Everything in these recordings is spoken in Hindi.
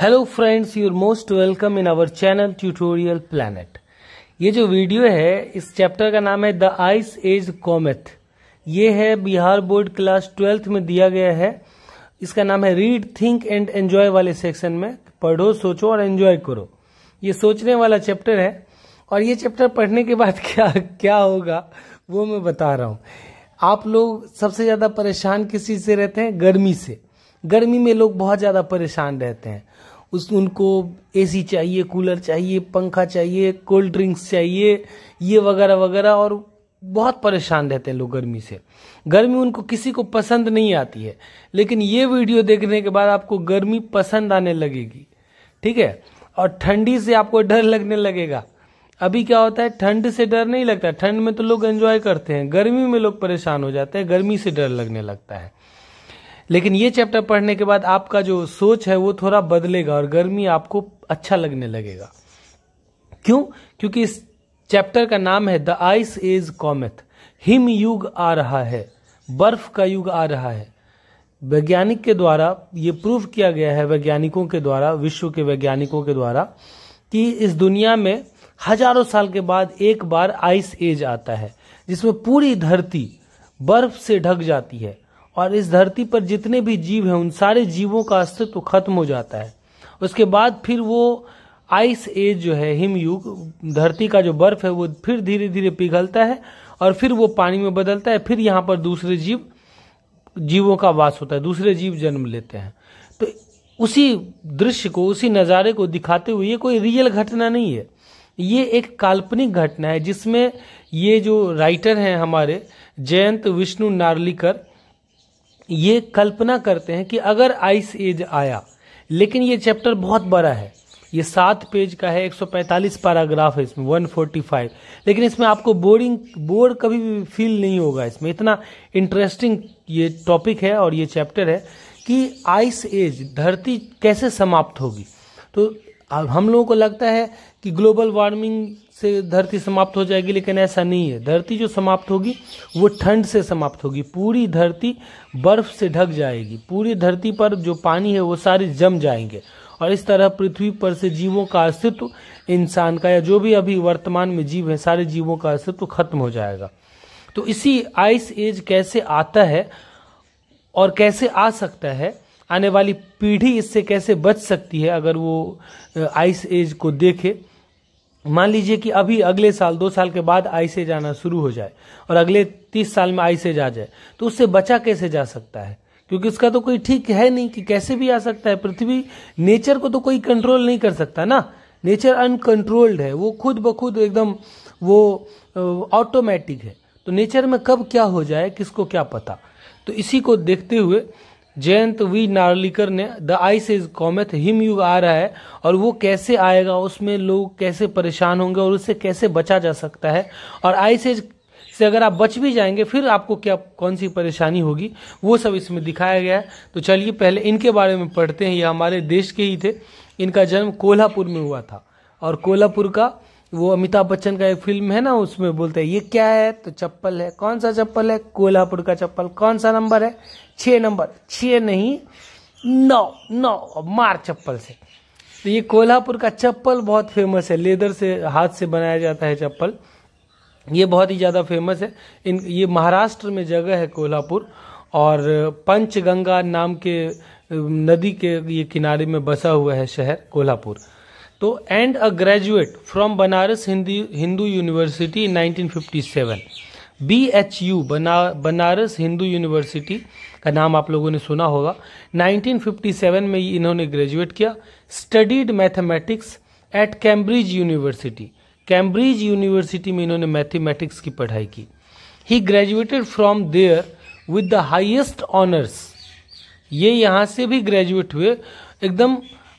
Hello friends your most welcome in our channel tutorial planet ये जो वीडियो है इस चैप्टर का नाम है द आइस एज कॉमेथ ये है बिहार बोर्ड क्लास ट्वेल्थ में दिया गया है इसका नाम है रीड थिंक एंड एंजॉय वाले सेक्शन में पढ़ो सोचो और एंजॉय करो ये सोचने वाला चैप्टर है और ये चैप्टर पढ़ने के बाद क्या क्या होगा वो मैं बता रहा हूँ आप लोग सबसे ज़्यादा परेशान किस चीज़ से रहते हैं गर्मी से गर्मी में लोग बहुत ज़्यादा परेशान रहते हैं उस उनको एसी चाहिए कूलर चाहिए पंखा चाहिए कोल्ड ड्रिंक्स चाहिए ये वगैरह वगैरह और बहुत परेशान रहते हैं लोग गर्मी से गर्मी उनको किसी को पसंद नहीं आती है लेकिन ये वीडियो देखने के बाद आपको गर्मी पसंद आने लगेगी ठीक है और ठंडी से आपको डर लगने लगेगा अभी क्या होता है ठंड से डर नहीं लगता ठंड में तो लोग एंजॉय करते हैं गर्मी में लोग परेशान हो जाते हैं गर्मी से डर लगने लगता है लेकिन ये चैप्टर पढ़ने के बाद आपका जो सोच है वो थोड़ा बदलेगा और गर्मी आपको अच्छा लगने लगेगा क्यों क्योंकि इस चैप्टर का नाम है द आइस इज कॉमेथ हिम युग आ रहा है बर्फ का युग आ रहा है वैज्ञानिक के द्वारा ये प्रूव किया गया है वैज्ञानिकों के द्वारा विश्व के वैज्ञानिकों के द्वारा कि इस दुनिया में हजारों साल के बाद एक बार आइस एज आता है जिसमें पूरी धरती बर्फ से ढक जाती है और इस धरती पर जितने भी जीव हैं उन सारे जीवों का अस्तित्व खत्म हो जाता है उसके बाद फिर वो आइस एज जो है हिमयुग धरती का जो बर्फ है वो फिर धीरे धीरे पिघलता है और फिर वो पानी में बदलता है फिर यहाँ पर दूसरे जीव जीवों का वास होता है दूसरे जीव जन्म लेते हैं तो उसी दृश्य को उसी नज़ारे को दिखाते हुए ये कोई रियल घटना नहीं है ये एक काल्पनिक घटना है जिसमें ये जो राइटर हैं हमारे जयंत विष्णु नार्लिकर ये कल्पना करते हैं कि अगर आइस एज आया लेकिन ये चैप्टर बहुत बड़ा है ये सात पेज का है 145 पैराग्राफ है इसमें 145 लेकिन इसमें आपको बोरिंग बोर कभी भी फील नहीं होगा इसमें इतना इंटरेस्टिंग ये टॉपिक है और ये चैप्टर है कि आइस एज धरती कैसे समाप्त होगी तो अब हम लोगों को लगता है कि ग्लोबल वार्मिंग से धरती समाप्त हो जाएगी लेकिन ऐसा नहीं है धरती जो समाप्त होगी वो ठंड से समाप्त होगी पूरी धरती बर्फ से ढक जाएगी पूरी धरती पर जो पानी है वो सारे जम जाएंगे और इस तरह पृथ्वी पर से जीवों का अस्तित्व इंसान का या जो भी अभी वर्तमान में जीव है सारे जीवों का अस्तित्व खत्म हो जाएगा तो इसी आइस एज कैसे आता है और कैसे आ सकता है आने वाली पीढ़ी इससे कैसे बच सकती है अगर वो आइस एज को देखे मान लीजिए कि अभी अगले साल दो साल के बाद आई से जाना शुरू हो जाए और अगले तीस साल में आई से जा जाए तो उससे बचा कैसे जा सकता है क्योंकि उसका तो कोई ठीक है नहीं कि कैसे भी आ सकता है पृथ्वी नेचर को तो कोई कंट्रोल नहीं कर सकता ना नेचर अनकंट्रोल्ड है वो खुद ब खुद एकदम वो ऑटोमेटिक है तो नेचर में कब क्या हो जाए किसको क्या पता तो इसी को देखते हुए जयंत वी नार्लिकर ने द आइस इज कॉमेथ हिम युग आ रहा है और वो कैसे आएगा उसमें लोग कैसे परेशान होंगे और उससे कैसे बचा जा सकता है और आइस एज से अगर आप बच भी जाएंगे फिर आपको क्या कौन सी परेशानी होगी वो सब इसमें दिखाया गया है तो चलिए पहले इनके बारे में पढ़ते हैं ये हमारे देश के ही थे इनका जन्म कोल्हापुर में हुआ था और कोल्हापुर का वो अमिताभ बच्चन का एक फिल्म है ना उसमें बोलते हैं ये क्या है तो चप्पल है कौन सा चप्पल है कोल्हापुर का चप्पल कौन सा नंबर है छ नंबर छ नहीं नौ नौ मार चप्पल से तो ये कोल्हापुर का चप्पल बहुत फेमस है लेदर से हाथ से बनाया जाता है चप्पल ये बहुत ही ज़्यादा फेमस है इन ये महाराष्ट्र में जगह है कोल्हापुर और पंचगंगा नाम के नदी के ये किनारे में बसा हुआ है शहर कोल्हापुर तो and a graduate from Banaras Hindi Hindu university 1957 B H U बना बनारस हिंदू यूनिवर्सिटी का नाम आप लोगों ने सुना होगा 1957 में इन्होंने ग्रेजुएट किया studied mathematics at Cambridge university Cambridge university में इन्होंने मैथमेटिक्स की पढ़ाई की ही graduated from there with the highest honours ये यहाँ से भी ग्रेजुएट हुए एकदम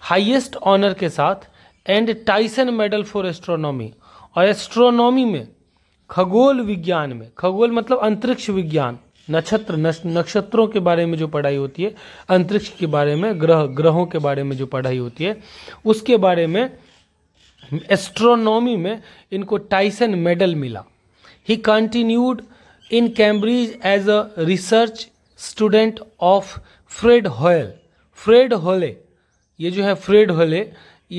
हाइएस्ट ऑनर के साथ and Tyson medal for astronomy और एस्ट्रोनॉमी में खगोल विज्ञान में खगोल मतलब अंतरिक्ष विज्ञान नक्षत्र नक्षत्रों के बारे में जो पढ़ाई होती है अंतरिक्ष के बारे में ग्रह ग्रहों के बारे में जो पढ़ाई होती है उसके बारे में एस्ट्रोनॉमी में इनको टाइसन मेडल मिला he continued in Cambridge as a research student of Fred Hoyle Fred Hoyle ये जो है फ्रेड होले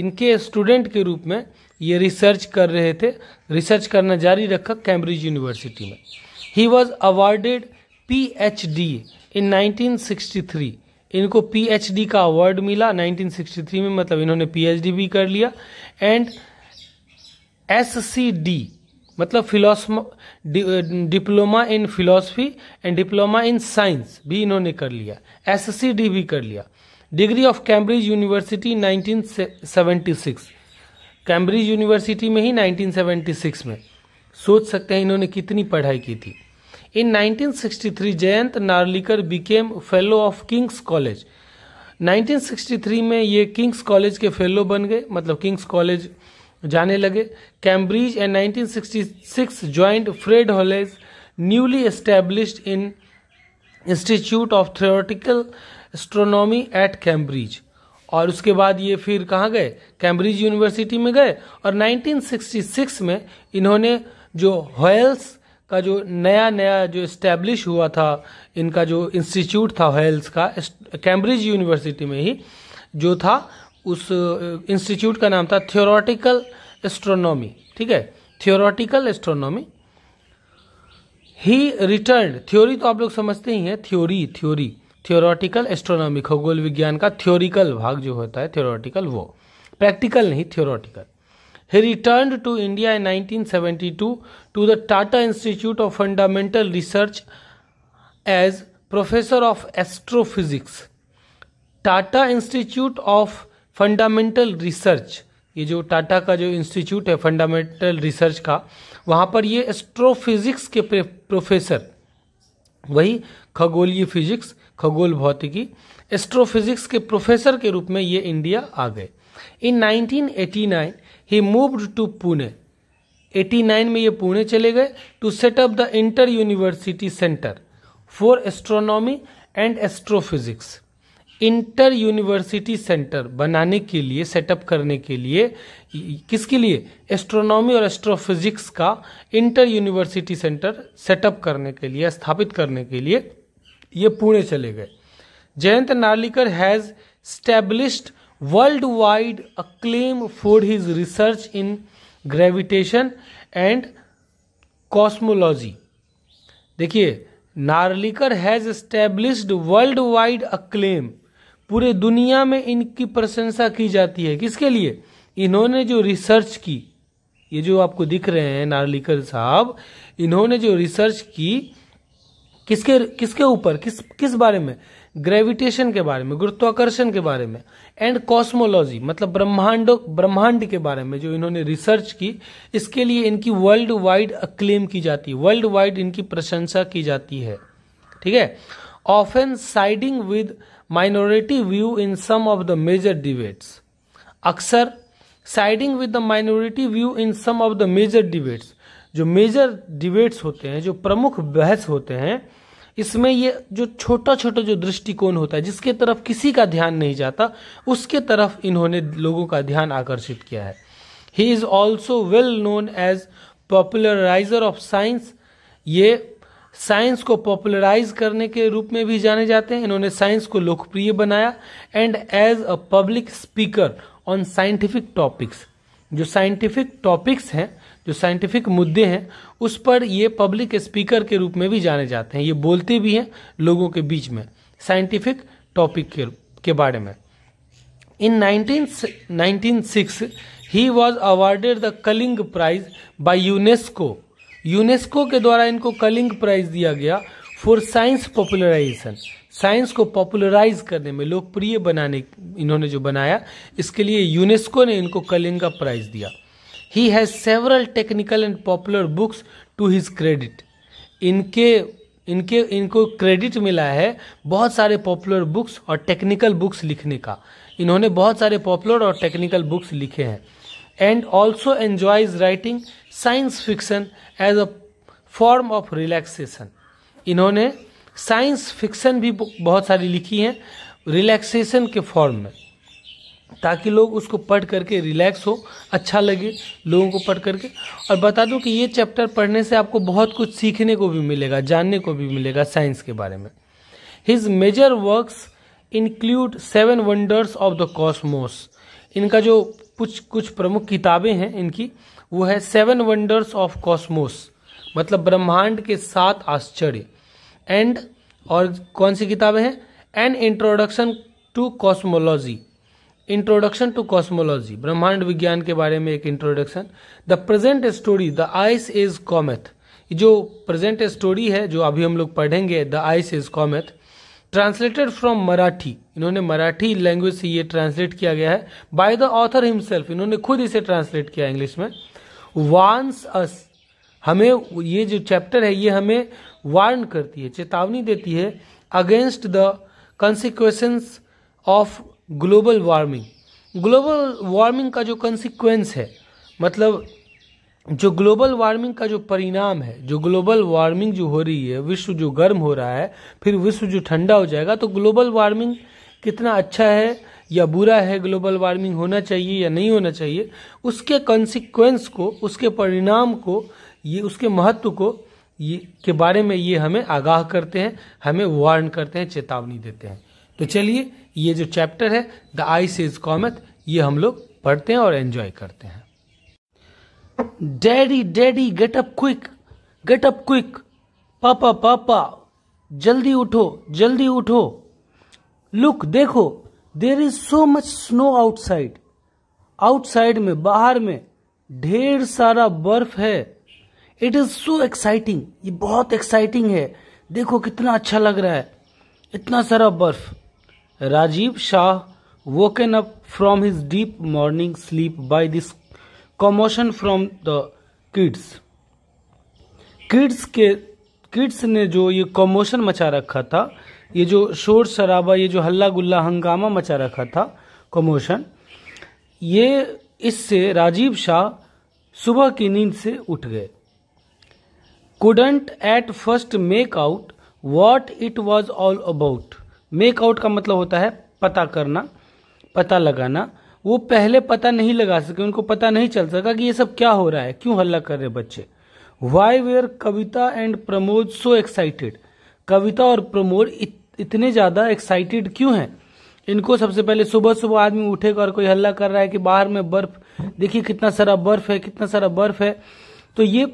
इनके स्टूडेंट के रूप में ये रिसर्च कर रहे थे रिसर्च करना जारी रखा कैम्ब्रिज यूनिवर्सिटी में he was awarded PhD in 1963 इनको पीएचडी का अवार्ड मिला 1963 में मतलब इन्होंने पीएचडी भी कर लिया एंड एससीडी मतलब diploma in philosophy and diploma in science भी इन्होंने कर लिया एससीडी भी कर लिया degree of Cambridge university 1976 Cambridge university में ही 1976 में सोच सकते हैं इन्होंने कितनी पढ़ाई की थी In 1963, Jayant Narlikar became fellow of King's college 1963 में ये किंग्स कॉलेज के फेलो बन गए मतलब किंग्स कॉलेज जाने लगे Cambridge and 1966 joined Fred Hoyle's newly established in institute of theoretical astronomy at Cambridge और उसके बाद ये फिर कहाँ गए कैम्ब्रिज यूनिवर्सिटी में गए और 1966 में इन्होंने जो हॉयल्स का जो नया नया जो इस्टेब्लिश हुआ था इनका जो इंस्टीट्यूट था हेल्थ का कैम्ब्रिज यूनिवर्सिटी में ही जो था उस इंस्टीट्यूट का नाम था थियोरटिकल एस्ट्रोनॉमी ठीक है थियोरटिकल एस्ट्रोनॉमी ही रिटर्न थ्योरी तो आप लोग समझते ही हैं थ्योरी थ्योरी थियोरटिकल एस्ट्रोनॉमी खगोल विज्ञान का थ्योरिकल भाग जो होता है थियोरटिकल वो प्रैक्टिकल नहीं theoretical He returned to India in 1972 to the Tata Institute of Fundamental Research as professor of astrophysics. Tata Institute of Fundamental Research ये जो टाटा का जो इंस्टीट्यूट है फंडामेंटल रिसर्च का वहाँ पर ये एस्ट्रोफिजिक्स के प्रोफेसर वही खगोलीय फिजिक्स खगोल भौतिकी एस्ट्रोफिजिक्स के प्रोफेसर के रूप में ये इंडिया आ गए in 1989 he moved to Pune 89 में ये पुणे चले गए to set up the inter university centre for astronomy and astrophysics inter university centre बनाने के लिए सेटअप करने के लिए किसके लिए एस्ट्रोनॉमी और एस्ट्रोफिजिक्स का इंटर यूनिवर्सिटी सेंटर सेटअप करने के लिए स्थापित करने के लिए ये पुणे चले गए Jayant Narlikar has established wide acclaim for his research in gravitation and cosmology देखिए Narlikar has established world wide acclaim पूरे दुनिया में इनकी प्रशंसा की जाती है किसके लिए इन्होंने जो रिसर्च की ये जो आपको दिख रहे हैं नार्लिकर साहब इन्होंने जो रिसर्च की किसके किसके ऊपर किस किस बारे में ग्रेविटेशन के बारे में गुरुत्वाकर्षण के बारे में एंड कॉस्मोलॉजी मतलब ब्रह्मांड ब्रह्मांड के बारे में जो इन्होंने रिसर्च की इसके लिए इनकी वर्ल्ड वाइड अक्लेम की जाती है वर्ल्ड वाइड इनकी प्रशंसा की जाती है ठीक है often siding with minority view in some of the major debates अक्सर siding with the minority view in some of the major debates जो मेजर डिबेट्स होते हैं जो प्रमुख बहस होते हैं इसमें ये जो छोटा छोटा जो दृष्टिकोण होता है जिसके तरफ किसी का ध्यान नहीं जाता उसके तरफ इन्होंने लोगों का ध्यान आकर्षित किया है he is also well known as populariser of science ये साइंस को पॉपुलराइज करने के रूप में भी जाने जाते हैं इन्होंने साइंस को लोकप्रिय बनाया and as a public speaker on scientific topics जो साइंटिफिक टॉपिक्स हैं जो साइंटिफिक मुद्दे हैं उस पर ये पब्लिक स्पीकर के रूप में भी जाने जाते हैं ये बोलते भी हैं लोगों के बीच में साइंटिफिक टॉपिक के, के बारे में in 19 six he was awarded the Kalinga prize by UNESCO UNESCO के द्वारा इनको कलिंग प्राइज दिया गया फॉर साइंस पॉपुलराइजेशन साइंस को पॉपुलराइज करने में लोकप्रिय बनाने इन्होंने जो बनाया इसके लिए यूनेस्को ने इनको कलिंग का प्राइज दिया He has several technical and popular books to his credit. इनके इनके इनको क्रेडिट मिला है बहुत सारे पॉपुलर बुक्स और टेक्निकल बुक्स लिखने का इन्होंने बहुत सारे पॉपुलर और टेक्निकल बुक्स लिखे हैं and also enjoys writing science fiction as a form of relaxation इन्होंने साइंस फिक्सन भी बहुत सारी लिखी हैं रिलैक्सेशन के फॉर्म में ताकि लोग उसको पढ़ करके रिलैक्स हो अच्छा लगे लोगों को पढ़ करके और बता दूं कि ये चैप्टर पढ़ने से आपको बहुत कुछ सीखने को भी मिलेगा जानने को भी मिलेगा साइंस के बारे में his major works include seven wonders of the cosmos इनका जो कुछ कुछ प्रमुख किताबें हैं इनकी वो है सेवन वंडर्स ऑफ कॉस्मोस मतलब ब्रह्मांड के सात आश्चर्य एंड और कौन सी किताबें हैं an introduction to cosmology introduction to cosmology ब्रह्मांड विज्ञान के बारे में एक introduction the present story the ice is cometh जो प्रेजेंट स्टोरी है जो अभी हम लोग पढ़ेंगे the ice is cometh translated from Marathi इन्होंने मराठी लैंग्वेज से ये ट्रांसलेट किया गया है बाय द ऑथर हिमसेल्फ इन्होंने खुद इसे ट्रांसलेट किया इंग्लिश में वांस अस हमें ये जो चैप्टर है ये हमें वार्न करती है चेतावनी देती है against the consequence of global warming global warming का जो कंसिक्वेंस है मतलब जो ग्लोबल वार्मिंग का जो परिणाम है जो ग्लोबल वार्मिंग जो हो रही है विश्व जो गर्म हो रहा है फिर विश्व जो ठंडा हो जाएगा तो ग्लोबल वार्मिंग कितना अच्छा है या बुरा है ग्लोबल वार्मिंग होना चाहिए या नहीं होना चाहिए उसके कंसिक्वेंस को उसके परिणाम को ये उसके महत्व को ये के बारे में ये हमें आगाह करते हैं हमें वार्न करते हैं चेतावनी देते हैं तो चलिए ये जो चैप्टर है द आइस इज कॉमेट ये हम लोग पढ़ते हैं और एंजॉय करते हैं daddy daddy get up quick get up quick पापा पापा जल्दी उठो जल्दी उठो लुक देखो there is so much snow outside outside में बाहर में ढेर सारा बर्फ है इट इज सो एक्साइटिंग ये बहुत एक्साइटिंग है देखो कितना अच्छा लग रहा है इतना सारा बर्फ Rajiv Shah woken up from his deep morning sleep by this commotion from the kids kids के किड्स ने जो ये कॉमोशन मचा रखा था ये जो शोर शराबा ये जो हल्ला गुल्ला हंगामा मचा रखा था कमोशन ये इससे राजीव शाह सुबह की नींद से उठ गए couldn't at first make out what it was all about make out का मतलब होता है पता करना पता लगाना वो पहले पता नहीं लगा सके उनको पता नहीं चल सका कि ये सब क्या हो रहा है क्यों हल्ला कर रहे बच्चे why were Kavita and Pramod so excited Kavita और प्रमोद इत, इतने ज़्यादा एक्साइटेड क्यों हैं इनको सबसे पहले सुबह सुबह आदमी उठेगा और कोई हल्ला कर रहा है कि बाहर में बर्फ देखिए कितना सारा बर्फ है कितना सारा बर्फ है तो ये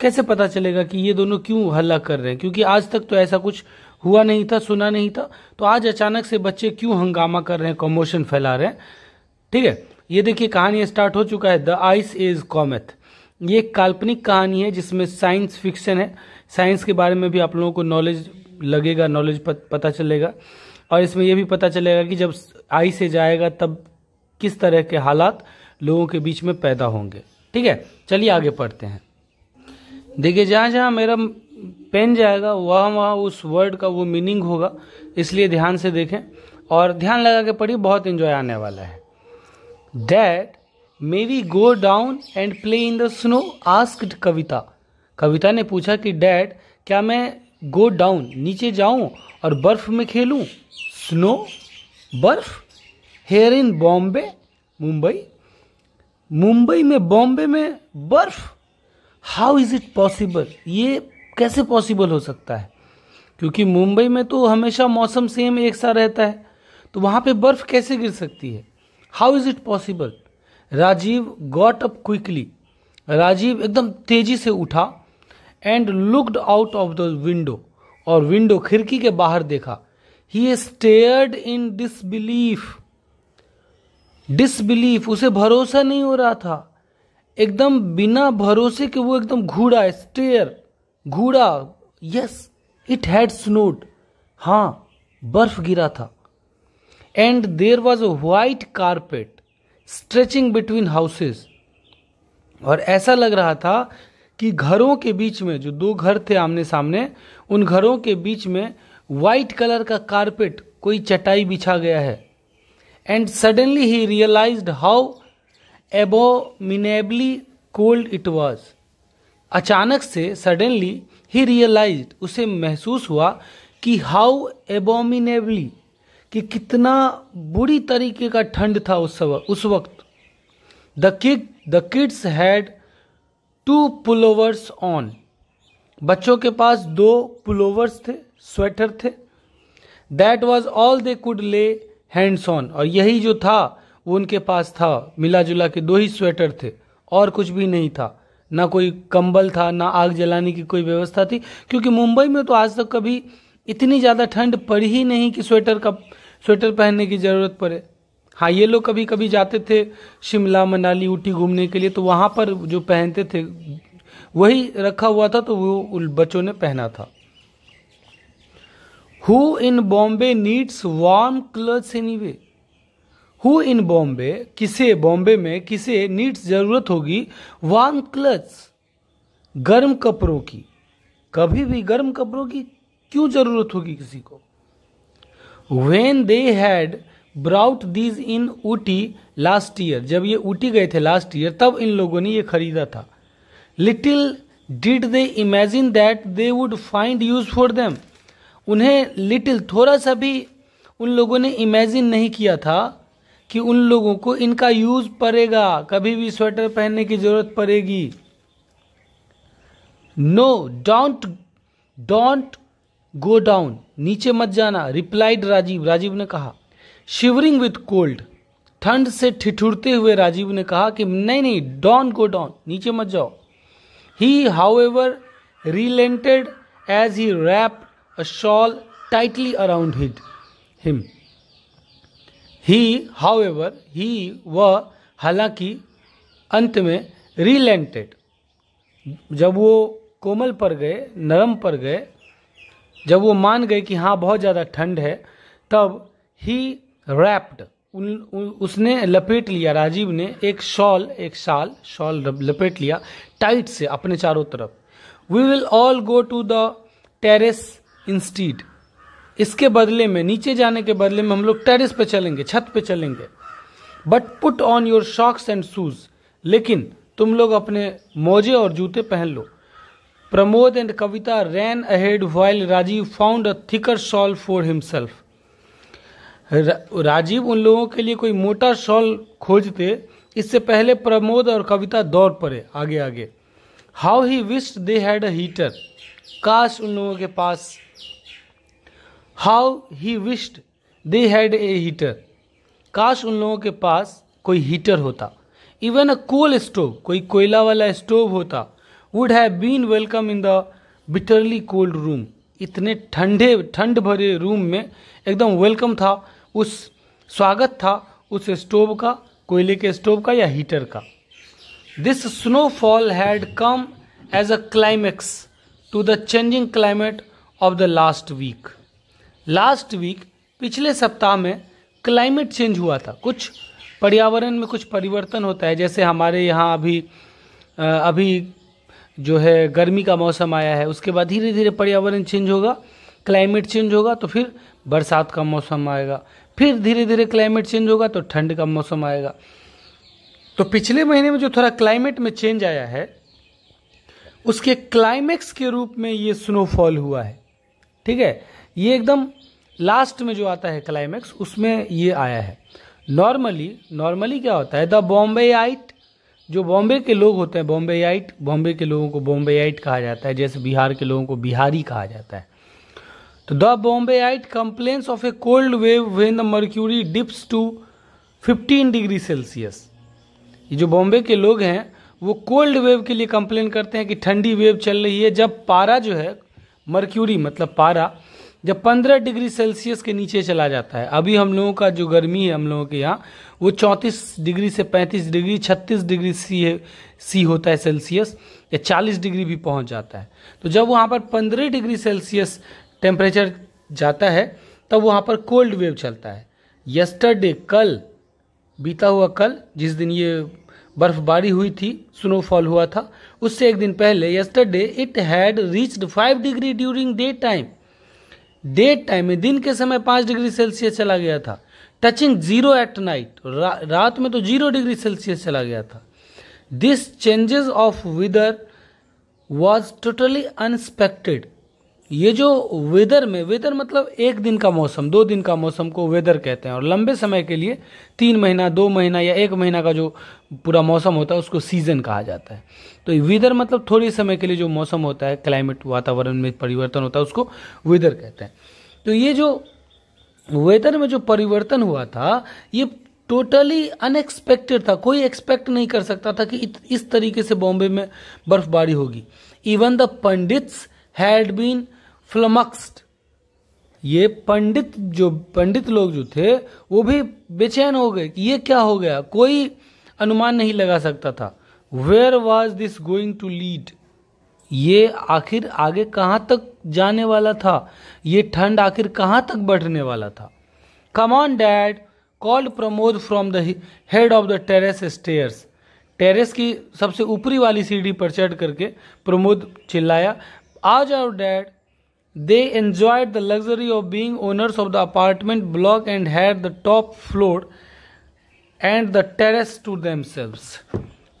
कैसे पता चलेगा कि ये दोनों क्यों हल्ला कर रहे हैं क्योंकि आज तक तो ऐसा कुछ हुआ नहीं था सुना नहीं था तो आज अचानक से बच्चे क्यों हंगामा कर रहे हैं कमोशन फैला रहे हैं ठीक है ये देखिए कहानी स्टार्ट हो चुका है द आइस इज कॉमेथ ये एक काल्पनिक कहानी है जिसमें साइंस फिक्शन है साइंस के बारे में भी आप लोगों को नॉलेज लगेगा नॉलेज पता चलेगा और इसमें यह भी पता चलेगा कि जब आई से जाएगा तब किस तरह के हालात लोगों के बीच में पैदा होंगे ठीक है चलिए आगे पढ़ते हैं देखिए जहाँ जहाँ मेरा पेन जाएगा वहाँ वहाँ उस वर्ड का वो मीनिंग होगा इसलिए ध्यान से देखें और ध्यान लगा के पढ़िए बहुत इन्जॉय आने वाला है dad may we go down and play in the snow asked Kavita Kavita ने पूछा कि डैड क्या मैं गो डाउन नीचे जाऊं और बर्फ में खेलूं स्नो बर्फ हेयर इन बॉम्बे मुंबई मुंबई में बॉम्बे में बर्फ हाउ इज इट पॉसिबल ये कैसे पॉसिबल हो सकता है क्योंकि मुंबई में तो हमेशा मौसम सेम एक सा रहता है तो वहाँ पे बर्फ़ कैसे गिर सकती है how is it possible Rajiv got up quickly Rajiv एकदम तेजी से उठा and looked out of the window और विंडो खिड़की के बाहर देखा he stared in disbelief disbelief उसे भरोसा नहीं हो रहा था एकदम बिना भरोसे के वो एकदम घूड़ा स्टेयर घूड़ा यस इट हैड स्नोड हाँ बर्फ गिरा था and there was a white carpet stretching between houses और ऐसा लग रहा था कि घरों के बीच में जो दो घर थे आमने सामने उन घरों के बीच में वाइट कलर का कारपेट कोई चटाई बिछा गया है and suddenly he realised how abominably cold it was अचानक से सडनली ही रियलाइज उसे महसूस हुआ कि हाउ एबोमिनेबली कि कितना बुरी तरीके का ठंड था उस वक्त उस वक्त the kid the kids had two pullovers on बच्चों के पास दो पुलोवर्स थे स्वेटर थे that was all they could lay hands on और यही जो था वो उनके पास था मिला जुला के दो ही स्वेटर थे और कुछ भी नहीं था ना कोई कंबल था ना आग जलाने की कोई व्यवस्था थी क्योंकि मुंबई में तो आज तक कभी इतनी ज़्यादा ठंड पड़ी ही नहीं कि स्वेटर का स्वेटर पहनने की ज़रूरत पड़े हाँ ये लोग कभी कभी जाते थे शिमला मनाली ऊटी घूमने के लिए तो वहाँ पर जो पहनते थे वही रखा हुआ था तो वो उन बच्चों ने पहना था who in Bombay needs warm clothes anyway who in Bombay किसे बॉम्बे में किसे नीड्स जरूरत होगी वार्म क्लच गर्म कपड़ों की कभी भी गर्म कपड़ों की क्यों जरूरत होगी किसी को when they had brought these in Ooty last year जब ये ऊटी गए थे लास्ट ईयर तब इन लोगों ने ये खरीदा था little did they imagine that they would find use for them उन्हें लिटिल थोड़ा सा भी उन लोगों ने इमेजिन नहीं किया था कि उन लोगों को इनका यूज पड़ेगा कभी भी स्वेटर पहनने की जरूरत पड़ेगी no don't don't go down नीचे मत जाना रिप्लाइड राजीव राजीव ने कहा शिवरिंग विथ कोल्ड ठंड से ठिठुरते हुए राजीव ने कहा कि नहीं नहीं डॉन गो डाउन नीचे मत जाओ he however relented as he wrapped a shawl tightly around hit him he however he व हालांकि अंत में रिलेंटेड जब वो कोमल पर गए नरम पर गए जब वो मान गए कि हाँ बहुत ज़्यादा ठंड है तब ही रैप्ड उन, उसने लपेट लिया राजीव ने एक शॉल एक शाल शॉल लपेट लिया टाइट से अपने चारों तरफ we will all go to the terrace instead इसके बदले में नीचे जाने के बदले में हम लोग टेरिस पे चलेंगे छत पे चलेंगे but put on your socks and shoes लेकिन तुम लोग अपने मोजे और जूते पहन लो Pramod and Kavita ran ahead while Rajiv found a thicker shawl for himself Rajiv उन लोगों के लिए कोई मोटा शॉल खोजते इससे पहले प्रमोद और कविता दौड़ पड़े आगे आगे how he wished they had a heater काश उन लोगों के पास how he wished they had a heater काश उन लोगों के पास कोई हीटर होता इवन अ कोल स्टोव कोई कोयला वाला स्टोव होता would have been welcome in the bitterly cold room इतने ठंडे ठंड भरे रूम में एकदम वेलकम था उस स्वागत था उस स्टोव का कोयले के स्टोव का या हीटर का this snowfall had come as a climax to the changing climate of the last week last week पिछले सप्ताह में क्लाइमेट चेंज हुआ था कुछ पर्यावरण में कुछ परिवर्तन होता है जैसे हमारे यहाँ अभी अभी जो है गर्मी का मौसम आया है उसके बाद धीरे धीरे पर्यावरण चेंज होगा क्लाइमेट चेंज होगा तो फिर बरसात का मौसम आएगा फिर धीरे धीरे क्लाइमेट चेंज होगा तो ठंड का मौसम आएगा तो पिछले महीने में जो थोड़ा क्लाइमेट में चेंज आया है उसके क्लाइमेक्स के रूप में ये स्नोफॉल हुआ है ठीक है ये एकदम लास्ट में जो आता है क्लाइमैक्स उसमें ये आया है नॉर्मली नॉर्मली क्या होता है द बॉम्बे आइट जो बॉम्बे के लोग होते हैं बॉम्बे आइट बॉम्बे के लोगों को बॉम्बे आइट कहा जाता है जैसे बिहार के लोगों को बिहारी कहा जाता है तो the Bombayite complains of a cold wave when the mercury dips to 15 degree Celsius ये जो बॉम्बे के लोग हैं वो कोल्ड वेव के लिए कंप्लेन करते हैं कि ठंडी वेव चल रही है जब पारा जो है मर्क्यूरी मतलब पारा जब 15 डिग्री सेल्सियस के नीचे चला जाता है अभी हम लोगों का जो गर्मी है हम लोगों के यहाँ वो 34 डिग्री से 35 डिग्री 36 डिग्री सी सी होता है सेल्सियस या 40 डिग्री भी पहुँच जाता है तो जब वहाँ पर 15 डिग्री सेल्सियस टेम्परेचर जाता है तब वहाँ पर कोल्ड वेव चलता है यस्टरडे कल बीता हुआ कल जिस दिन ये बर्फबारी हुई थी स्नोफॉल हुआ था उससे एक दिन पहले yesterday it had reached five degree during day time day time में दिन के समय पांच डिग्री सेल्सियस चला गया था टचिंग जीरो एट नाइट रात में तो जीरो डिग्री सेल्सियस चला गया था this changes of weather was totally unexpected ये जो वेदर में वेदर मतलब एक दिन का मौसम दो दिन का मौसम को वेदर कहते हैं और लंबे समय के लिए तीन महीना दो महीना या एक महीना का जो पूरा मौसम होता है उसको सीजन कहा जाता है तो वेदर मतलब थोड़े समय के लिए जो मौसम होता है क्लाइमेट वातावरण में परिवर्तन होता है उसको वेदर कहते हैं तो ये जो वेदर में जो परिवर्तन हुआ था ये टोटली अनएक्सपेक्टेड था कोई एक्सपेक्ट नहीं कर सकता था कि इस तरीके से बॉम्बे में बर्फबारी होगी even the pundits had been flummoxed ये पंडित जो पंडित लोग जो थे वो भी बेचैन हो गए कि ये क्या हो गया कोई अनुमान नहीं लगा सकता था where was this going to lead ये आखिर आगे कहाँ तक जाने वाला था ये ठंड आखिर कहाँ तक बढ़ने वाला था come on dad called Pramod from the head of the terrace stairs terrace की सबसे ऊपरी वाली सीढ़ी पर चढ़ करके प्रमोद चिल्लाया आ जाओ dad They enjoyed the luxury of being owners of the apartment block and had the top floor and the terrace to themselves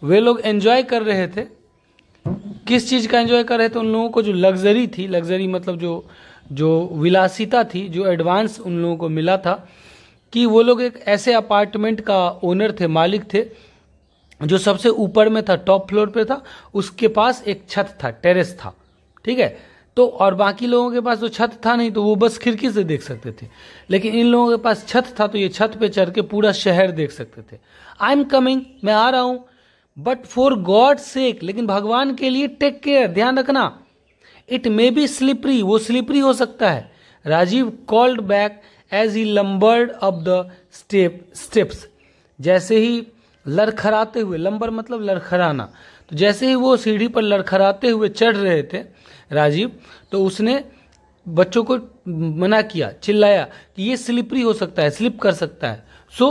वे लोग एंजॉय कर रहे थे किस चीज़ का एंजॉय कर रहे थे उन लोगों को जो लग्जरी थी लग्जरी मतलब जो जो विलासिता थी जो एडवांस उन लोगों को मिला था कि वो लोग एक ऐसे अपार्टमेंट का ओनर थे मालिक थे जो सबसे ऊपर में था टॉप फ्लोर पे था उसके पास एक छत था टेरेस था ठीक है तो और बाकी लोगों के पास तो छत था नहीं तो वो बस खिड़की से देख सकते थे लेकिन इन लोगों के पास छत था तो ये छत पे चढ़ के पूरा शहर देख सकते थे आई एम कमिंग मैं आ रहा हूं बट फॉर गॉड सेक लेकिन भगवान के लिए टेक केयर ध्यान रखना इट मे बी स्लिपरी वो स्लिपरी हो सकता है Rajiv called back as he lumbered up the step steps जैसे ही लड़खड़ाते हुए लंबर मतलब लड़खड़ाना तो जैसे ही वो सीढ़ी पर लड़खड़ाते हुए चढ़ रहे थे राजीव तो उसने बच्चों को मना किया चिल्लाया कि ये स्लिपरी हो सकता है स्लिप कर सकता है so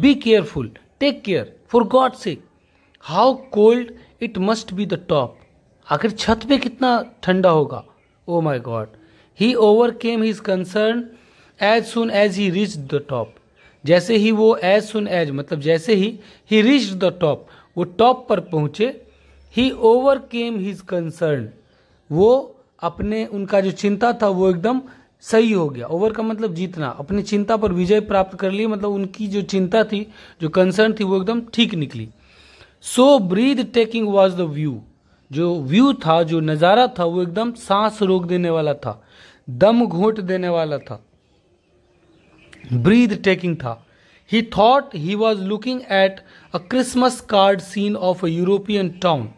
be careful take care for God sake how cold it must be the top आखिर छत पे कितना ठंडा होगा oh my God he overcame his concern as soon as he reach the top जैसे ही वो एज सुन एज मतलब जैसे ही ही रीच द टॉप वो टॉप पर पहुंचे he overcame his concern वो अपने उनका जो चिंता था वो एकदम सही हो गया ओवर का मतलब जीतना अपनी चिंता पर विजय प्राप्त कर ली मतलब उनकी जो चिंता थी जो कंसर्न थी वो एकदम ठीक निकली so breathtaking was the view जो व्यू था जो नज़ारा था वो एकदम सांस रोक देने वाला था दम घोट देने वाला था ब्रीद टेकिंग था he thought he was looking at a Christmas card scene of a European town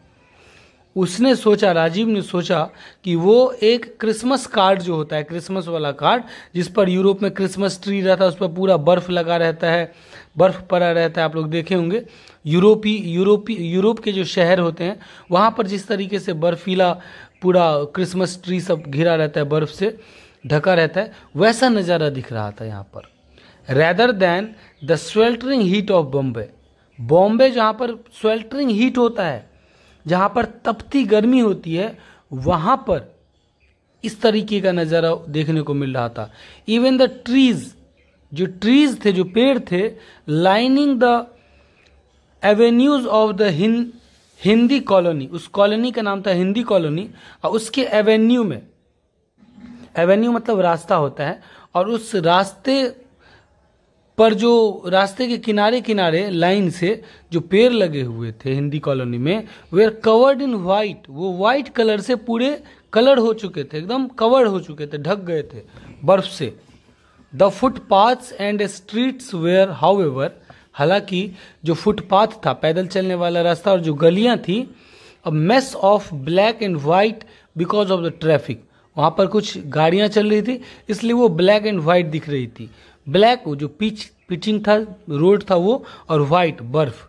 उसने सोचा राजीव ने सोचा कि वो एक क्रिसमस कार्ड जो होता है क्रिसमस वाला कार्ड जिस पर यूरोप में क्रिसमस ट्री रहता है उस पर पूरा बर्फ लगा रहता है बर्फ पड़ा रहता है आप लोग देखे होंगे यूरोपी यूरोपी यूरोप के जो शहर होते हैं वहाँ पर जिस तरीके से बर्फीला पूरा क्रिसमस ट्री सब घिरा रहता है बर्फ से ढका रहता है वैसा नज़ारा दिख रहा था यहाँ पर rather than the sweltering heat of Bombay Bombay जहाँ पर स्वेल्टरिंग हीट होता है जहां पर तपती गर्मी होती है वहां पर इस तरीके का नज़ारा देखने को मिल रहा था इवन द ट्रीज जो ट्रीज थे जो पेड़ थे lining the avenues of the Hindi colony उस कॉलोनी का नाम था हिंदी कॉलोनी और उसके एवेन्यू में एवेन्यू मतलब रास्ता होता है और उस रास्ते पर जो रास्ते के किनारे किनारे लाइन से जो पेड़ लगे हुए थे हिंदी कॉलोनी में वे कवर्ड इन वाइट वो वाइट कलर से पूरे कलर हो चुके थे एकदम कवर्ड हो चुके थे ढक गए थे बर्फ से the footpaths and streets were however हालांकि जो फुटपाथ था पैदल चलने वाला रास्ता और जो गलियां थी a mess of black and white because of the traffic वहां पर कुछ गाड़ियां चल रही थी इसलिए वो ब्लैक एंड वाइट दिख रही थी ब्लैक जो पिच पिचिंग था रोड था वो और वाइट बर्फ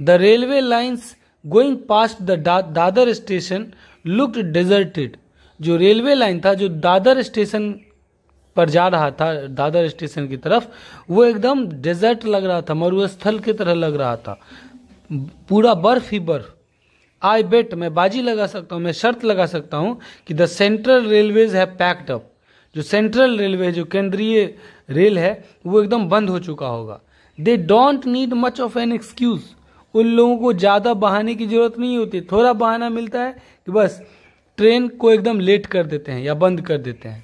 the railway lines going past the Dadar station looked deserted जो रेलवे लाइन था जो दादर स्टेशन पर जा रहा था दादर स्टेशन की तरफ वो एकदम डेजर्ट लग रहा था मरुस्थल की तरह लग रहा था पूरा बर्फ ही बर्फ आई बेट मैं बाजी लगा सकता हूँ मैं शर्त लगा सकता हूँ कि the Central Railways has packed up जो सेंट्रल रेलवे जो केंद्रीय रेल है वो एकदम बंद हो चुका होगा they don't need much of an excuse उन लोगों को ज़्यादा बहाने की जरूरत नहीं होती थोड़ा बहाना मिलता है कि बस ट्रेन को एकदम लेट कर देते हैं या बंद कर देते हैं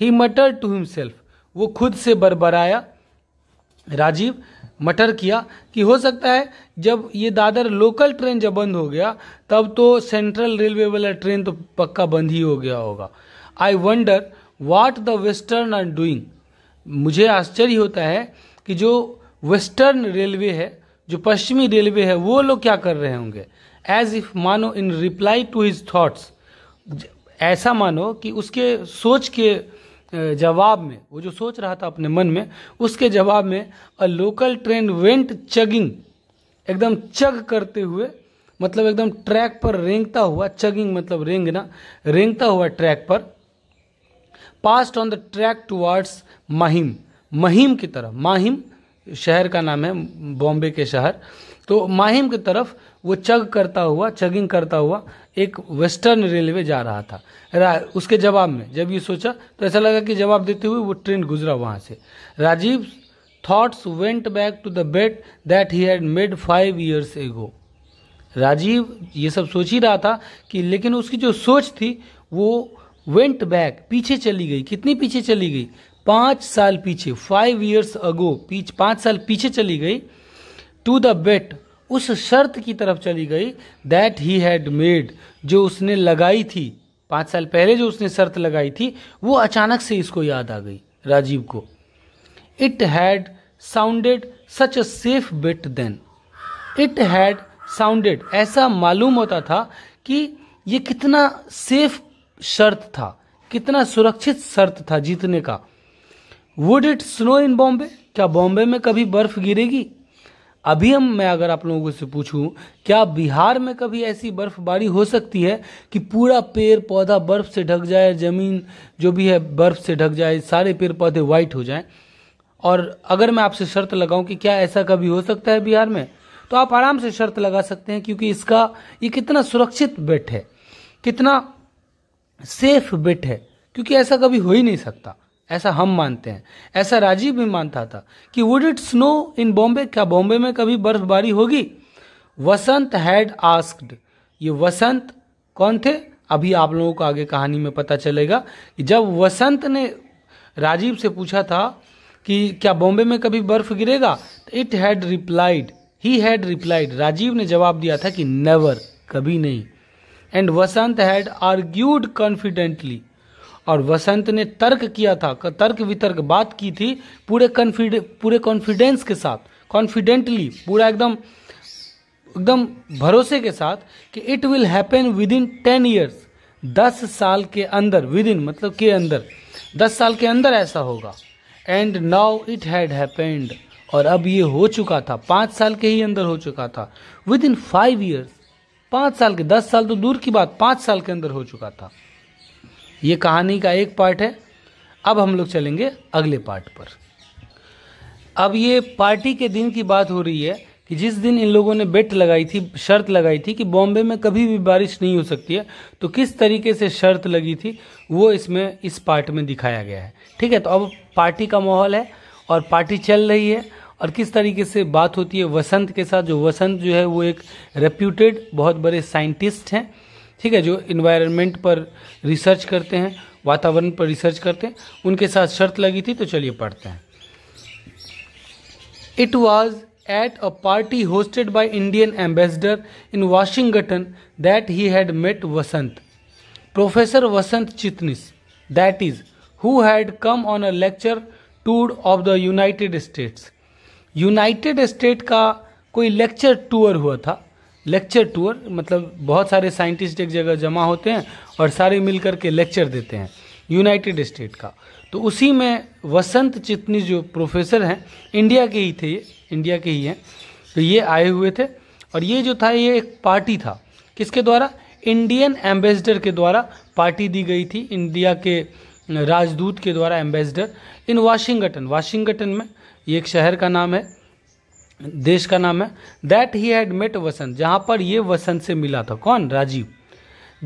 ही मटर टू हिमसेल्फ वो खुद से बरबराया राजीव मटर किया कि हो सकता है जब ये दादर लोकल ट्रेन जब बंद हो गया तब तो सेंट्रल रेलवे वाला ट्रेन तो पक्का बंद ही हो गया होगा I wonder what the Western are doing मुझे आश्चर्य होता है कि जो वेस्टर्न रेलवे है जो पश्चिमी रेलवे है वो लोग क्या कर रहे होंगे एज इफ मानो in reply to his thoughts ऐसा मानो कि उसके सोच के जवाब में वो जो सोच रहा था अपने मन में उसके जवाब में a local train went chugging एकदम चग करते हुए मतलब एकदम ट्रैक पर रेंगता हुआ चगिंग मतलब रेंगना रेंगता हुआ ट्रैक पर past on the track towards Mahim Mahim की तरफ माहिम शहर का नाम है बॉम्बे के शहर तो माहिम की तरफ वो चग करता हुआ चगिंग करता हुआ एक वेस्टर्न रेलवे जा रहा था उसके जवाब में जब ये सोचा तो ऐसा लगा कि जवाब देते हुए वो ट्रेन गुजरा वहाँ से Rajiv thoughts went back to the bet that he had made five years ago Rajiv ये सब सोच ही रहा था कि लेकिन उसकी जो सोच थी वो वेंट बैक पीछे चली गई कितनी पीछे चली गई पाँच साल पीछे फाइव ईयर्स अगो पीछे पाँच साल पीछे चली गई टू द बेट उस शर्त की तरफ चली गई दैट ही हैड मेड जो उसने लगाई थी पाँच साल पहले जो उसने शर्त लगाई थी वो अचानक से इसको याद आ गई राजीव को it had sounded such a safe bet then it had sounded ऐसा मालूम होता था कि ये कितना सेफ शर्त था कितना सुरक्षित शर्त था जीतने का would it snow in Bombay क्या बॉम्बे में कभी बर्फ गिरेगी अभी हम मैं अगर आप लोगों से पूछूं क्या बिहार में कभी ऐसी बर्फबारी हो सकती है कि पूरा पेड़ पौधा बर्फ से ढक जाए जमीन जो भी है बर्फ से ढक जाए सारे पेड़ पौधे व्हाइट हो जाएं और अगर मैं आपसे शर्त लगाऊं कि क्या ऐसा कभी हो सकता है बिहार में तो आप आराम से शर्त लगा सकते हैं क्योंकि इसका ये कितना सुरक्षित बेट है कितना सेफ बिट है क्योंकि ऐसा कभी हो ही नहीं सकता ऐसा हम मानते हैं ऐसा राजीव भी मानता था कि would it snow in Bombay क्या बॉम्बे में कभी बर्फबारी होगी वसंत हैड आस्क्ड ये वसंत कौन थे अभी आप लोगों को आगे कहानी में पता चलेगा कि जब वसंत ने राजीव से पूछा था कि क्या बॉम्बे में कभी बर्फ गिरेगा it had replied he had replied Rajiv ने जवाब दिया था कि नेवर कभी नहीं and Vasant had argued confidently और वसंत ने तर्क किया था तर्क वितर्क बात की थी पूरे कॉन्फिड पूरे कॉन्फिडेंस के साथ कॉन्फिडेंटली पूरा एकदम एकदम भरोसे के साथ कि it will happen within ten years दस साल के अंदर विद इन मतलब के अंदर दस साल के अंदर ऐसा होगा and now it had happened और अब ये हो चुका था पाँच साल के ही अंदर हो चुका था विद इन फाइव ईयर्स पाँच साल के दस साल तो दूर की बात पाँच साल के अंदर हो चुका था ये कहानी का एक पार्ट है अब हम लोग चलेंगे अगले पार्ट पर अब ये पार्टी के दिन की बात हो रही है कि जिस दिन इन लोगों ने बेट लगाई थी शर्त लगाई थी कि बॉम्बे में कभी भी बारिश नहीं हो सकती है तो किस तरीके से शर्त लगी थी वो इसमें इस पार्ट में दिखाया गया है ठीक है तो अब पार्टी का माहौल है और पार्टी चल रही है और किस तरीके से बात होती है वसंत के साथ जो वसंत जो है वो एक रेप्यूटेड बहुत बड़े साइंटिस्ट हैं ठीक है जो इन्वायरमेंट पर रिसर्च करते हैं वातावरण पर रिसर्च करते हैं उनके साथ शर्त लगी थी तो चलिए पढ़ते हैं it was at a party hosted by Indian ambassador in Washington that he had met Vasant professor Vasant Chitnis that is who had come on a lecture tour of the United States United State का कोई लेक्चर टूर हुआ था लेक्चर टूर मतलब बहुत सारे साइंटिस्ट एक जगह जमा होते हैं और सारे मिल के लेक्चर देते हैं यूनाइटेड स्टेट का तो उसी में वसंत चितनी जो प्रोफेसर हैं इंडिया के ही थे ये इंडिया के ही हैं तो ये आए हुए थे और ये जो था ये एक पार्टी था किसके द्वारा इंडियन एम्बेसडर के द्वारा पार्टी दी गई थी इंडिया के राजदूत के द्वारा एम्बेसडर इन वाशिंगटन वाशिंगटन में ये एक शहर का नाम है देश का नाम है that he had met Vasant जहाँ पर ये वसंत से मिला था कौन Rajiv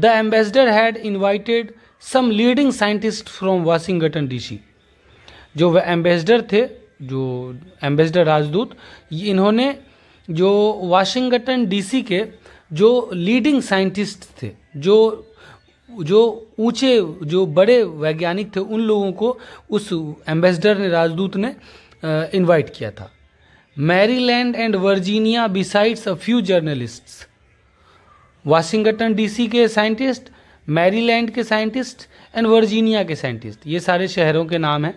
the ambassador had invited some leading scientist from Washington DC जो वह एम्बेसडर थे जो एम्बेसडर राजदूत इन्होंने जो वाशिंगटन डीसी के जो लीडिंग साइंटिस्ट थे जो जो ऊंचे जो बड़े वैज्ञानिक थे उन लोगों को उस एम्बेसडर ने राजदूत ने इनवाइट किया था Maryland and Virginia besides a few journalists Washington DC के साइंटिस्ट मैरीलैंड के साइंटिस्ट एंड वर्जीनिया के साइंटिस्ट ये सारे शहरों के नाम हैं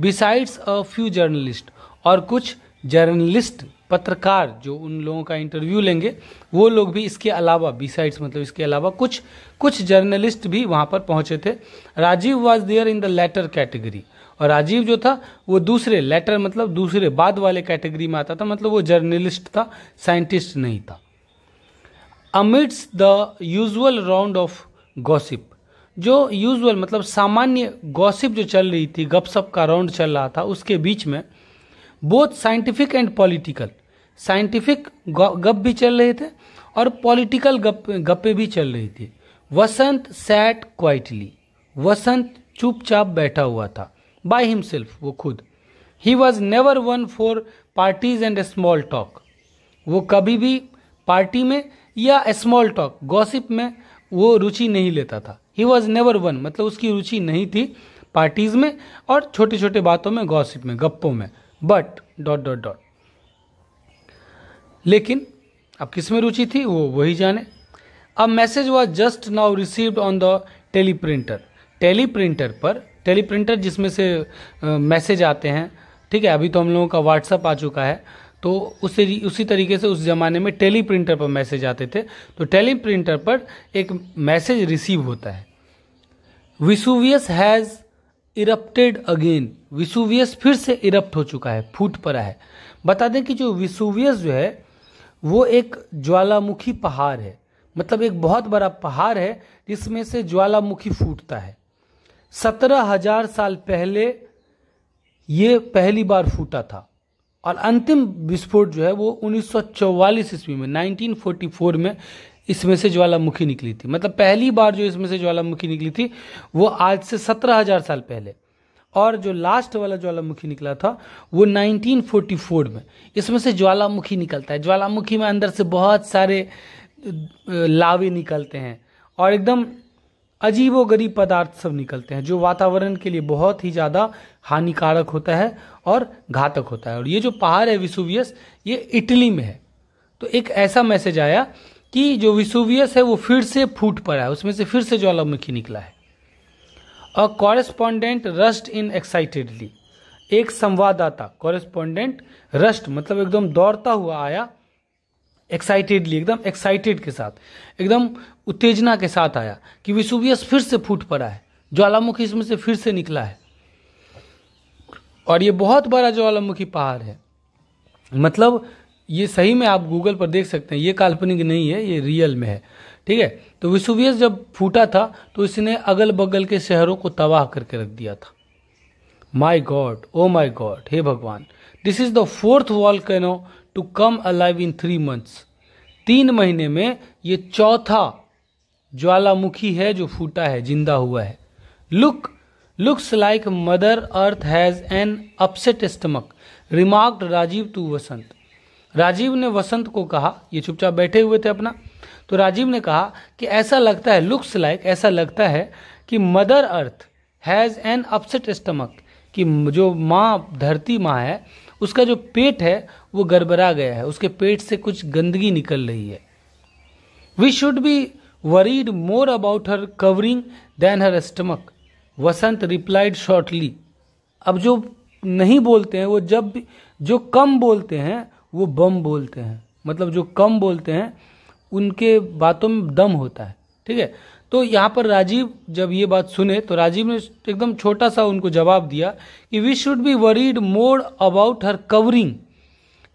बिसाइड्स अ फ्यू जर्नलिस्ट और कुछ जर्नलिस्ट पत्रकार जो उन लोगों का इंटरव्यू लेंगे वो लोग भी इसके अलावा बिसाइड्स मतलब इसके अलावा कुछ कुछ जर्नलिस्ट भी वहाँ पर पहुँचे थे Rajiv was there in the latter category और राजीव जो था वो दूसरे लेटर मतलब दूसरे बाद वाले कैटेगरी में आता था मतलब वो जर्नलिस्ट था साइंटिस्ट नहीं था amidst the usual round of gossip जो यूजुअल मतलब सामान्य गॉसिप जो चल रही थी गपसप का राउंड चल रहा था उसके बीच में both scientific and political scientific गप भी चल रहे थे और पॉलिटिकल गप गप्पे भी चल रही थी वसंत सैट क्वाइटली वसंत चुपचाप बैठा हुआ था बाय हिमसेल्फ वो खुद ही was never one for parties and small talk वो कभी भी पार्टी में या स्मॉल टॉक गॉसिप में वो रुचि नहीं लेता था ही वॉज नेवर वन मतलब उसकी रुचि नहीं थी पार्टीज में और छोटे छोटे बातों में गॉसिप में गप्पों में बट डॉट डॉट डॉट लेकिन अब किस में रुचि थी वो वही जाने अब message was just now received on the teleprinter teleprinter पर टेली प्रिंटर जिसमें से मैसेज आते हैं ठीक है अभी तो हम लोगों का व्हाट्सअप आ चुका है तो उसी उसी तरीके से उस ज़माने में टेली प्रिंटर पर मैसेज आते थे तो टेली प्रिंटर पर एक मैसेज रिसीव होता है Vesuvius has erupted again Vesuvius फिर से इरप्ट हो चुका है फूट पड़ा है बता दें कि जो विसुवियस जो है वो एक ज्वालामुखी पहाड़ है मतलब एक बहुत बड़ा पहाड़ है जिसमें से ज्वालामुखी फूटता है सत्रह हजार साल पहले ये पहली बार फूटा था और अंतिम विस्फोट जो है वो 1944 ईस्वी में 1944 में इसमें से ज्वालामुखी निकली थी मतलब पहली बार जो इसमें से ज्वालामुखी निकली थी वो आज से सत्रह हजार साल पहले और जो लास्ट वाला ज्वालामुखी निकला था वो 1944 में इसमें से ज्वालामुखी निकलता है ज्वालामुखी में अंदर से बहुत सारे लावे निकलते हैं और एकदम गरीब पदार्थ सब निकलते हैं जो वातावरण के लिए बहुत ही ज़्यादा हानिकारक होता है और घातक होता है और ये जो पहाड़ है विसुवियस ये इटली में है तो एक ऐसा मैसेज आया कि जो विसुवियस है वो फिर से फूट पड़ा है उसमें से फिर से ज्वालामुखी निकला है a correspondent rushed in excitedly एक संवाददाता कॉरेस्पॉन्डेंट रस्ट मतलब एकदम दौड़ता हुआ आया एक्साइटेडली एकदम एक्साइटेड के साथ एकदम उत्तेजना के साथ आया कि विसुवियस फिर से फूट पड़ा है ज्वालामुखी इसमें से फिर से निकला है और ये बहुत बड़ा ज्वालामुखी पहाड़ है मतलब ये सही में आप गूगल पर देख सकते हैं ये काल्पनिक नहीं है ये रियल में है ठीक है तो विसुवियस जब फूटा था तो इसने अगल बगल के शहरों को तबाह करके रख दिया था माई गॉड ओ माई गॉड हे भगवान this is the fourth volcano to come alive in three months तीन महीने में ये चौथा ज्वालामुखी है जो फूटा है जिंदा हुआ है look looks like mother earth has an upset stomach remarked Rajiv to Vasant Rajiv ने वसंत को कहा ये चुपचाप बैठे हुए थे अपना तो राजीव ने कहा कि ऐसा लगता है लुक्स लाइक ऐसा लगता है कि mother earth has an upset stomach कि जो माँ धरती माँ है उसका जो पेट है वो गड़बड़ा गया है उसके पेट से कुछ गंदगी निकल रही है we should be worried more about her covering than her stomach Vasant replied shortly अब जो नहीं बोलते हैं वो जब भी जो कम बोलते हैं वो बम बोलते हैं मतलब जो कम बोलते हैं उनके बातों में दम होता है ठीक है तो यहाँ पर राजीव जब ये बात सुने तो राजीव ने एकदम छोटा सा उनको जवाब दिया कि we should be worried more about her covering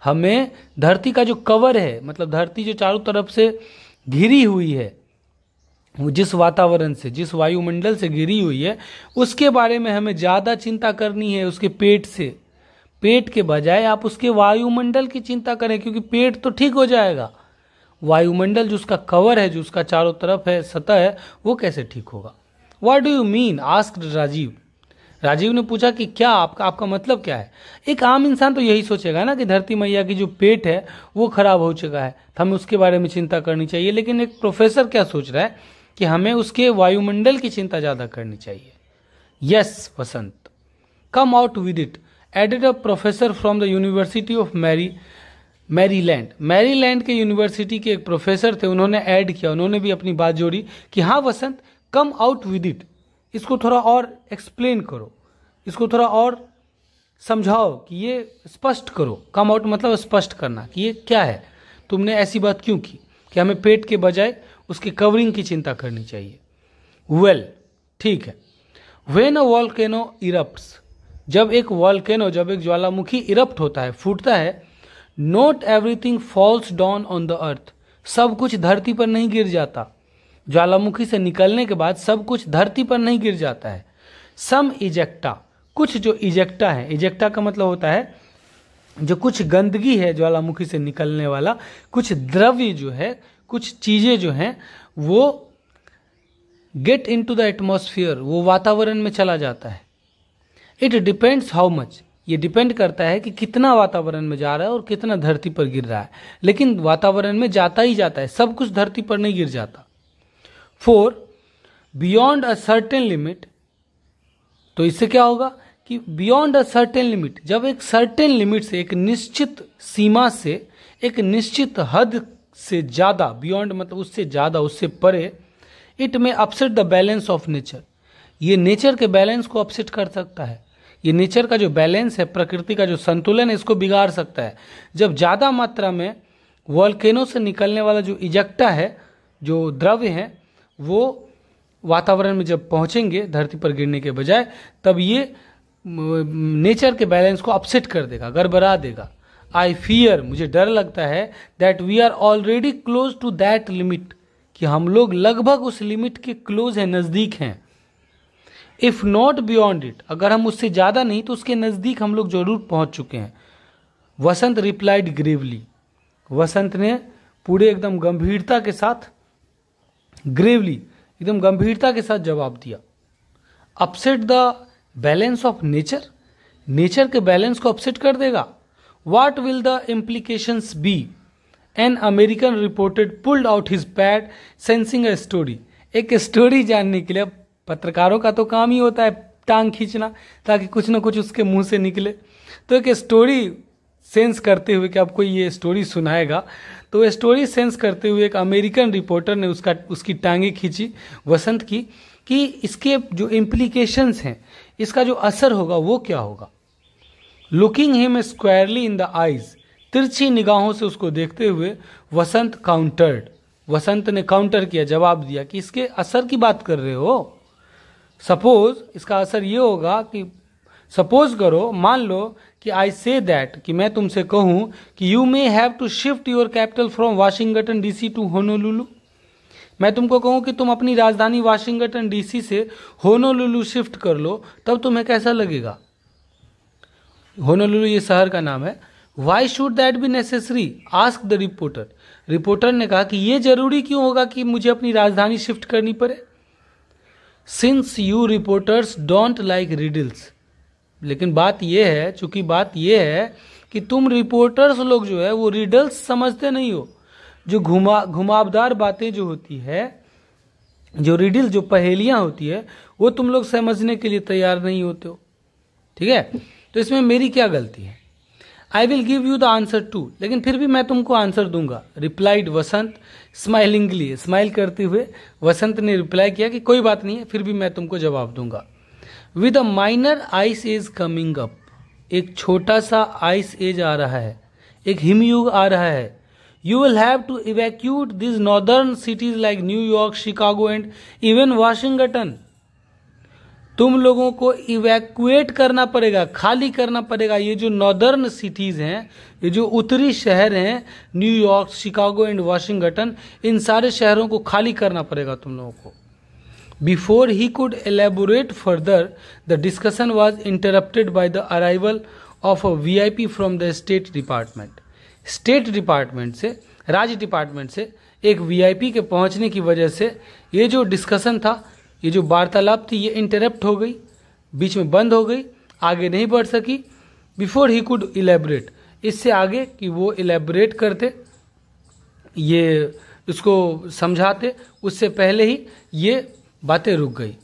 हमें धरती का जो कवर है मतलब धरती जो चारों तरफ से घिरी हुई है जिस वातावरण से जिस वायुमंडल से घिरी हुई है उसके बारे में हमें ज़्यादा चिंता करनी है उसके पेट से पेट के बजाय आप उसके वायुमंडल की चिंता करें क्योंकि पेट तो ठीक हो जाएगा वायुमंडल जो उसका कवर है जो उसका चारों तरफ है सतह है वो कैसे ठीक होगा what do you mean asked Rajiv Rajiv ने पूछा कि क्या आपका आपका मतलब क्या है एक आम इंसान तो यही सोचेगा ना कि धरती मैया की जो पेट है वो खराब हो चुका है तो हमें उसके बारे में चिंता करनी चाहिए लेकिन एक प्रोफेसर क्या सोच रहा है कि हमें उसके वायुमंडल की चिंता ज़्यादा करनी चाहिए yes Vasant come out with it added a professor from the University of Mary Maryland Maryland के यूनिवर्सिटी के एक प्रोफेसर थे उन्होंने ऐड किया उन्होंने भी अपनी बात जोड़ी कि हाँ Vasant come out with it इसको थोड़ा और एक्सप्लेन करो इसको थोड़ा और समझाओ कि ये स्पष्ट करो कम आउट मतलब स्पष्ट करना कि ये क्या है तुमने ऐसी बात क्यों की कि हमें पेट के बजाय उसकी कवरिंग की चिंता करनी चाहिए वेल well, ठीक है वेन अ वॉलकेनो इरप्ट जब एक वॉलकेनो जब एक ज्वालामुखी इरप्ट होता है फूटता है not everything falls down on the earth सब कुछ धरती पर नहीं गिर जाता ज्वालामुखी से निकलने के बाद सब कुछ धरती पर नहीं गिर जाता है सम इजेक्टा कुछ जो इजेक्टा है इजेक्टा का मतलब होता है जो कुछ गंदगी है ज्वालामुखी से निकलने वाला कुछ द्रव्य जो है कुछ चीज़ें जो हैं वो get into the atmosphere वो वातावरण में चला जाता है इट डिपेंड्स हाउ मच ये डिपेंड करता है कि कितना वातावरण में जा रहा है और कितना धरती पर गिर रहा है लेकिन वातावरण में जाता ही जाता है सब कुछ धरती पर नहीं गिर जाता for beyond a certain limit तो इससे क्या होगा कि बियॉन्ड अ सर्टेन लिमिट जब एक सर्टेन लिमिट से एक निश्चित सीमा से एक निश्चित हद से ज़्यादा बियॉन्ड मतलब उससे ज़्यादा उससे परे it may upset the balance of nature ये नेचर के बैलेंस को अपसेट कर सकता है ये नेचर का जो बैलेंस है प्रकृति का जो संतुलन है इसको बिगाड़ सकता है जब ज़्यादा मात्रा में वॉल्केनो से निकलने वाला जो इजेक्टा है जो द्रव्य है वो वातावरण में जब पहुंचेंगे धरती पर गिरने के बजाय तब ये नेचर के बैलेंस को अपसेट कर देगा गड़बड़ा देगा आई फियर मुझे डर लगता है that we are already close to that limit कि हम लोग लगभग उस लिमिट के क्लोज हैं नज़दीक हैं इफ नॉट बियॉन्ड इट अगर हम उससे ज़्यादा नहीं तो उसके नज़दीक हम लोग जरूर पहुंच चुके हैं वसंत रिप्लाइड ग्रेवली वसंत ने पूरे एकदम गंभीरता के साथ ग्रेवली एकदम गंभीरता के साथ जवाब दिया upset the balance of nature nature के बैलेंस को अपसेट कर देगा what will the implication be an American reporter pulled out his pad sensing a story एक स्टोरी जानने के लिए पत्रकारों का तो काम ही होता है टांग खींचना ताकि कुछ ना कुछ उसके मुंह से निकले तो एक स्टोरी सेंस करते हुए कि आपको ये स्टोरी सुनाएगा तो वह स्टोरी सेंस करते हुए एक अमेरिकन रिपोर्टर ने उसका उसकी टांगे खींची वसंत की कि इसके जो इम्प्लीकेशंस हैं इसका जो असर होगा वो क्या होगा looking him squarely in the eyes तिरछी निगाहों से उसको देखते हुए वसंत काउंटर्ड वसंत ने काउंटर किया जवाब दिया कि इसके असर की बात कर रहे हो सपोज इसका असर ये होगा कि सपोज करो मान लो कि आई से दैट कि मैं तुमसे कहूं कि you may have to shift your capital from Washington DC to Honolulu मैं तुमको कहूं कि तुम अपनी राजधानी वाशिंगटन डीसी से होनोलुलु शिफ्ट कर लो तब तुम्हें कैसा लगेगा होनोलुलु ये शहर का नाम है why should that be necessary ask the reporter reporter ने कहा कि ये जरूरी क्यों होगा कि मुझे अपनी राजधानी शिफ्ट करनी पड़े since you reporters don't like riddles लेकिन बात यह है चूंकि बात यह है कि तुम रिपोर्टर्स लोग जो है वो रिडल्स समझते नहीं हो जो घुमा घुमावदार बातें जो होती है जो रिडिल जो पहेलियां होती है वो तुम लोग समझने के लिए तैयार नहीं होते हो ठीक है तो इसमें मेरी क्या गलती है I will give you the answer too लेकिन फिर भी मैं तुमको आंसर दूंगा रिप्लाइड वसंत स्माइलिंगली स्माइल करते हुए वसंत ने रिप्लाई किया कि कोई बात नहीं है फिर भी मैं तुमको जवाब दूंगा with a minor ice age coming up एक छोटा सा आइस एज आ रहा है एक हिमयुग आ रहा है you will have to evacuate this northern cities like New York Chicago and even Washington तुम लोगों को इवेक्युएट करना पड़ेगा खाली करना पड़ेगा ये जो नॉर्दर्न सिटीज़ हैं ये जो उत्तरी शहर हैं न्यूयॉर्क शिकागो एंड वाशिंगटन इन सारे शहरों को खाली करना पड़ेगा तुम लोगों को Before he could elaborate further, the discussion was interrupted by the arrival of a VIP from the State Department. State Department से राज्य डिपार्टमेंट से एक वीआईपी के पहुंचने की वजह से ये जो डिस्कशन था ये जो वार्तालाप थी ये इंटरप्ट हो गई बीच में बंद हो गई आगे नहीं बढ़ सकी बिफोर ही कुड इलेबरेट इससे आगे कि वो इलेबरेट करते ये इसको समझाते उससे पहले ही ये बातें रुक गई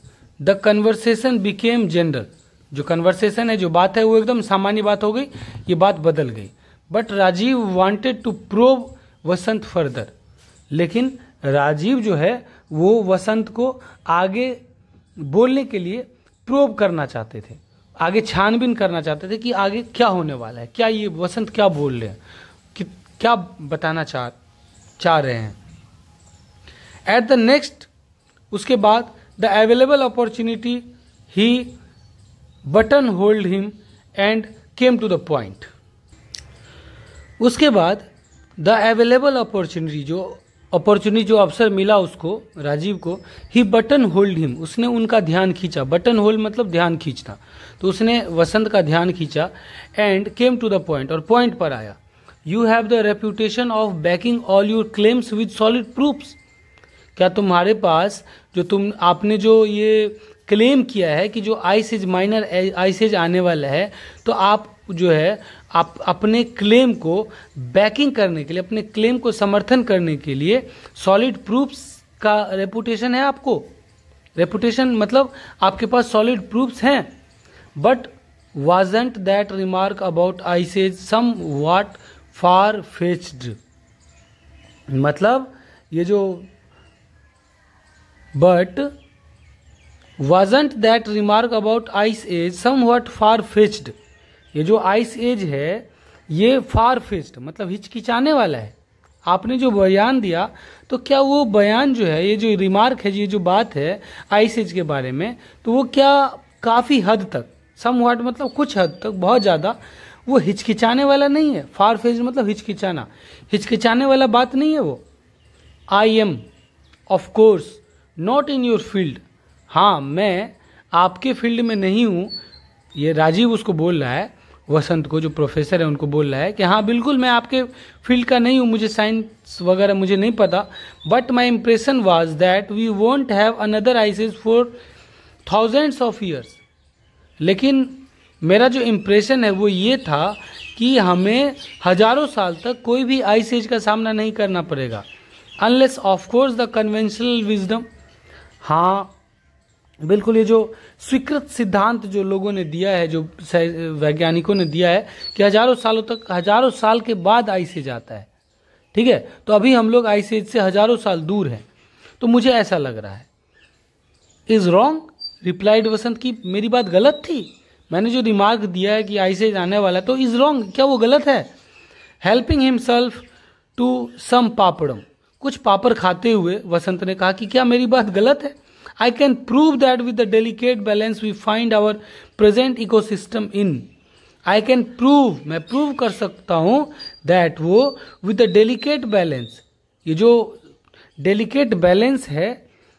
द कन्वर्सेशन बिकेम जनरल जो कन्वर्सेशन है जो बात है वो एकदम सामान्य बात हो गई ये बात बदल गई but Rajiv wanted to prove Vasant further लेकिन राजीव जो है वो वसंत को आगे बोलने के लिए प्रोब करना चाहते थे आगे छानबीन करना चाहते थे कि आगे क्या होने वाला है क्या ये वसंत क्या बोल रहे हैं कि क्या बताना चाह चाह रहे हैं एट द नेक्स्ट उसके बाद the available opportunity he buttonholed him and came to the point उसके बाद द अवेलेबल अपॉर्चुनिटी जो अपॉर्चुनिटी जो अवसर मिला उसको राजीव को ही बटन होल्ड हिम उसने उनका ध्यान खींचा बटन होल्ड मतलब ध्यान खींचना तो उसने वसंत का ध्यान खींचा and came to the point और पॉइंट पर आया you have the reputation of backing all your claims with solid proofs क्या तुम्हारे पास जो तुम आपने जो ये क्लेम किया है कि जो एज माइनर एज आने वाला है तो आप जो है आप अपने क्लेम को बैकिंग करने के लिए अपने क्लेम को समर्थन करने के लिए सॉलिड प्रूफ्स का रेपुटेशन है आपको रेपुटेशन मतलब आपके पास सॉलिड प्रूफ्स हैं but remark about remark about somewhat far fetched मतलब ये जो but wasn't that remark about ice age somewhat far fetched ये जो ice age है ये far fetched मतलब हिचकिचाने वाला है आपने जो बयान दिया तो क्या वो बयान जो है ये जो रिमार्क है ये जो बात है आइस एज के बारे में तो वो क्या काफ़ी हद तक सम वाट मतलब कुछ हद तक बहुत ज़्यादा वो हिचकिचाने वाला नहीं है फार फेज मतलब हिचकिचाना हिचकिचाने वाला बात नहीं है वो I am of course not in your field हाँ मैं आपके फील्ड में नहीं हूँ ये राजीव उसको बोल रहा है वसंत को जो प्रोफेसर है उनको बोल रहा है कि हाँ बिल्कुल मैं आपके फील्ड का नहीं हूँ मुझे साइंस वगैरह मुझे नहीं पता but my impression was that we won't have another ice age for thousands of years लेकिन मेरा जो इम्प्रेशन है वो ये था कि हमें हजारों साल तक कोई भी आइस एज का सामना नहीं करना पड़ेगा unless of course the conventional wisdom हाँ बिल्कुल ये जो स्वीकृत सिद्धांत जो लोगों ने दिया है जो वैज्ञानिकों ने दिया है कि हजारों सालों तक हजारों साल के बाद आई से जाता है ठीक है तो अभी हम लोग आई से से हजारों साल दूर हैं तो मुझे ऐसा लग रहा है इज रॉन्ग रिप्लाइड वसंत की मेरी बात गलत थी मैंने जो रिमार्क दिया है कि आई से जाने वाला तो इज रॉन्ग क्या वो गलत है helping himself to some papadum कुछ पापर खाते हुए वसंत ने कहा कि क्या मेरी बात गलत है I can prove that with the delicate balance we find our present system in I can prove मैं प्रूव कर सकता हूँ दैट वो विद द डेलिकेट बैलेंस ये जो डेलिकेट बैलेंस है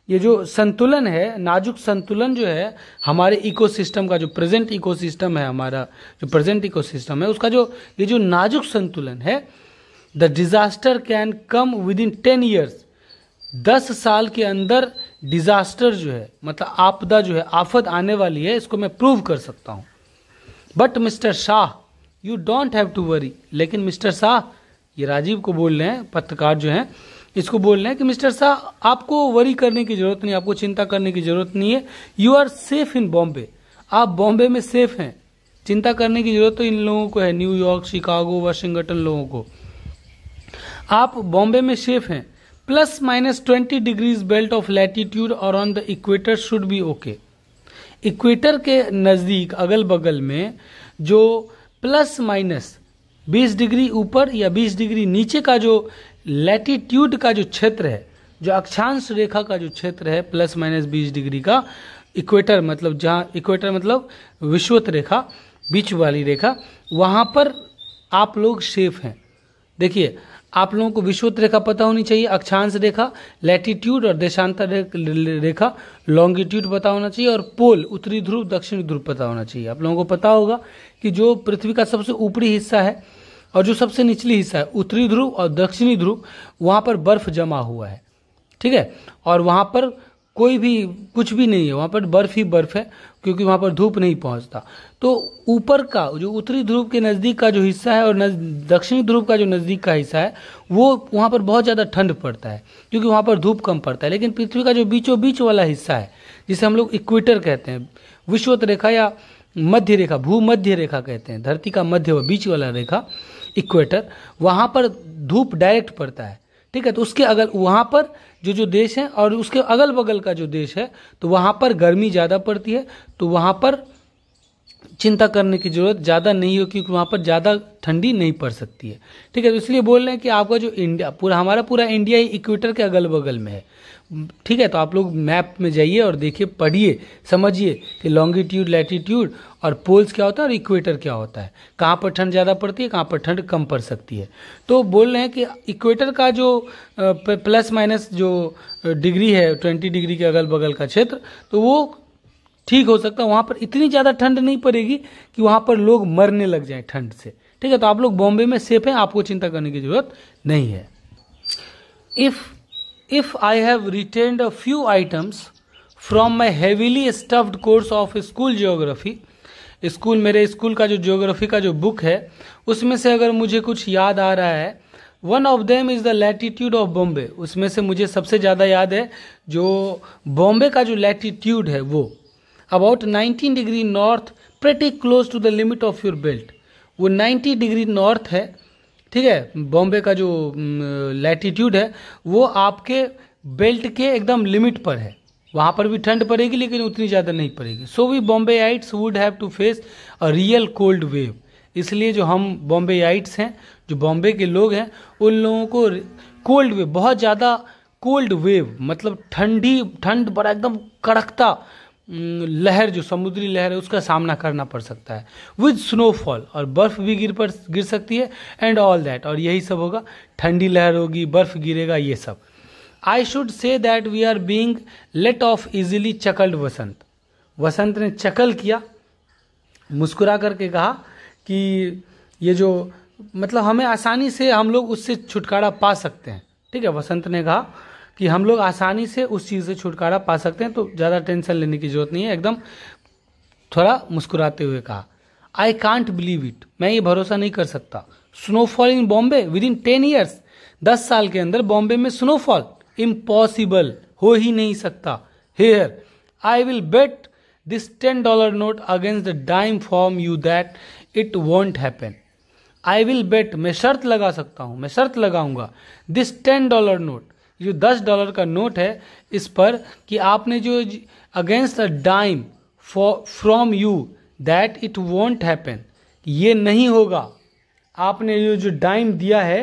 ये जो संतुलन है नाजुक संतुलन जो है हमारे इकोसिस्टम का जो प्रेजेंट इकोसिस्टम है हमारा जो प्रेजेंट इकोसिस्टम है उसका जो ये जो नाजुक संतुलन है the disaster can come within ten years दस साल के अंदर डिज़ास्टर जो है मतलब आपदा जो है आफत आने वाली है इसको मैं प्रूव कर सकता हूँ but mister Shah you don't have to worry लेकिन मिस्टर शाह ये राजीव को बोल रहे हैं पत्रकार जो हैं इसको बोल रहे हैं कि मिस्टर शाह आपको वरी करने की जरूरत नहीं आपको चिंता करने की जरूरत नहीं है you are safe in Bombay आप बॉम्बे में सेफ हैं चिंता करने की जरूरत तो इन लोगों को है न्यूयॉर्क शिकागो वाशिंगटन लोगों को आप बॉम्बे में सेफ हैं plus minus twenty degrees belt of latitude और on the equator should be okay equator के नज़दीक अगल बगल में जो प्लस माइनस 20 डिग्री ऊपर या 20 डिग्री नीचे का जो लैटिट्यूड का जो क्षेत्र है जो अक्षांश रेखा का जो क्षेत्र है प्लस माइनस 20 डिग्री का इक्वेटर मतलब जहाँ इक्वेटर मतलब विश्वत रेखा बीच वाली रेखा वहाँ पर आप लोग सेफ हैं देखिए आप लोगों को विश्वत रेखा पता होनी चाहिए अक्षांश रेखा लैटिट्यूड और देशांतर रेखा लॉन्गिट्यूड पता होना चाहिए और पोल उत्तरी ध्रुव दक्षिणी ध्रुव पता होना चाहिए आप लोगों को पता होगा कि जो पृथ्वी का सबसे ऊपरी हिस्सा है और जो सबसे निचली हिस्सा है उत्तरी ध्रुव और दक्षिणी ध्रुव वहाँ पर बर्फ जमा हुआ है ठीक है और वहाँ पर कोई भी कुछ भी नहीं है वहाँ पर बर्फ ही बर्फ है क्योंकि वहाँ पर धूप नहीं पहुँचता तो ऊपर का जो उत्तरी ध्रुव के नज़दीक का जो हिस्सा है और दक्षिणी ध्रुव का जो नज़दीक का हिस्सा है वो वहाँ पर बहुत ज़्यादा ठंड पड़ता है क्योंकि वहाँ पर धूप कम पड़ता है लेकिन पृथ्वी का जो बीचों बीच वाला हिस्सा है जिसे हम लोग इक्वेटर कहते हैं विश्वत रेखा या मध्य रेखा भू मध्य रेखा कहते हैं धरती का मध्य व बीच वाला रेखा इक्वेटर वहाँ पर धूप डायरेक्ट पड़ता है ठीक है तो उसके अगर वहाँ पर जो जो देश है और उसके अगल बगल का जो देश है तो वहाँ पर गर्मी ज़्यादा पड़ती है तो वहाँ पर चिंता करने की ज़रूरत ज़्यादा नहीं हो क्योंकि वहाँ पर ज़्यादा ठंडी नहीं पड़ सकती है ठीक है तो इसलिए बोल रहे हैं कि आपका जो इंडिया पूरा हमारा पूरा इंडिया ही इक्वेटर के अगल बगल में है ठीक है तो आप लोग मैप में जाइए और देखिए पढ़िए समझिए कि लॉन्गिट्यूड लैटिट्यूड और पोल्स क्या होता है और इक्वेटर क्या होता है कहाँ पर ठंड ज़्यादा पड़ती है कहाँ पर ठंड कम पड़ सकती है तो बोल रहे हैं कि इक्वेटर का जो प्लस माइनस जो डिग्री है ट्वेंटी डिग्री के अगल बगल का क्षेत्र तो वो ठीक हो सकता है वहाँ पर इतनी ज़्यादा ठंड नहीं पड़ेगी कि वहाँ पर लोग मरने लग जाए ठंड से ठीक है तो आप लोग बॉम्बे में सेफ हैं आपको चिंता करने की जरूरत नहीं है if if I have retained a few items from my heavily stuffed course of school geography, school मेरे स्कूल का जो ज्योग्राफी का जो बुक है उसमें से अगर मुझे कुछ याद आ रहा है one of them is the latitude of Bombay उसमें से मुझे सबसे ज़्यादा याद है जो बॉम्बे का जो लैटीट्यूड है वो about 19 degree north pretty close to the limit of your belt वो 90 डिग्री नॉर्थ है ठीक है बॉम्बे का जो लैटिट्यूड है वो आपके बेल्ट के एकदम लिमिट पर है वहाँ पर भी ठंड पड़ेगी लेकिन उतनी ज़्यादा नहीं पड़ेगी so we Bombayites would have to face a real cold wave इसलिए जो हम बॉम्बे आइट्स हैं जो बॉम्बे के लोग हैं उन लोगों को कोल्ड वेव बहुत ज़्यादा कोल्ड वेव मतलब ठंडी ठंड बड़ा एकदम कड़कता लहर जो समुद्री लहर है उसका सामना करना पड़ सकता है विद स्नोफॉल और बर्फ़ भी गिर पर गिर सकती है एंड ऑल दैट और यही सब होगा ठंडी लहर होगी बर्फ़ गिरेगा ये सब I should say that we are being let off easily chuckled Vasant Vasant ने चकल किया मुस्कुरा करके कहा कि ये जो मतलब हमें आसानी से हम लोग उससे छुटकारा पा सकते हैं ठीक है वसंत ने कहा कि हम लोग आसानी से उस चीज़ से छुटकारा पा सकते हैं तो ज़्यादा टेंशन लेने की जरूरत नहीं है एकदम थोड़ा मुस्कुराते हुए कहा आई कांट बिलीव इट मैं ये भरोसा नहीं कर सकता snowfall in Bombay within ten years दस साल के अंदर बॉम्बे में स्नोफॉल इम्पॉसिबल हो ही नहीं सकता here I will bet this ten dollar note against the dime from you that it won't happen I will bet मैं शर्त लगा सकता हूँ मैं शर्त लगाऊंगा दिस टेन डॉलर नोट जो दस डॉलर का नोट है इस पर कि आपने जो against a dime from you that it won't happen ये नहीं होगा आपने ये जो डाइम दिया है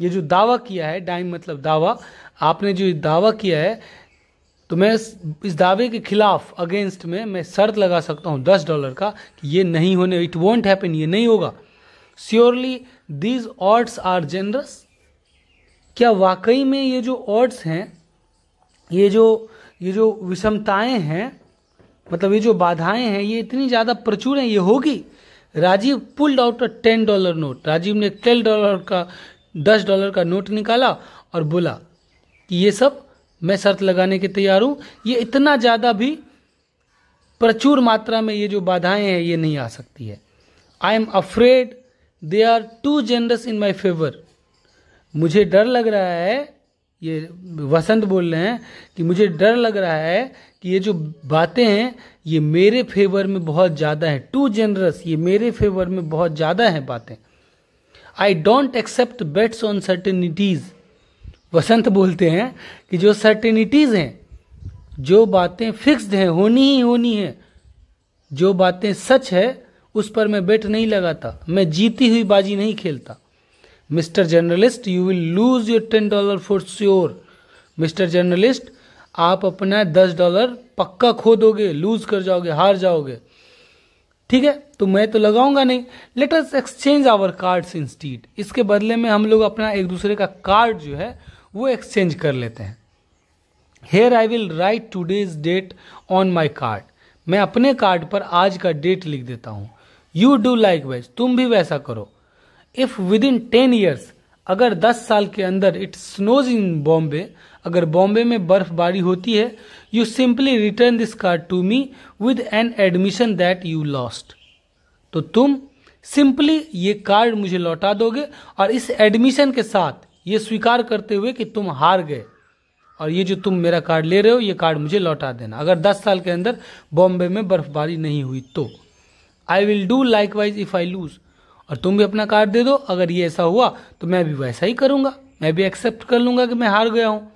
ये जो दावा किया है डाइम मतलब दावा आपने जो दावा किया है तो मैं इस दावे के खिलाफ अगेंस्ट में मैं शर्त लगा सकता हूँ दस डॉलर का कि ये नहीं होने इट वॉन्ट हैपन ये नहीं होगा surely these odds are generous क्या वाकई में ये जो ऑड्स हैं ये जो ये जो विषमताएं हैं मतलब ये जो बाधाएं हैं ये इतनी ज़्यादा प्रचुर हैं ये होगी Rajiv pulled out a ten dollar note Rajiv ने टेन डॉलर का दस डॉलर का नोट निकाला और बोला कि ये सब मैं शर्त लगाने के तैयार हूँ ये इतना ज़्यादा भी प्रचुर मात्रा में ये जो बाधाएं हैं ये नहीं आ सकती है I am afraid they are too generous in my favour मुझे डर लग रहा है ये वसंत बोल रहे हैं कि मुझे डर लग रहा है कि ये जो बातें हैं ये मेरे फेवर में बहुत ज़्यादा है टू जनरस ये मेरे फेवर में बहुत ज़्यादा है बातें I don't accept bets on certainties Vasant बोलते हैं कि जो सर्टेनिटीज़ हैं जो बातें फिक्स्ड हैं होनी ही होनी है जो बातें सच है उस पर मैं बेट नहीं लगाता मैं जीती हुई बाजी नहीं खेलता mister journalist you will lose your ten dollar for sure mister journalist आप अपना दस डॉलर पक्का खो दोगे लूज कर जाओगे हार जाओगे ठीक है तो मैं तो लगाऊंगा नहीं let us exchange our cards instead इसके बदले में हम लोग अपना एक दूसरे का कार्ड जो है वो एक्सचेंज कर लेते हैं here I will write today's date on my card मैं अपने कार्ड पर आज का डेट लिख देता हूँ यू डू लाइक वाइज तुम भी वैसा करो if within ten years अगर 10 साल के अंदर इट स्नोज इन बॉम्बे अगर बॉम्बे में बर्फबारी होती है you simply return this card to me with an admission that you lost तो तुम सिंपली ये कार्ड मुझे लौटा दोगे और इस एडमिशन के साथ ये स्वीकार करते हुए कि तुम हार गए और ये जो तुम मेरा कार्ड ले रहे हो ये कार्ड मुझे लौटा देना अगर 10 साल के अंदर बॉम्बे में बर्फबारी नहीं हुई तो I will do likewise if I lose और तुम भी अपना कार्ड दे दो अगर ये ऐसा हुआ तो मैं भी वैसा ही करूंगा मैं भी एक्सेप्ट कर लूंगा कि मैं हार गया हूँ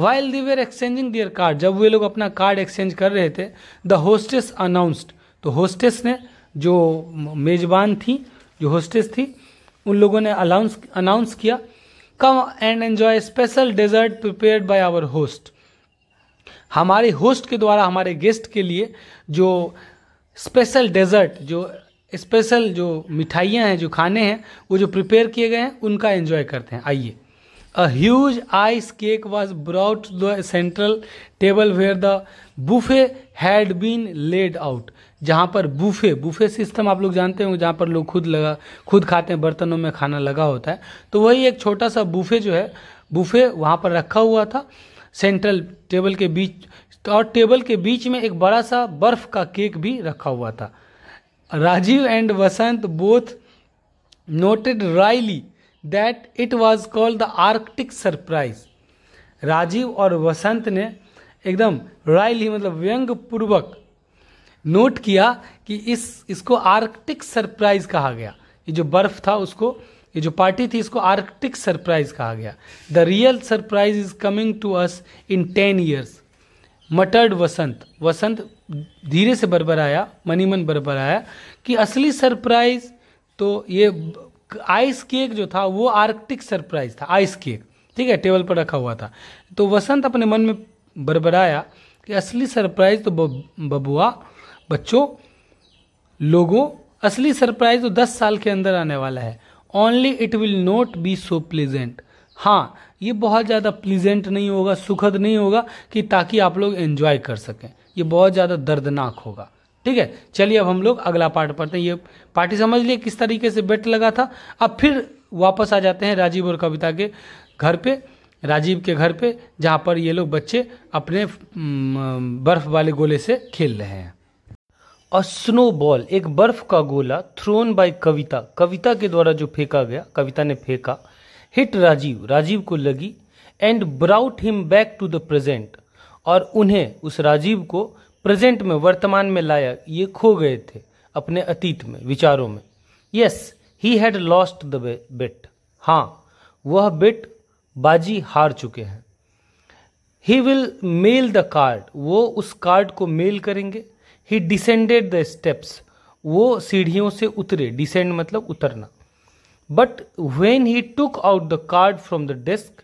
while they were exchanging their card जब वे लोग अपना कार्ड एक्सचेंज कर रहे थे द होस्टेस अनाउंस्ड तो होस्टेस ने जो मेजबान थी जो होस्टेस थी उन लोगों ने अनाउंस अनाउंस किया come and enjoy special dessert prepared by our host हमारे होस्ट के द्वारा हमारे गेस्ट के लिए जो स्पेशल डेजर्ट जो स्पेशल जो मिठाइयाँ हैं जो खाने हैं वो जो प्रिपेयर किए गए हैं उनका एंजॉय करते हैं आइए a huge ice cake was brought the central table where the buffet had been laid out जहाँ पर बुफे बुफे सिस्टम आप लोग जानते होंगे जहाँ पर लोग खुद लगा खुद खाते हैं बर्तनों में खाना लगा होता है तो वही एक छोटा सा बुफे जो है बुफे वहाँ पर रखा हुआ था सेंट्रल टेबल के बीच और टेबल के बीच में एक बड़ा सा बर्फ का केक भी रखा हुआ था Rajiv and Vasant both noted wryly that it was called the Arctic surprise Rajiv और वसंत ने एकदम रायली मतलब व्यंग पूर्वक नोट किया कि इस इसको आर्कटिक सरप्राइज कहा गया ये जो बर्फ था उसको ये जो पार्टी थी इसको आर्कटिक सरप्राइज कहा गया the real surprise is coming to us in ten years muttered Vasant Vasant धीरे से बरबराया मनी मन बरबराया कि असली सरप्राइज तो ये आइस केक जो था वो आर्कटिक सरप्राइज था आइस केक ठीक है टेबल पर रखा हुआ था तो वसंत अपने मन में बरबराया कि असली सरप्राइज तो बबुआ बच्चों लोगों असली सरप्राइज तो दस साल के अंदर आने वाला है only it will not be so pleasant हाँ ये बहुत ज़्यादा प्लीजेंट नहीं होगा सुखद नहीं होगा कि ताकि आप लोग एंजॉय कर सकें ये बहुत ज़्यादा दर्दनाक होगा ठीक है चलिए अब हम लोग अगला पार्ट पढ़ते हैं ये पार्टी समझ लिए किस तरीके से बेट लगा था अब फिर वापस आ जाते हैं राजीव और कविता के घर पे राजीव के घर पे जहाँ पर ये लोग बच्चे अपने बर्फ वाले गोले से खेल रहे हैं और स्नो बॉल एक बर्फ का गोला थ्रोन बाय कविता कविता के द्वारा जो फेंका गया कविता ने फेंका हिट राजीव राजीव को लगी and brought him back to the present और उन्हें उस राजीव को प्रेजेंट में वर्तमान में लाया ये खो गए थे अपने अतीत में विचारों में yes he had lost the bet हाँ वह बेट बाजी हार चुके हैं he will mail the card वो उस कार्ड को मेल करेंगे ही डिसेंडेड द स्टेप्स वो सीढ़ियों से उतरे डिसेंड मतलब उतरना but when he took out the card from the desk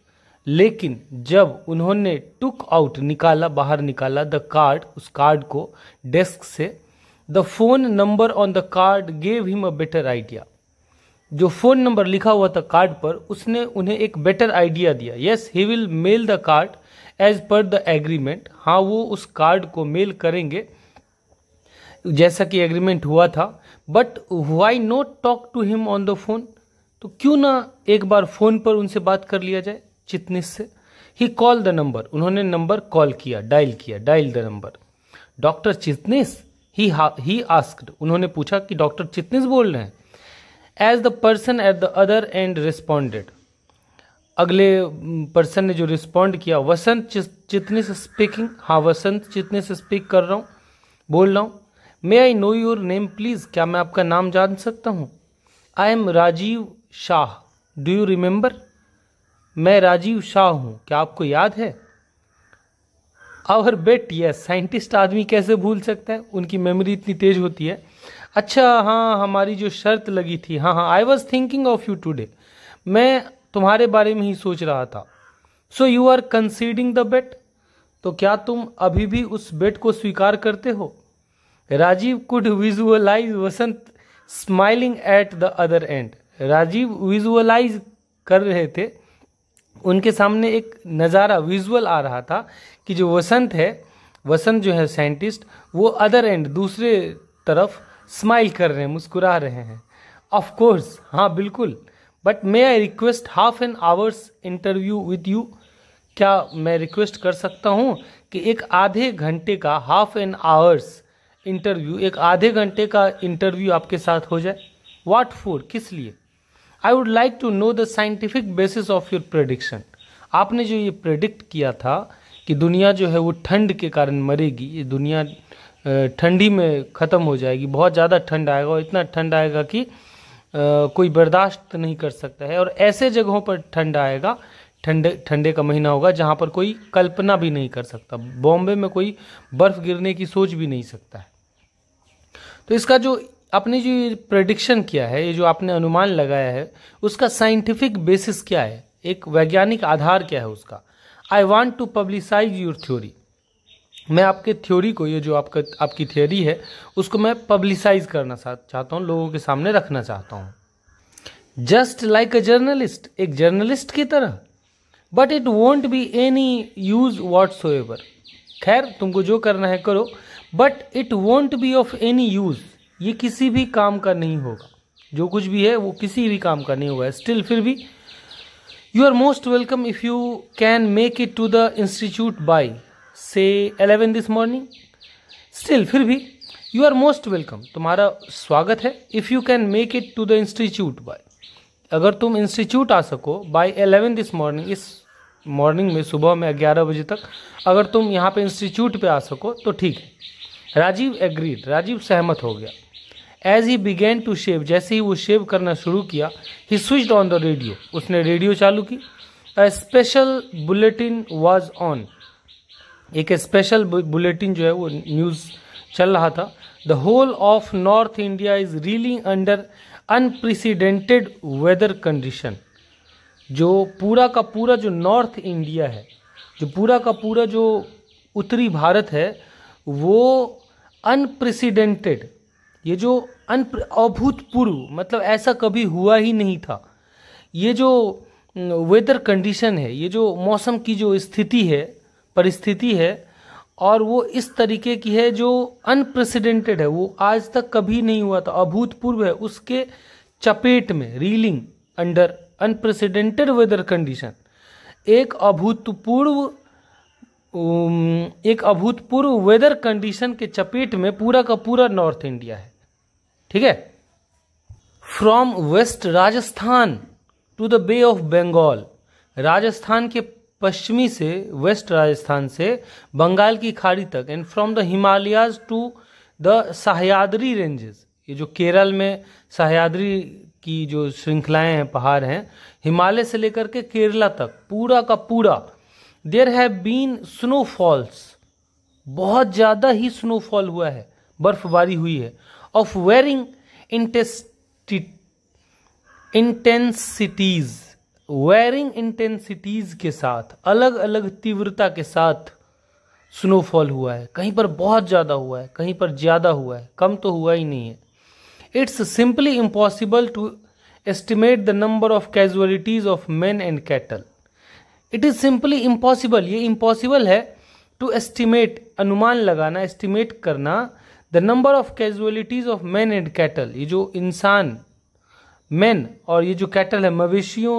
लेकिन जब उन्होंने टुक आउट निकाला बाहर निकाला द कार्ड उस कार्ड को डेस्क से the phone number on the card gave him a better idea जो फोन नंबर लिखा हुआ था कार्ड पर उसने उन्हें एक बेटर आइडिया दिया yes he will mail the card as per the agreement हाँ वो उस कार्ड को मेल करेंगे जैसा कि एग्रीमेंट हुआ था but why not talk to him on the phone तो क्यों ना एक बार फोन पर उनसे बात कर लिया जाए चितनिस से ही कॉल द नंबर उन्होंने नंबर कॉल किया डायल किया dial the number doctor Chitnis he he asked उन्होंने पूछा कि डॉक्टर चितनिस बोल रहे हैं as the person at the other end responded अगले पर्सन ने जो रिस्पॉन्ड किया वसंत चितनिस स्पीकिंग हाँ वसंत चितनिस स्पीक कर रहा हूँ बोल रहा हूँ may I know your name please क्या मैं आपका नाम जान सकता हूँ I am Rajiv Shah do you remember मैं राजीव शाह हूं क्या आपको याद है आवर बेट यस साइंटिस्ट आदमी कैसे भूल सकता है उनकी मेमोरी इतनी तेज होती है अच्छा हाँ हमारी जो शर्त लगी थी हाँ हाँ I was thinking of you today मैं तुम्हारे बारे में ही सोच रहा था so you are conceding the bet तो क्या तुम अभी भी उस बेट को स्वीकार करते हो Rajiv could visualise Vasant smiling at the other end Rajiv visualise कर रहे थे उनके सामने एक नज़ारा विजुअल आ रहा था कि जो वसंत है वसंत जो है साइंटिस्ट वो अदर एंड दूसरे तरफ स्माइल कर रहे हैं मुस्कुरा रहे हैं ऑफ कोर्स हाँ बिल्कुल but may I request half an hour's interview with you क्या मैं रिक्वेस्ट कर सकता हूँ कि एक आधे घंटे का हाफ एन आवर्स इंटरव्यू एक आधे घंटे का इंटरव्यू आपके साथ हो जाए वाट फोर किस लिए I would like to know the scientific basis of your prediction आपने जो ये प्रेडिक्ट किया था कि दुनिया जो है वो ठंड के कारण मरेगी ये दुनिया ठंडी में ख़त्म हो जाएगी बहुत ज़्यादा ठंड आएगा और इतना ठंड आएगा कि कोई बर्दाश्त नहीं कर सकता है और ऐसे जगहों पर ठंड आएगा ठंडे ठंडे का महीना होगा जहाँ पर कोई कल्पना भी नहीं कर सकता बॉम्बे में कोई बर्फ़ गिरने की सोच भी नहीं सकता है तो इसका जो आपने जो ये प्रडिक्शन किया है ये जो आपने अनुमान लगाया है उसका साइंटिफिक बेसिस क्या है एक वैज्ञानिक आधार क्या है उसका I want to publicise your theory मैं आपके थ्योरी को ये जो आपका आपकी थ्योरी है उसको मैं पब्लिसाइज करना चाहता हूँ लोगों के सामने रखना चाहता हूँ जस्ट लाइक अ जर्नलिस्ट एक जर्नलिस्ट की तरह but it won't be any use whatsoever खैर तुमको जो करना है करो but it won't be of any use ये किसी भी काम का नहीं होगा जो कुछ भी है वो किसी भी काम का नहीं होगा स्टिल फिर भी you are most welcome if you can make it to the institute by से एलेवन दिस मॉर्निंग स्टिल फिर भी यू आर मोस्ट वेलकम तुम्हारा स्वागत है if you can make it to the institute by अगर तुम इंस्टीट्यूट आ सको बाय एलेवन दिस मॉर्निंग इस मॉर्निंग में सुबह में ग्यारह बजे तक अगर तुम यहाँ पे इंस्टीट्यूट पे आ सको तो ठीक है राजीव एग्रीड राजीव सहमत हो गया as he began to shave जैसे ही वो शेव करना शुरू किया he switch on the radio उसने रेडियो चालू की a special bulletin was on एक स्पेशल बुलेटिन जो है वो न्यूज़ चल रहा था the whole of north India is reeling under unprecedented weather condition जो पूरा का पूरा जो नॉर्थ इंडिया है जो पूरा का पूरा जो उत्तरी भारत है वो अनप्रेसिडेंटेड ये जो अन अभूतपूर्व मतलब ऐसा कभी हुआ ही नहीं था ये जो वेदर कंडीशन है ये जो मौसम की जो स्थिति है परिस्थिति है और वो इस तरीके की है जो अनप्रेसिडेंटेड है वो आज तक कभी नहीं हुआ था अभूतपूर्व है उसके चपेट में reeling under unprecedented weather condition एक अभूतपूर्व एक अभूतपूर्व वेदर कंडीशन के चपेट में पूरा का पूरा नॉर्थ इंडिया है ठीक है from west Rajasthan to the Bay of Bengal Rajasthan के पश्चिमी से वेस्ट राजस्थान से बंगाल की खाड़ी तक and from the Himalayas to the Sahyadri ranges ये जो केरल में सहयाद्री की जो श्रृंखलाएं हैं पहाड़ हैं हिमालय से लेकर के केरला तक पूरा का पूरा देर हैव बीन स्नोफॉल्स बहुत ज़्यादा ही स्नोफॉल हुआ है बर्फबारी हुई है of varying intensities varying intensities के साथ अलग अलग तीव्रता के साथ स्नोफॉल हुआ है कहीं पर बहुत ज़्यादा हुआ है कहीं पर ज़्यादा हुआ है कम तो हुआ ही नहीं है it's simply impossible to estimate the number of casualties of man and cattle it is simply impossible ये इम्पॉसिबल है टू एस्टिमेट अनुमान लगाना एस्टिमेट करना the number of casualties of man and cattle ये जो इंसान मैन और ये जो कैटल है मवेशियों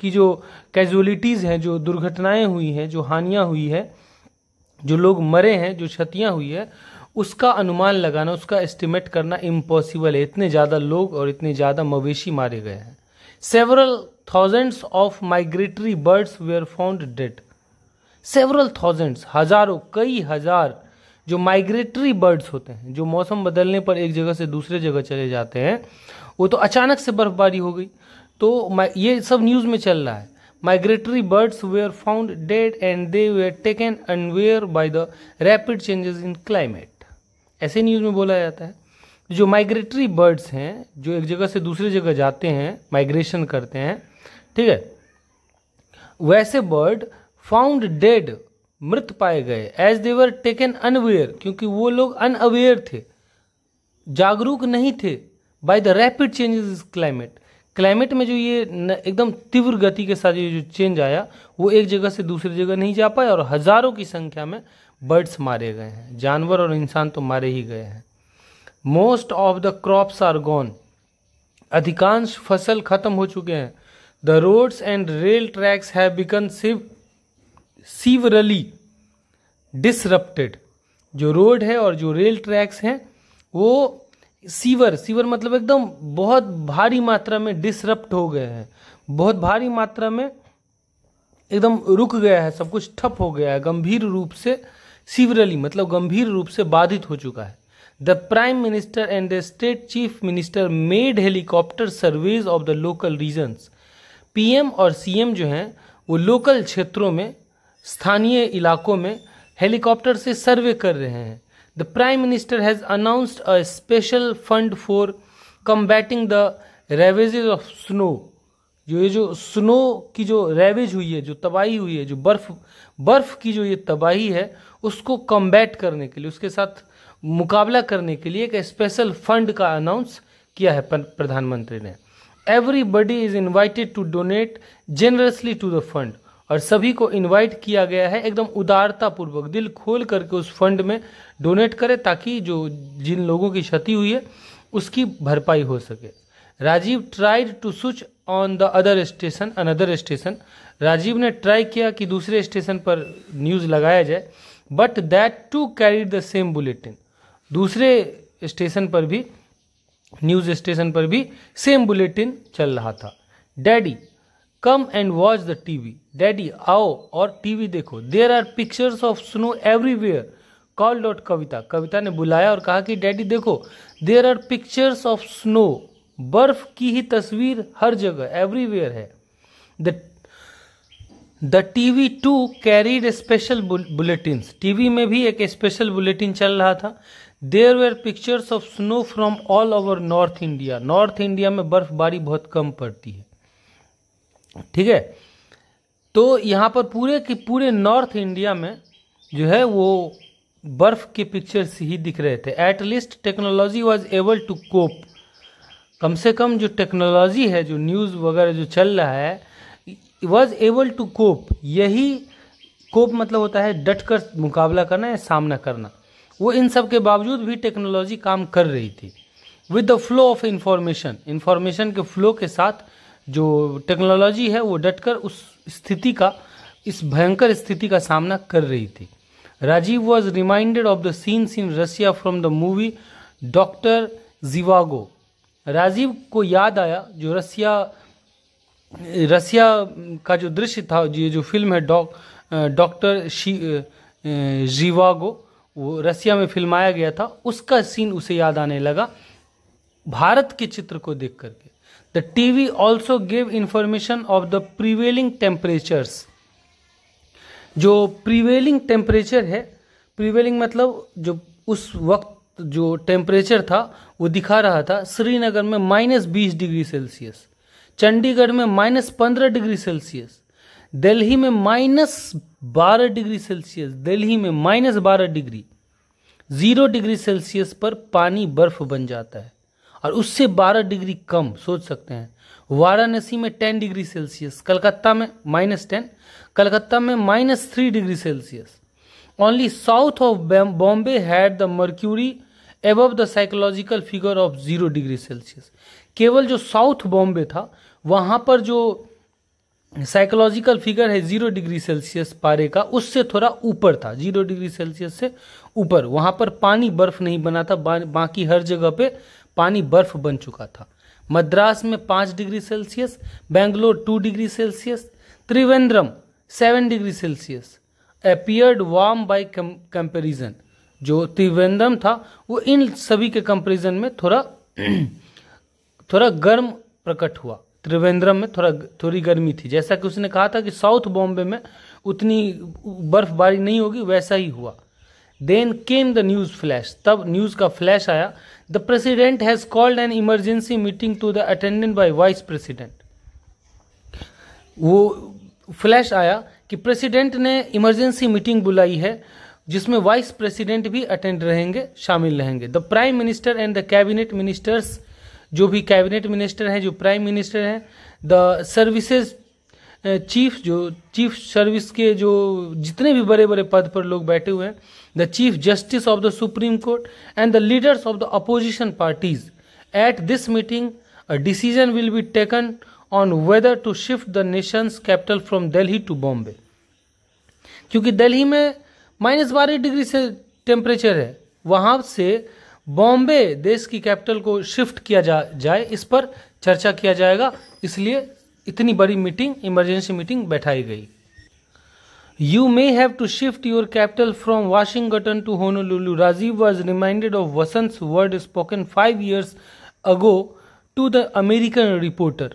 की जो कैजुअलिटीज़ हैं जो दुर्घटनाएं हुई हैं जो हानियां हुई है जो लोग मरे हैं जो क्षतियां हुई है उसका अनुमान लगाना उसका एस्टिमेट करना इम्पॉसिबल है इतने ज़्यादा लोग और इतने ज़्यादा मवेशी मारे गए हैं several thousands of migratory birds were found dead several thousands हजारों कई हजार जो माइग्रेटरी बर्ड्स होते हैं जो मौसम बदलने पर एक जगह से दूसरे जगह चले जाते हैं वो तो अचानक से बर्फबारी हो गई तो ये सब न्यूज़ में चल रहा है migratory birds were found dead and they were taken unaware by the rapid changes in climate ऐसे न्यूज़ में बोला जाता है जो माइग्रेटरी बर्ड्स हैं जो एक जगह से दूसरे जगह जाते हैं माइग्रेशन करते हैं ठीक है वैसे बर्ड फाउंड डेड मृत पाए गए एज देवर टेकन अनअवेयर क्योंकि वो लोग अनअवेयर थे जागरूक नहीं थे by the rapid changes is climate climate में जो ये एकदम तीव्र गति के साथ ये जो चेंज आया वो एक जगह से दूसरी जगह नहीं जा पाए और हजारों की संख्या में बर्ड्स मारे गए हैं जानवर और इंसान तो मारे ही गए हैं most of the crops are gone अधिकांश फसल खत्म हो चुके हैं the roads and rail tracks have become सिर्फ सीवरली डिसरप्टेड जो रोड है और जो रेल ट्रैक्स हैं वो सीवर सीवर मतलब एकदम बहुत भारी मात्रा में डिसरप्ट हो गए हैं बहुत भारी मात्रा में एकदम रुक गया है सब कुछ ठप हो गया है गंभीर रूप से सीवरली मतलब गंभीर रूप से बाधित हो चुका है the prime minister and the state chief minister made helicopter surveys of the local regions PM और सीएम जो हैं वो लोकल क्षेत्रों में स्थानीय इलाकों में हेलीकॉप्टर से सर्वे कर रहे हैं the prime minister has announced a special fund for combating the ravages of snow जो ये जो स्नो की जो रेवेज हुई है जो तबाही हुई है जो बर्फ बर्फ की जो ये तबाही है उसको कम्बैट करने के लिए उसके साथ मुकाबला करने के लिए एक स्पेशल फंड का अनाउंस किया है प्रधानमंत्री ने everybody is invited to donate generously to the fund और सभी को इनवाइट किया गया है एकदम उदारतापूर्वक दिल खोल करके उस फंड में डोनेट करें ताकि जो जिन लोगों की क्षति हुई है उसकी भरपाई हो सके Rajiv tried to switch on the other station another station Rajiv ने ट्राई किया कि दूसरे स्टेशन पर न्यूज़ लगाया जाए but that too carry the same bulletin दूसरे स्टेशन पर भी न्यूज़ स्टेशन पर भी सेम बुलेटिन चल रहा था daddy come and watch the TV daddy आओ और टीवी देखो there are pictures of snow everywhere called out Kavita Kavita ने बुलाया और कहा कि डैडी देखो there are pictures of snow बर्फ की ही तस्वीर हर जगह एवरीवेयर है the T TV too carried special bulletin TV में भी एक स्पेशल बुलेटिन चल रहा था there were pictures of snow from all over north India north India में बर्फबारी बहुत कम पड़ती है ठीक है तो यहाँ पर पूरे के पूरे नॉर्थ इंडिया में जो है वो बर्फ के पिक्चर्स ही दिख रहे थे at least technology was able to cope कम से कम जो टेक्नोलॉजी है जो न्यूज़ वगैरह जो चल रहा है वॉज एबल टू कोप यही कोप मतलब होता है डट कर मुकाबला करना या सामना करना वो इन सब के बावजूद भी टेक्नोलॉजी काम कर रही थी with the flow of information information के फ्लो के साथ जो टेक्नोलॉजी है वो डटकर उस स्थिति का इस भयंकर स्थिति का सामना कर रही थी Rajiv was reminded of the scenes in Russia from the movie Doctor Zhivago Rajiv को याद आया जो रसिया रसिया का जो दृश्य था ये जो फिल्म है डॉक डॉक्टर जीवागो वो रसिया में फिल्माया गया था उसका सीन उसे याद आने लगा भारत के चित्र को देख करके The TV also gave information of the prevailing temperatures. जो prevailing temperature है prevailing मतलब जो उस वक्त जो टेम्परेचर था वो दिखा रहा था श्रीनगर में माइनस बीस डिग्री सेल्सियस चंडीगढ़ में माइनस पंद्रह डिग्री सेल्सियस दिल्ली में माइनस बारह डिग्री सेल्सियस दिल्ली में माइनस बारह डिग्री ज़ीरो डिग्री सेल्सियस पर पानी बर्फ बन जाता है और उससे 12 डिग्री कम सोच सकते हैं वाराणसी में 10 डिग्री सेल्सियस कलकत्ता में माइनस टेन कलकत्ता में minus three degree Celsius only south of Bombay had the mercury above the psychological figure of zero degree Celsius केवल जो साउथ बॉम्बे था वहाँ पर जो साइकोलॉजिकल फिगर है जीरो डिग्री सेल्सियस पारे का उससे थोड़ा ऊपर था जीरो डिग्री सेल्सियस से ऊपर वहाँ पर पानी बर्फ नहीं बना था बाकी हर जगह पे पानी बर्फ बन चुका था मद्रास में पाँच degree Celsius Bangalore two degree Celsius Trivandrum seven degree Celsius appeared warm by comparison जो त्रिवेंद्रम था वो इन सभी के कंपेरिजन में थोड़ा थोड़ा गर्म प्रकट हुआ त्रिवेंद्रम में थोड़ा थोड़ी गर्मी थी जैसा कि उसने कहा था कि साउथ बॉम्बे में उतनी बर्फबारी नहीं होगी वैसा ही हुआ then came the news flash तब न्यूज़ का फ्लैश आया the president has called an emergency meeting to the attendant by vice president वो फ्लैश आया कि प्रेसिडेंट ने इमरजेंसी मीटिंग बुलाई है जिसमें वाइस प्रेसिडेंट भी अटेंड रहेंगे शामिल रहेंगे the prime minister and the cabinet ministers जो भी कैबिनेट मिनिस्टर हैं जो प्राइम मिनिस्टर हैं द सर्विसेज चीफ जो चीफ सर्विस के जो जितने भी बड़े बड़े पद पर लोग बैठे हुए हैं the chief justice of the supreme court and the leaders of the opposition parties at this meeting a decision will be taken on whether to shift the nation's capital from Delhi to Bombay क्योंकि दिल्ली में माइनस बारह डिग्री से टेम्परेचर है वहां से बॉम्बे देश की कैपिटल को शिफ्ट किया जा जाए इस पर चर्चा किया जाएगा इसलिए इतनी बड़ी मीटिंग इमरजेंसी मीटिंग बैठाई गई you may have to shift your capital from Washington to Honolulu. Rajiv was reminded of Vasant's word spoken five years ago to the American reporter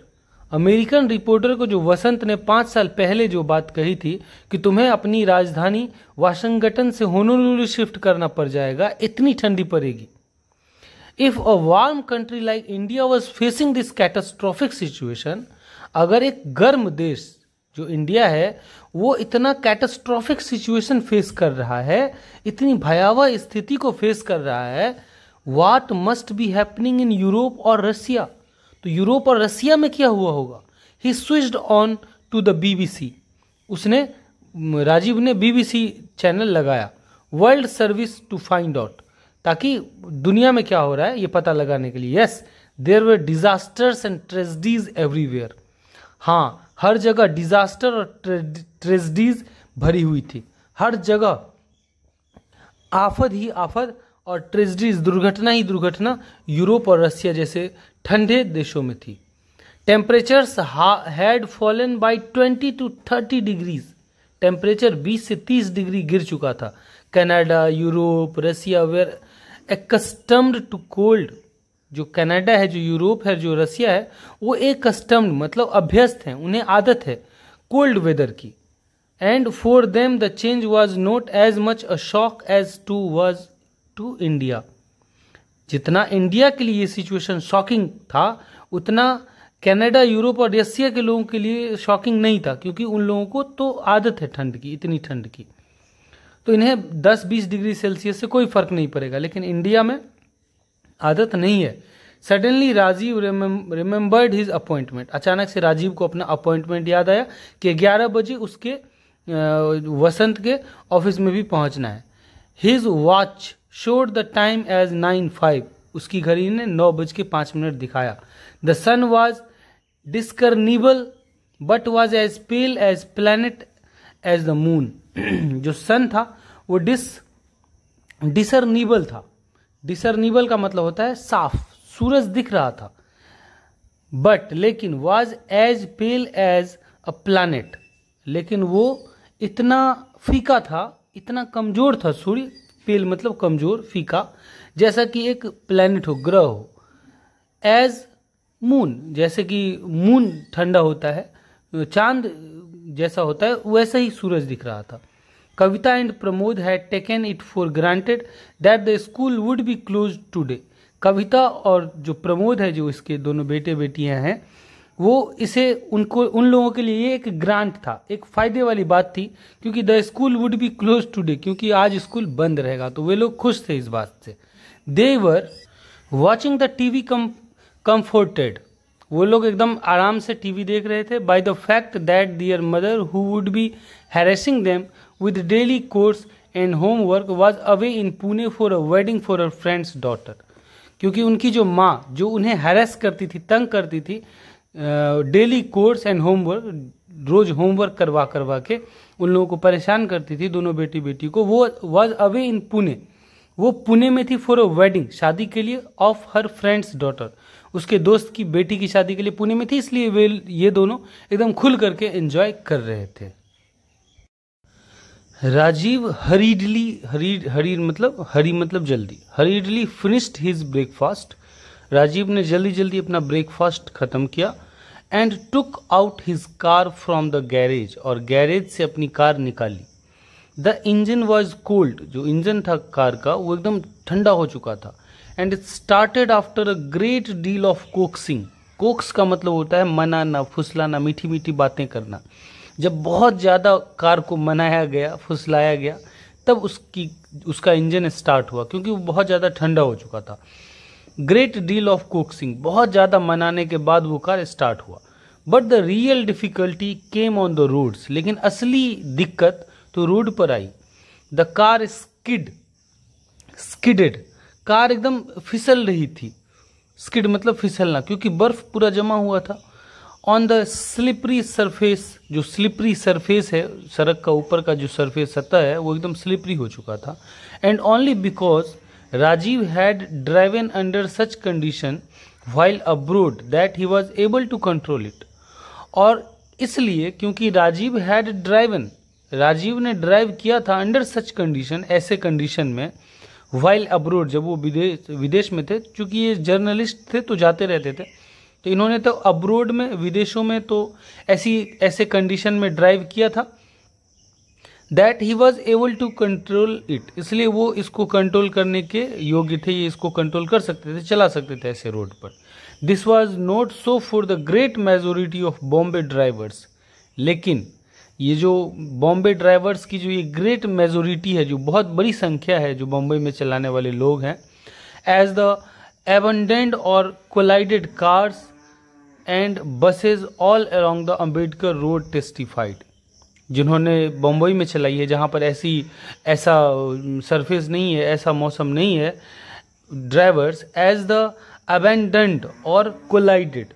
American reporter को जो वसंत ने पांच साल पहले जो बात कही थी कि तुम्हें अपनी राजधानी वाशिंगटन से होनोलुलू शिफ्ट करना पड़ जाएगा इतनी ठंडी पड़ेगी if a warm country like India was facing this catastrophic situation अगर एक गर्म देश जो इंडिया है वो इतना कैटेस्ट्रॉफिक सिचुएशन फेस कर रहा है इतनी भयावह स्थिति को फेस कर रहा है what must be happening in Europe और रसिया तो यूरोप और रसिया में क्या हुआ होगा he switched on to the BBC उसने राजीव ने बीबीसी चैनल लगाया world service to find out ताकि दुनिया में क्या हो रहा है ये पता लगाने के लिए yes there were disasters and tragedies everywhere हाँ हर जगह डिजास्टर और ट्रेजडीज भरी हुई थी हर जगह आफत ही आफत और ट्रेजडीज दुर्घटना ही दुर्घटना यूरोप और रसिया जैसे ठंडे देशों में थी temperatures had fallen by 20 to 30 degrees temperature 20 से 30 डिग्री गिर चुका था Canada Europe Russia were accustomed to cold जो कनाडा है जो यूरोप है जो रसिया है वो एक कस्टम्ड मतलब अभ्यस्त हैं उन्हें आदत है कोल्ड वेदर की and for them the change was not as much a shock as to was to India जितना इंडिया के लिए ये सिचुएशन शॉकिंग था उतना कनाडा यूरोप और रसिया के लोगों के लिए शॉकिंग नहीं था क्योंकि उन लोगों को तो आदत है ठंड की इतनी ठंड की तो इन्हें 10-20 डिग्री सेल्सियस से कोई फर्क नहीं पड़ेगा लेकिन इंडिया में आदत नहीं है suddenly Rajiv remembered his appointment अचानक से राजीव को अपना अपॉइंटमेंट याद आया कि 11 बजे उसके वसंत के ऑफिस में भी पहुंचना है his watch showed the time as nine five उसकी घड़ी ने नौ बज के पांच मिनट दिखाया the sun was discernible but was as pale as planet as the moon जो सन था वो डिस डिसर्निबल था डिसर्निबल का मतलब होता है साफ सूरज दिख रहा था बट लेकिन was as pale as a planet लेकिन वो इतना फीका था इतना कमज़ोर था सूर्य पेल मतलब कमज़ोर फीका जैसा कि एक प्लानट हो ग्रह हो एज मून जैसे कि मून ठंडा होता है चांद जैसा होता है वैसा ही सूरज दिख रहा था Kavita and Pramod had taken it for granted that the school would be closed today. कविता और जो प्रमोद है जो इसके दोनों बेटे बेटियां हैं वो इसे उनको उन लोगों के लिए ये एक ग्रांट था एक फ़ायदे वाली बात थी क्योंकि the school would be closed today क्योंकि आज स्कूल बंद रहेगा तो वे लोग खुश थे इस बात से they were watching the T V come comforted वो लोग एकदम आराम से टीवी देख रहे थे by the fact that their mother who would be harassing them with daily course and homework was away in Pune for a wedding for her friend's daughter. क्योंकि उनकी जो माँ जो उन्हें हैरेस करती थी तंग करती थी डेली कोर्स एंड होमवर्क रोज होमवर्क करवा करवा के उन लोगों को परेशान करती थी दोनों बेटी बेटी को वो वॉज अवे इन पुणे वो पुणे में थी फॉर अ वेडिंग शादी के लिए ऑफ हर फ्रेंड्स डॉटर उसके दोस्त की बेटी की शादी के लिए पुणे में थी इसलिए वे ये दोनों एकदम खुल करके एंजॉय कर रहे थे राजीव हरीडली हरी हरी मतलब हरी मतलब जल्दी hurriedly finished his breakfast Rajiv ने जल्दी जल्दी अपना ब्रेकफास्ट खत्म किया and took out his car from the garage और गैरेज से अपनी कार निकाली द इंजन वॉज कोल्ड जो इंजन था कार का वो एकदम ठंडा हो चुका था and it started after a great deal of coaxing coax का मतलब होता है मनाना फुसलाना मीठी मीठी बातें करना जब बहुत ज़्यादा कार को मनाया गया फुसलाया गया तब उसकी उसका इंजन स्टार्ट हुआ क्योंकि वो बहुत ज़्यादा ठंडा हो चुका था ग्रेट डील ऑफ कोक्सिंग बहुत ज़्यादा मनाने के बाद वो कार स्टार्ट हुआ but the real difficulty came on the roads लेकिन असली दिक्कत तो रोड पर आई the car skid skidded car एकदम फिसल रही थी स्किड मतलब फिसलना क्योंकि बर्फ पूरा जमा हुआ था ऑन द स्लिपरी सरफेस जो स्लिपरी सरफेस है सड़क का ऊपर का जो सरफेस सतह है वो एकदम स्लिपरी हो चुका था and only because Rajiv had driven under such condition while abroad that he was able to control it और इसलिए क्योंकि राजीव हैड ड्राइवन राजीव ने ड्राइव किया था अंडर सच कंडीशन ऐसे कंडीशन में वाइल अब्रोड जब वो विदेश विदेश में थे चूंकि ये जर्नलिस्ट थे तो जाते रहते थे तो इन्होंने तो अब्रोड में विदेशों में तो ऐसी ऐसे कंडीशन में ड्राइव किया था that he was able to control it इसलिए वो इसको कंट्रोल करने के योग्य थे ये इसको कंट्रोल कर सकते थे चला सकते थे ऐसे रोड पर this was not so for the great majority of Bombay drivers लेकिन ये जो बॉम्बे ड्राइवर्स की जो ये ग्रेट मेजोरिटी है जो बहुत बड़ी संख्या है जो बॉम्बे में चलाने वाले लोग हैं एज द एबंडेंट और collided cars and buses all along the Ambedkar road testified जिन्होंने बम्बई में चलाई है जहाँ पर ऐसी ऐसा सरफेस नहीं है ऐसा मौसम नहीं है ड्राइवर्स एज द अबेंडेंट और कोलाइडेड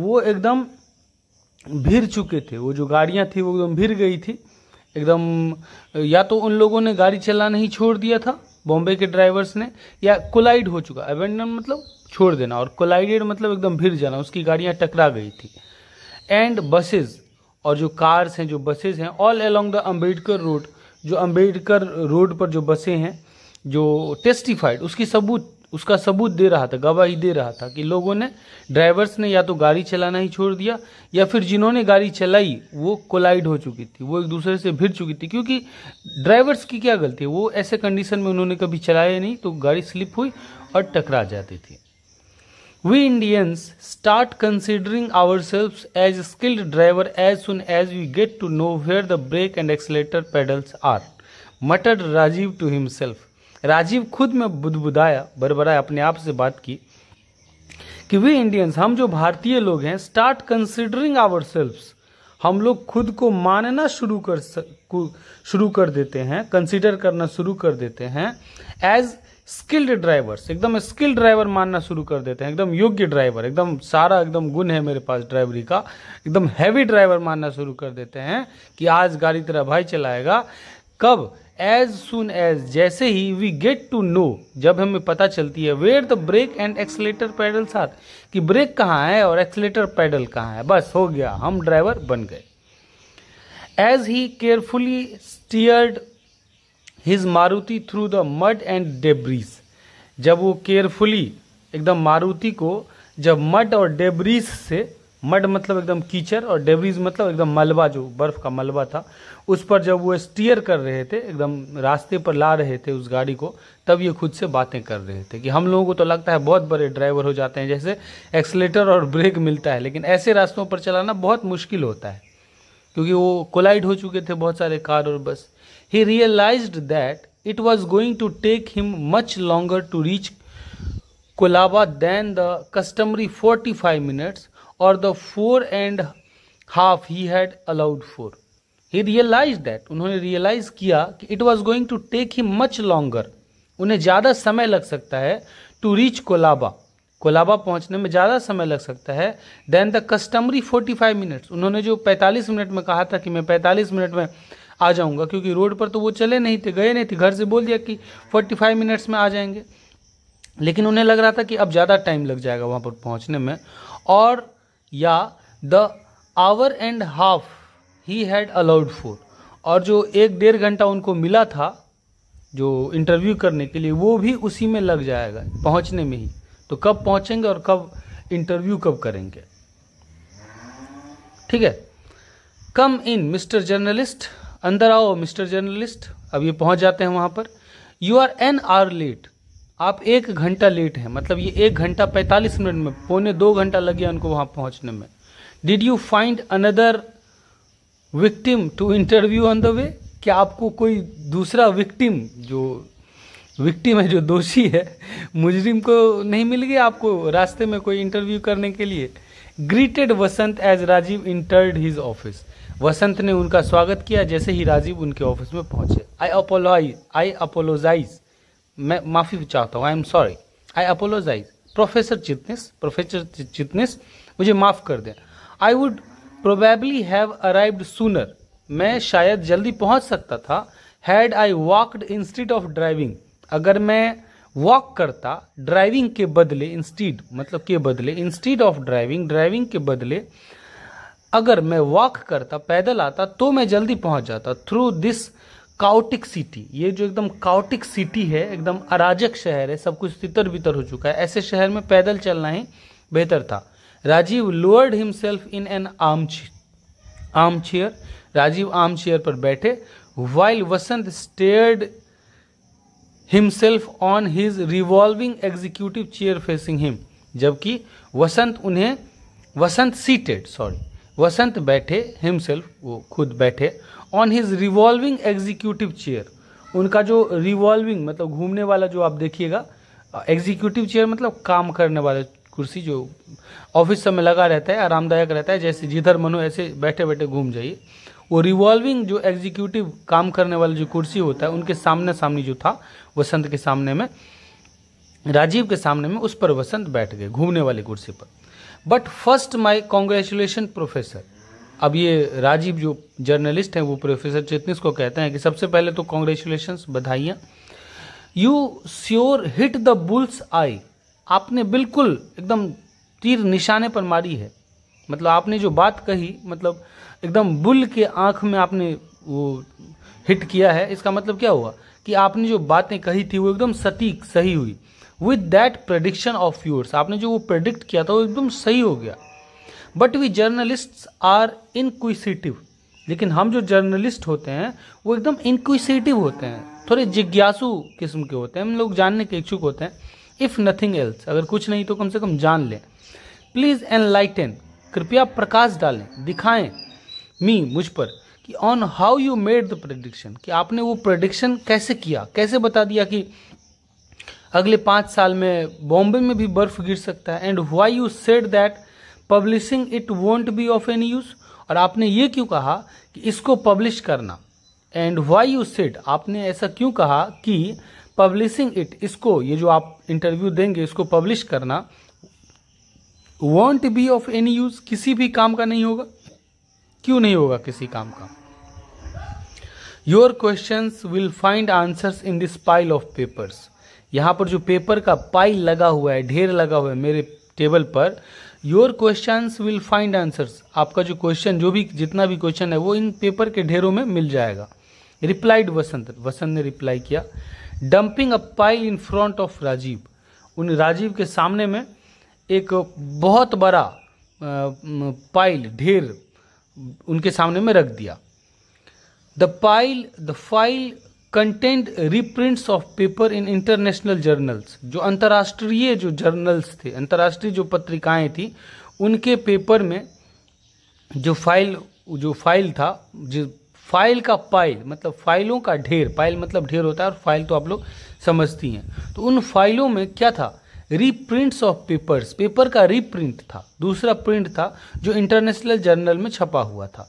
वो एकदम भिर चुके थे वो जो गाड़ियाँ थी वो एकदम भिर गई थी एकदम या तो उन लोगों ने गाड़ी चलाना ही छोड़ दिया था बॉम्बे के ड्राइवर्स ने या कोलाइड हो चुका अबेंडन मतलब छोड़ देना और कोलाइडेड मतलब एकदम भिड़ जाना उसकी गाड़ियाँ टकरा गई थी एंड बसेज और जो कार्स हैं जो बसेज हैं all along the Ambedkar road जो अम्बेडकर रोड पर जो बसें हैं जो टेस्टिफाइड उसकी सबूत उसका सबूत दे रहा था गवाही दे रहा था कि लोगों ने ड्राइवर्स ने या तो गाड़ी चलाना ही छोड़ दिया या फिर जिन्होंने गाड़ी चलाई वो कोलाइड हो चुकी थी वो एक दूसरे से भिड़ चुकी थी क्योंकि ड्राइवर्स की क्या गलती है वो ऐसे कंडीशन में उन्होंने कभी चलाया नहीं तो गाड़ी स्लिप हुई और टकरा जाती थी We Indians start considering ourselves as skilled driver as soon as we get to know where the brake and accelerator pedals are, muttered Rajiv to himself. rajiv khud mein budbudaya बरबराया apne aap se baat ki कि वे इंडियंस हम जो भारतीय लोग हैं स्टार्ट कंसिडरिंग आवर हम लोग खुद को मानना शुरू कर शुरू कर देते हैं कंसिडर करना शुरू कर देते हैं एज स्किल्ड ड्राइवर्स एकदम स्किल्ड ड्राइवर मानना शुरू कर देते हैं एकदम योग्य ड्राइवर एकदम सारा एकदम गुण है मेरे पास ड्राइवरी का एकदम हैवी ड्राइवर मानना शुरू कर देते हैं कि आज गाड़ी तेरा भाई चलाएगा कब एज सुन एज जैसे ही वी गेट टू नो जब हमें पता चलती है where the brake and accelerator pedal साथ कि ब्रेक कहाँ है और एक्सलेटर पैडल कहाँ है बस हो गया हम ड्राइवर बन गए as he carefully steered his Maruti through the mud and debris जब वो केयरफुली एकदम मारुति को जब मड और डेब्रीज से मड मतलब एकदम कीचड़ और डेब्रीज मतलब एकदम मलबा जो बर्फ़ का मलबा था उस पर जब वो स्टीयर कर रहे थे एकदम रास्ते पर ला रहे थे उस गाड़ी को तब ये खुद से बातें कर रहे थे कि हम लोगों को तो लगता है बहुत बड़े ड्राइवर हो जाते हैं जैसे एक्सलेटर और ब्रेक मिलता है लेकिन ऐसे रास्तों पर चलाना बहुत मुश्किल होता है क्योंकि वो कोलाइड हो चुके थे बहुत सारे कार और बस He realized that it was going to take him much longer to reach Kolaba than the customary 45 minutes or the four and half he had allowed for. He realized that उन्होंने realize किया कि it was going to take him much longer उन्हें ज़्यादा समय लग सकता है to reach kolaba कोलाबा पहुंचने में ज़्यादा समय लग सकता है देन द कस्टमरी 45 मिनट्स उन्होंने जो 45 मिनट में कहा था कि मैं 45 मिनट में आ जाऊँगा क्योंकि रोड पर तो वो चले नहीं थे गए नहीं थे घर से बोल दिया कि फोर्टी फाइव मिनट्स में आ जाएंगे लेकिन उन्हें लग रहा था कि अब ज़्यादा टाइम लग जाएगा वहाँ पर पहुँचने में और या the hour and half he had allowed for और जो एक डेढ़ घंटा उनको मिला था जो इंटरव्यू करने के लिए वो भी उसी में लग जाएगा पहुंचने में ही तो कब पहुंचेंगे और कब इंटरव्यू कब करेंगे ठीक है कम इन मिस्टर जर्नलिस्ट अंदर आओ मिस्टर जर्नलिस्ट अब ये पहुंच जाते हैं वहां पर you are an hour late आप एक घंटा लेट हैं मतलब ये एक घंटा पैंतालीस मिनट में पौने दो घंटा लग गया उनको वहाँ पहुँचने में did you find another victim to interview on the way क्या आपको कोई दूसरा विक्टिम जो विक्टिम है जो दोषी है मुजरिम को नहीं मिल गया आपको रास्ते में कोई इंटरव्यू करने के लिए greeted Vasant as Rajiv entered his office Vasant ने उनका स्वागत किया जैसे ही राजीव उनके ऑफिस में पहुंचे आई अपोलोज आई अपोलोजाइज मैं माफ़ी चाहता हूँ I am sorry I apologise professor Chitnis professor Chitnis मुझे माफ़ कर दें I would probably have arrived sooner मैं शायद जल्दी पहुंच सकता था had I walked instead of driving अगर मैं वॉक करता ड्राइविंग के बदले इंस्टीड मतलब के बदले इंस्टीड ऑफ ड्राइविंग ड्राइविंग के बदले अगर मैं वॉक करता पैदल आता तो मैं जल्दी पहुंच जाता थ्रू दिस काउटिक सिटी ये जो एकदम काउटिक सिटी है एकदम अराजक शहर है सब कुछ तितर बितर हो चुका है ऐसे शहर में पैदल चलना ही बेहतर था Rajiv lowered himself in an arm arm chair Rajiv arm chair पर बैठे while Vasant steered himself on his revolving executive chair facing him जबकि वसंत उन्हें वसंत सीटेड सॉरी वसंत बैठे हिमसेल्फ वो खुद बैठे on his revolving executive chair उनका जो रिवॉल्विंग मतलब घूमने वाला जो आप देखिएगा एग्जीक्यूटिव चेयर मतलब काम करने वाला कुर्सी जो ऑफिस सब में लगा रहता है आरामदायक रहता है जैसे जिधर मनो ऐसे बैठे बैठे घूम जाइए वो रिवॉल्विंग जो एग्जीक्यूटिव काम करने वाला जो कुर्सी होता है उनके सामने सामने जो था वसंत के सामने में राजीव के सामने में उस पर वसंत बैठ गए घूमने वाली कुर्सी पर but first my congratulation professor अब ये राजीव जो जर्नलिस्ट हैं वो प्रोफेसर चेतनिस को कहते हैं कि सबसे पहले तो कॉन्ग्रेचुलेशन बधाइया you sure hit the bull's eye आपने बिल्कुल एकदम तीर निशाने पर मारी है मतलब आपने जो बात कही मतलब एकदम बुल के आंख में आपने वो हिट किया है इसका मतलब क्या हुआ कि आपने जो बातें कही थी वो एकदम सटीक सही हुई with that prediction of yours आपने जो वो प्रडिक्ट किया था वो एकदम सही हो गया but we journalist are inquisitive लेकिन हम जो जर्नलिस्ट होते हैं वो एकदम इनक्विसिटिव होते हैं थोड़े जिज्ञासु किस्म के होते हैं हम लोग जानने के इच्छुक होते हैं इफ़ नथिंग एल्स अगर कुछ नहीं तो कम से कम जान लें प्लीज़ एनलाइटेन कृपया प्रकाश डालें दिखाएं मी मुझ पर कि on how you made the prediction कि आपने वो प्रडिक्शन कैसे किया कैसे बता दिया कि अगले पाँच साल में बॉम्बे में भी बर्फ गिर सकता है and why you said that publishing it won't be of any use और आपने ये क्यों कहा कि इसको पब्लिश करना एंड वाई यू सेड आपने ऐसा क्यों कहा कि पब्लिशिंग इट इसको ये जो आप इंटरव्यू देंगे इसको पब्लिश करना won't be of any use किसी भी काम का नहीं होगा क्यों नहीं होगा किसी काम का your question will find answers in this pile of papers यहाँ पर जो पेपर का पाइल लगा हुआ है ढेर लगा हुआ है मेरे टेबल पर your question will find answers आपका जो क्वेश्चन जो भी जितना भी क्वेश्चन है वो इन पेपर के ढेरों में मिल जाएगा रिप्लाइड वसंत वसंत ने रिप्लाई किया dumping a pile in front of Rajiv उन राजीव के सामने में एक बहुत बड़ा पाइल ढेर उनके सामने में रख दिया the pile the file contained reprints of paper in international journals जो अंतर्राष्ट्रीय जो जर्नल्स थे अंतर्राष्ट्रीय जो पत्रिकाएं थी उनके पेपर में जो फाइल जो फाइल था जो फाइल का पाइल मतलब फाइलों का ढेर पाइल मतलब ढेर होता है और फाइल तो आप लोग समझती हैं तो उन फाइलों में क्या था रीप्रिंट्स ऑफ पेपर्स पेपर का रीप्रिंट था दूसरा प्रिंट था जो इंटरनेशनल जर्नल में छपा हुआ था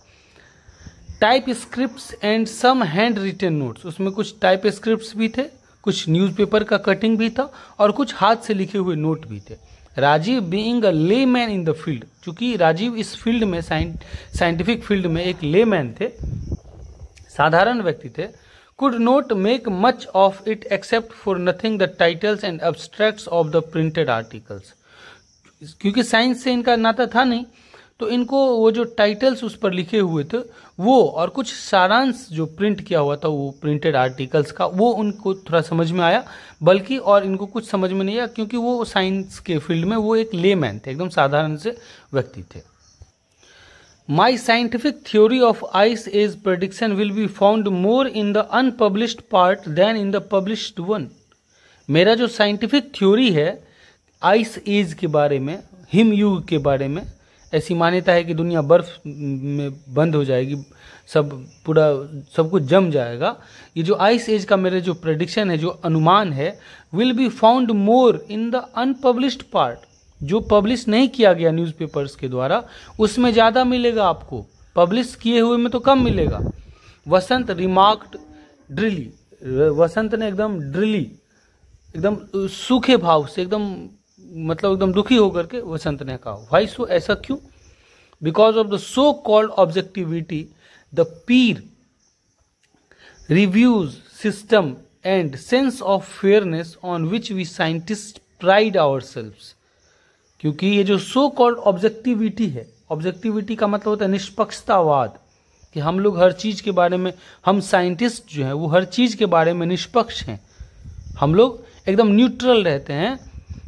typescript and some handwritten notes उसमें कुछ टाइप स्क्रिप्ट भी थे कुछ न्यूज़पेपर का कटिंग भी था और कुछ हाथ से लिखे हुए नोट भी थे राजीव बीइंग अ ले मैन इन द फील्ड चूंकि राजीव इस फील्ड में साइंटिफिक फील्ड में एक ले मैन थे साधारण व्यक्ति थे could not make much of it except for nothing the titles and abstracts of the printed articles क्योंकि साइंस से इनका नाता था नहीं तो इनको वो जो टाइटल्स उस पर लिखे हुए थे वो और कुछ सारांश जो प्रिंट किया हुआ था वो प्रिंटेड आर्टिकल्स का वो उनको थोड़ा समझ में आया बल्कि और इनको कुछ समझ में नहीं आया क्योंकि वो साइंस के फील्ड में वो एक लेमैन थे एकदम साधारण से व्यक्ति थे my scientific theory of ice age prediction will be found more in the unpublished part than in the publish one मेरा जो साइंटिफिक थ्योरी है आइस एज के बारे में हिम युग के बारे में ऐसी मान्यता है कि दुनिया बर्फ में बंद हो जाएगी सब पूरा सब कुछ जम जाएगा ये जो आइस एज का मेरे जो प्रडिक्शन है जो अनुमान है will be found more in the unpublished part जो पब्लिश नहीं किया गया न्यूज़पेपर्स के द्वारा उसमें ज़्यादा मिलेगा आपको पब्लिश किए हुए में तो कम मिलेगा वसंत रिमार्क्ड ड्रिली वसंत ने एकदम ड्रिली एकदम सूखे भाव से एकदम मतलब एकदम दुखी होकर के वसंत ने कहा वाई सो ऐसा क्यों because of the so called objectivity the peer reviews system and sense of fairness on which we scientist pride our क्योंकि ये जो सो कॉल्ड ऑब्जेक्टिविटी है ऑब्जेक्टिविटी का मतलब होता है निष्पक्षतावाद कि हम लोग हर चीज़ के बारे में हम साइंटिस्ट जो हैं वो हर चीज़ के बारे में निष्पक्ष हैं हम लोग एकदम न्यूट्रल रहते हैं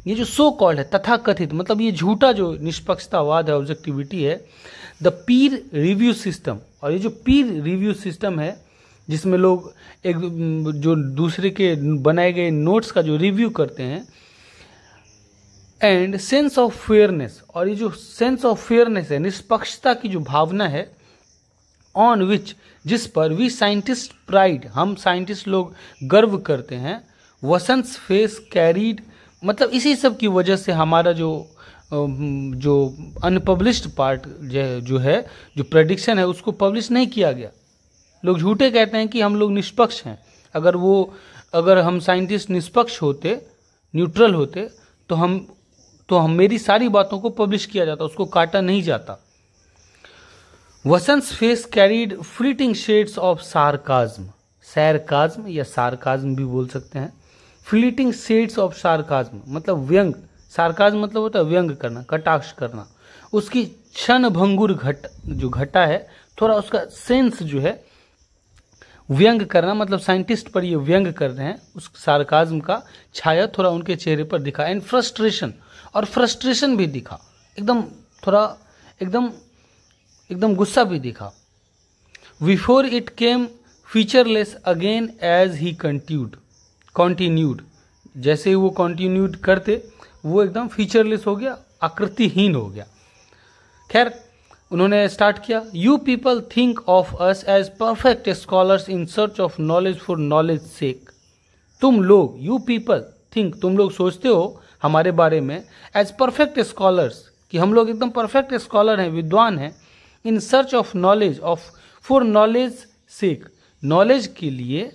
ये जो सो कॉल्ड है तथा कथित मतलब ये झूठा जो निष्पक्षतावाद है ऑब्जेक्टिविटी है द पीर रिव्यू सिस्टम और ये जो पीर रिव्यू सिस्टम है जिसमें लोग एक जो दूसरे के बनाए गए नोट्स का जो रिव्यू करते हैं एंड सेंस ऑफ फेयरनेस और ये जो सेंस ऑफ फेयरनेस है निष्पक्षता की जो भावना है ऑन विच जिस पर वी साइंटिस्ट प्राइड हम साइंटिस्ट लोग गर्व करते हैं वसंत फेस कैरीड मतलब इसी सब की वजह से हमारा जो जो अनपब्लिश्ड पार्ट जो है जो प्रडिक्शन है उसको पब्लिश नहीं किया गया लोग झूठे कहते हैं कि हम लोग निष्पक्ष हैं अगर वो अगर हम साइंटिस्ट निष्पक्ष होते न्यूट्रल होते तो हम तो हम मेरी सारी बातों को पब्लिश किया जाता उसको काटा नहीं जाता Vasant face carried fleeting shades of sarcasm sarcasm या सारकाज्म भी बोल सकते हैं फ्लीटिंग सेड्स ऑफ सार्काज्म मतलब व्यंग सार्काज्म मतलब होता है व्यंग करना कटाक्ष करना उसकी क्षण भंगुर घट जो घटा है थोड़ा उसका सेंस जो है व्यंग करना मतलब साइंटिस्ट पर ये व्यंग कर रहे हैं उस सार्काज्म का छाया थोड़ा उनके चेहरे पर दिखा एंड फ्रस्ट्रेशन और फ्रस्ट्रेशन भी दिखा एकदम थोड़ा एकदम एकदम गुस्सा भी दिखा before it came featureless again as he continued continued जैसे ही वो कॉन्टीन्यूड करते वो एकदम फीचरलेस हो गया आकृतिहीन हो गया खैर उन्होंने स्टार्ट किया you people think of us as perfect scholars in search of knowledge for knowledge sake तुम लोग यू पीपल थिंक तुम लोग सोचते हो हमारे बारे में एज परफेक्ट स्कॉलर्स कि हम लोग एकदम परफेक्ट स्कॉलर हैं विद्वान हैं in search of knowledge of for knowledge sake knowledge के लिए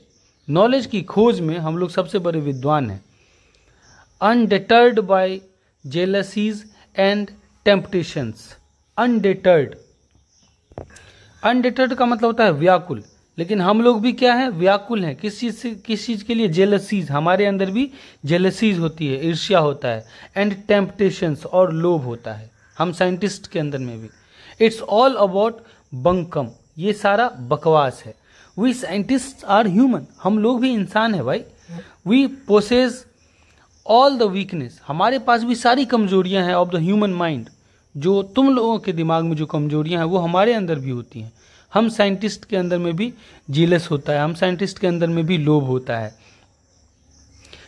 नॉलेज की खोज में हम लोग सबसे बड़े विद्वान हैं undeterred by jealousies and temptations undeterred undeterred का मतलब होता है व्याकुल लेकिन हम लोग भी क्या है व्याकुल हैं किस चीज़ से किस चीज़ के लिए जेलसीज हमारे अंदर भी जेलसीज होती है ईर्ष्या होता है एंड टेम्पटेशंस और लोभ होता है हम साइंटिस्ट के अंदर में भी इट्स ऑल अबाउट बंकम ये सारा बकवास है वी साइंटिस्ट आर ह्यूमन हम लोग भी इंसान है भाई we possess all the weakness हमारे पास भी सारी कमजोरियां हैं ऑफ द ह्यूमन माइंड जो तुम लोगों के दिमाग में जो कमजोरियां हैं वो हमारे अंदर भी होती हैं हम साइंटिस्ट के अंदर में भी जीलस होता है हम साइंटिस्ट के अंदर में भी लोभ होता है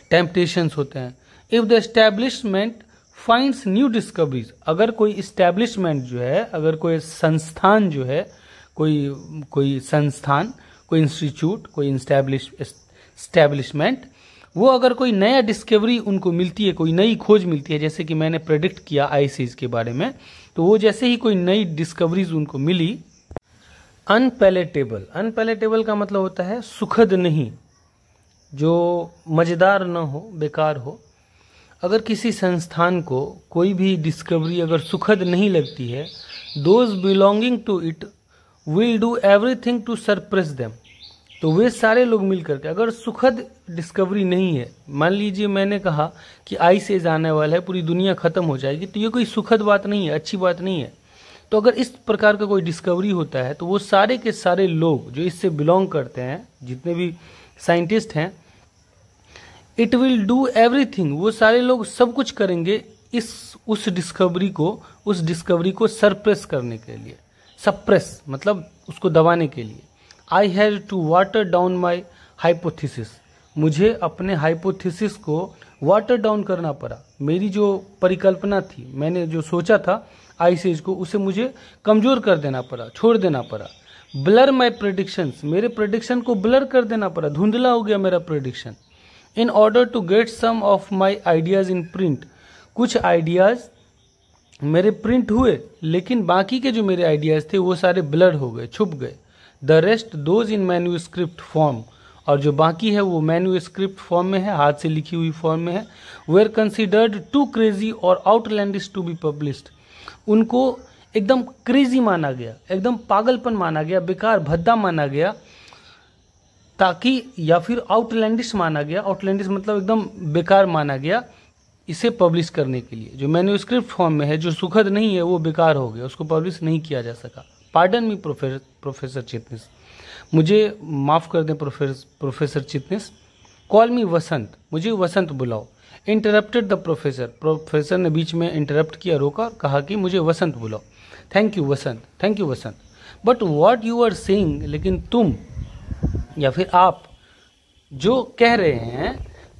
टेम्पटेशंस होते हैं if the establishment finds new discoveries अगर कोई इस्टेब्लिशमेंट जो है अगर कोई संस्थान जो है कोई कोई संस्थान कोई इंस्टीट्यूट कोई इंस्टैब्लिश वो अगर कोई नया डिस्कवरी उनको मिलती है कोई नई खोज मिलती है जैसे कि मैंने प्रेडिक्ट किया आईसीज के बारे में तो वो जैसे ही कोई नई डिस्कवरीज उनको मिली अनपैलेटेबल अनपैलेटेबल का मतलब होता है सुखद नहीं जो मज़ेदार ना हो बेकार हो अगर किसी संस्थान को कोई भी डिस्कवरी अगर सुखद नहीं लगती है those belonging to it will do everything to suppress them तो वे सारे लोग मिल करके अगर सुखद डिस्कवरी नहीं है मान लीजिए मैंने कहा कि आई से जाने वाला है पूरी दुनिया ख़त्म हो जाएगी तो ये कोई सुखद बात नहीं है अच्छी बात नहीं है तो अगर इस प्रकार का कोई डिस्कवरी होता है तो वो सारे के सारे लोग जो इससे बिलोंग करते हैं जितने भी साइंटिस्ट हैं इट विल डू एवरीथिंग वो सारे लोग सब कुछ करेंगे इस उस डिस्कवरी को उस डिस्कवरी को सरप्रेस करने के लिए सप्रेस मतलब उसको दबाने के लिए I has to water down my hypothesis मुझे अपने हाइपोथिसिस को वाटर डाउन करना पड़ा मेरी जो परिकल्पना थी मैंने जो सोचा था आईसीज को उसे मुझे कमज़ोर कर देना पड़ा छोड़ देना पड़ा ब्लर माई प्रडिक्शंस मेरे प्रडिक्शन को ब्लर कर देना पड़ा धुंधला हो गया मेरा prediction in order to get some of my ideas in print कुछ आइडियाज़ मेरे प्रिंट हुए लेकिन बाकी के जो मेरे आइडियाज़ थे वो सारे ब्लर हो गए छुप गए the rest those in manuscript form और जो बाकी है वो मैन्यू स्क्रिप्ट फॉर्म में है हाथ से लिखी हुई फॉर्म में है they are considered too crazy और आउटलैंडिस टू बी पब्लिश्ड उनको एकदम क्रेजी माना गया एकदम पागलपन माना गया बेकार भद्दा माना गया ताकि या फिर आउटलैंडिश माना गया आउटलैंडिश मतलब एकदम बेकार माना गया इसे पब्लिश करने के लिए जो मैन्यू फॉर्म में है जो सुखद नहीं है वो बेकार हो गया उसको पब्लिश नहीं किया जा सका पार्डन मी प्रोफेसर चितनेस मुझे माफ़ कर दें professor professor Chitnis call me Vasant मुझे वसंत बुलाओ इंटरप्टेड द प्रोफेसर प्रोफेसर ने बीच में इंटरप्ट किया रोका और कहा कि मुझे वसंत बुलाओ thank you Vasant thank you Vasant but what you are saying लेकिन तुम या फिर आप जो कह रहे हैं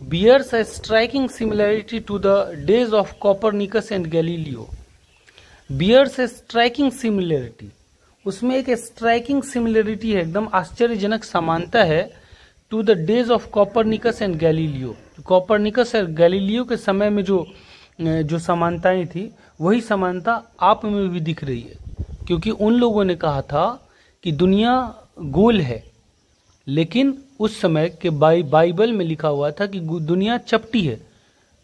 bears a striking similarity to the days of Copernicus and Galileo bears a striking similarity उसमें एक स्ट्राइकिंग सिमिलरिटी है एकदम आश्चर्यजनक समानता है to the days of Copernicus and Galileo Copernicus और गैलीलियो के समय में जो जो समानताएं थी वही समानता आप में भी दिख रही है क्योंकि उन लोगों ने कहा था कि दुनिया गोल है लेकिन उस समय के बाई बाइबल में लिखा हुआ था कि दुनिया चपटी है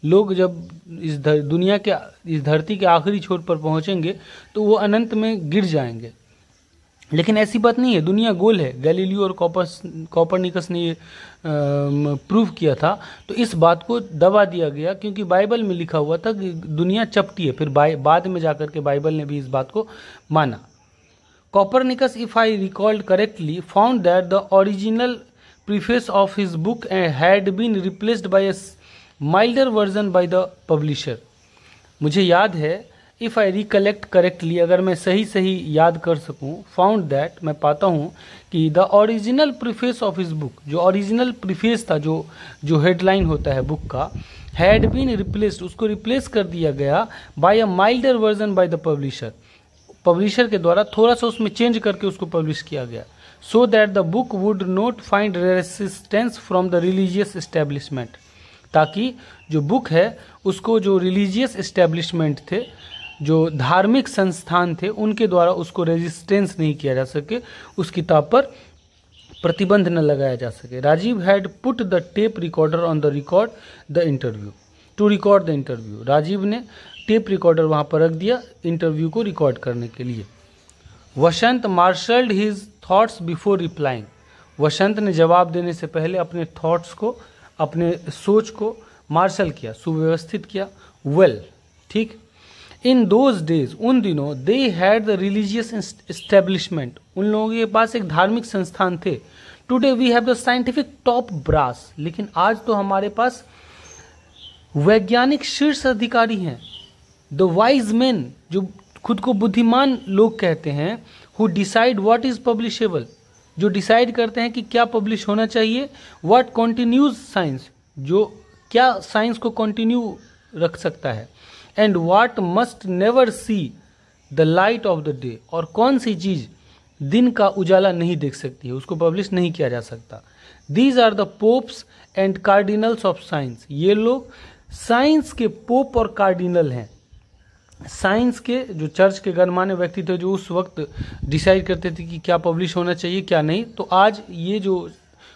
लोग जब इस दुनिया के इस धरती के आखिरी छोर पर पहुंचेंगे तो वो अनंत में गिर जाएंगे लेकिन ऐसी बात नहीं है दुनिया गोल है गैलीलियो और कॉपस कॉपरनिकस ने ये प्रूव किया था तो इस बात को दबा दिया गया क्योंकि बाइबल में लिखा हुआ था कि दुनिया चपटी है फिर बाद में जाकर के बाइबल ने भी इस बात को माना Copernicus if I recalled correctly found that the original preface of his book had been replaced by a milder version by the publisher मुझे याद है इफ़ आई रिकलेक्ट करेक्टली अगर मैं सही सही याद कर सकूं फाउंड दैट मैं पाता हूं कि the original preface of his book जो ओरिजिनल प्रीफेस था जो जो हेडलाइन होता है बुक का हैड बीन रिप्लेस्ड उसको रिप्लेस कर दिया गया by a milder version by the publisher publisher के द्वारा थोड़ा सा उसमें चेंज करके उसको पब्लिश किया गया so that the book would not find resistance from the religious establishment ताकि जो बुक है उसको जो रिलीजियस इस्टेब्लिशमेंट थे जो धार्मिक संस्थान थे उनके द्वारा उसको रेजिस्टेंस नहीं किया जा सके उस किताब पर प्रतिबंध न लगाया जा सके Rajiv had put the tape recorder on the record the interview to record the interview Rajiv ने टेप रिकॉर्डर वहाँ पर रख दिया इंटरव्यू को रिकॉर्ड करने के लिए Vasant marshalled his thoughts before replying Vasant ने जवाब देने से पहले अपने थॉट्स को अपने सोच को मार्शल किया सुव्यवस्थित किया वेल well, ठीक इन दोज डेज उन दिनों they had the religious establishment उन लोगों के पास एक धार्मिक संस्थान थे today we have the scientific top brass लेकिन आज तो हमारे पास वैज्ञानिक शीर्ष अधिकारी हैं द वाइज मैन जो खुद को बुद्धिमान लोग कहते हैं who decide what is publishable जो डिसाइड करते हैं कि क्या पब्लिश होना चाहिए वॉट कॉन्टिन्यूज साइंस जो क्या साइंस को कॉन्टिन्यू रख सकता है and what must never see the light of the day और कौन सी चीज दिन का उजाला नहीं देख सकती है उसको पब्लिश नहीं किया जा सकता these are the popes and cardinals of science ये लोग साइंस के पोप और कार्डिनल हैं साइंस के जो चर्च के गणमान्य व्यक्ति थे जो उस वक्त डिसाइड करते थे कि क्या पब्लिश होना चाहिए क्या नहीं तो आज ये जो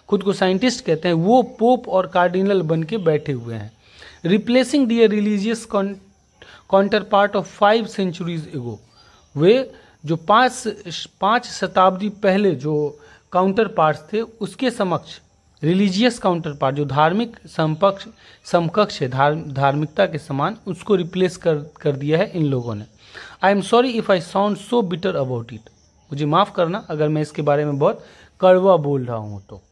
खुद को साइंटिस्ट कहते हैं वो पोप और कार्डिनल बन के बैठे हुए हैं रिप्लेसिंग दियर रिलीजियस कॉन्ट counterpart of five centuries ago वे जो पाँच पाँच शताब्दी पहले जो काउंटर पार्ट थे उसके समक्ष रिलीजियस काउंटर पार्ट जो धार्मिक समपक्ष समकक्ष है धार, धार्मिकता के समान उसको रिप्लेस कर कर दिया है इन लोगों ने I am sorry if I sound so bitter about it मुझे माफ़ करना अगर मैं इसके बारे में बहुत कड़वा बोल रहा हूँ तो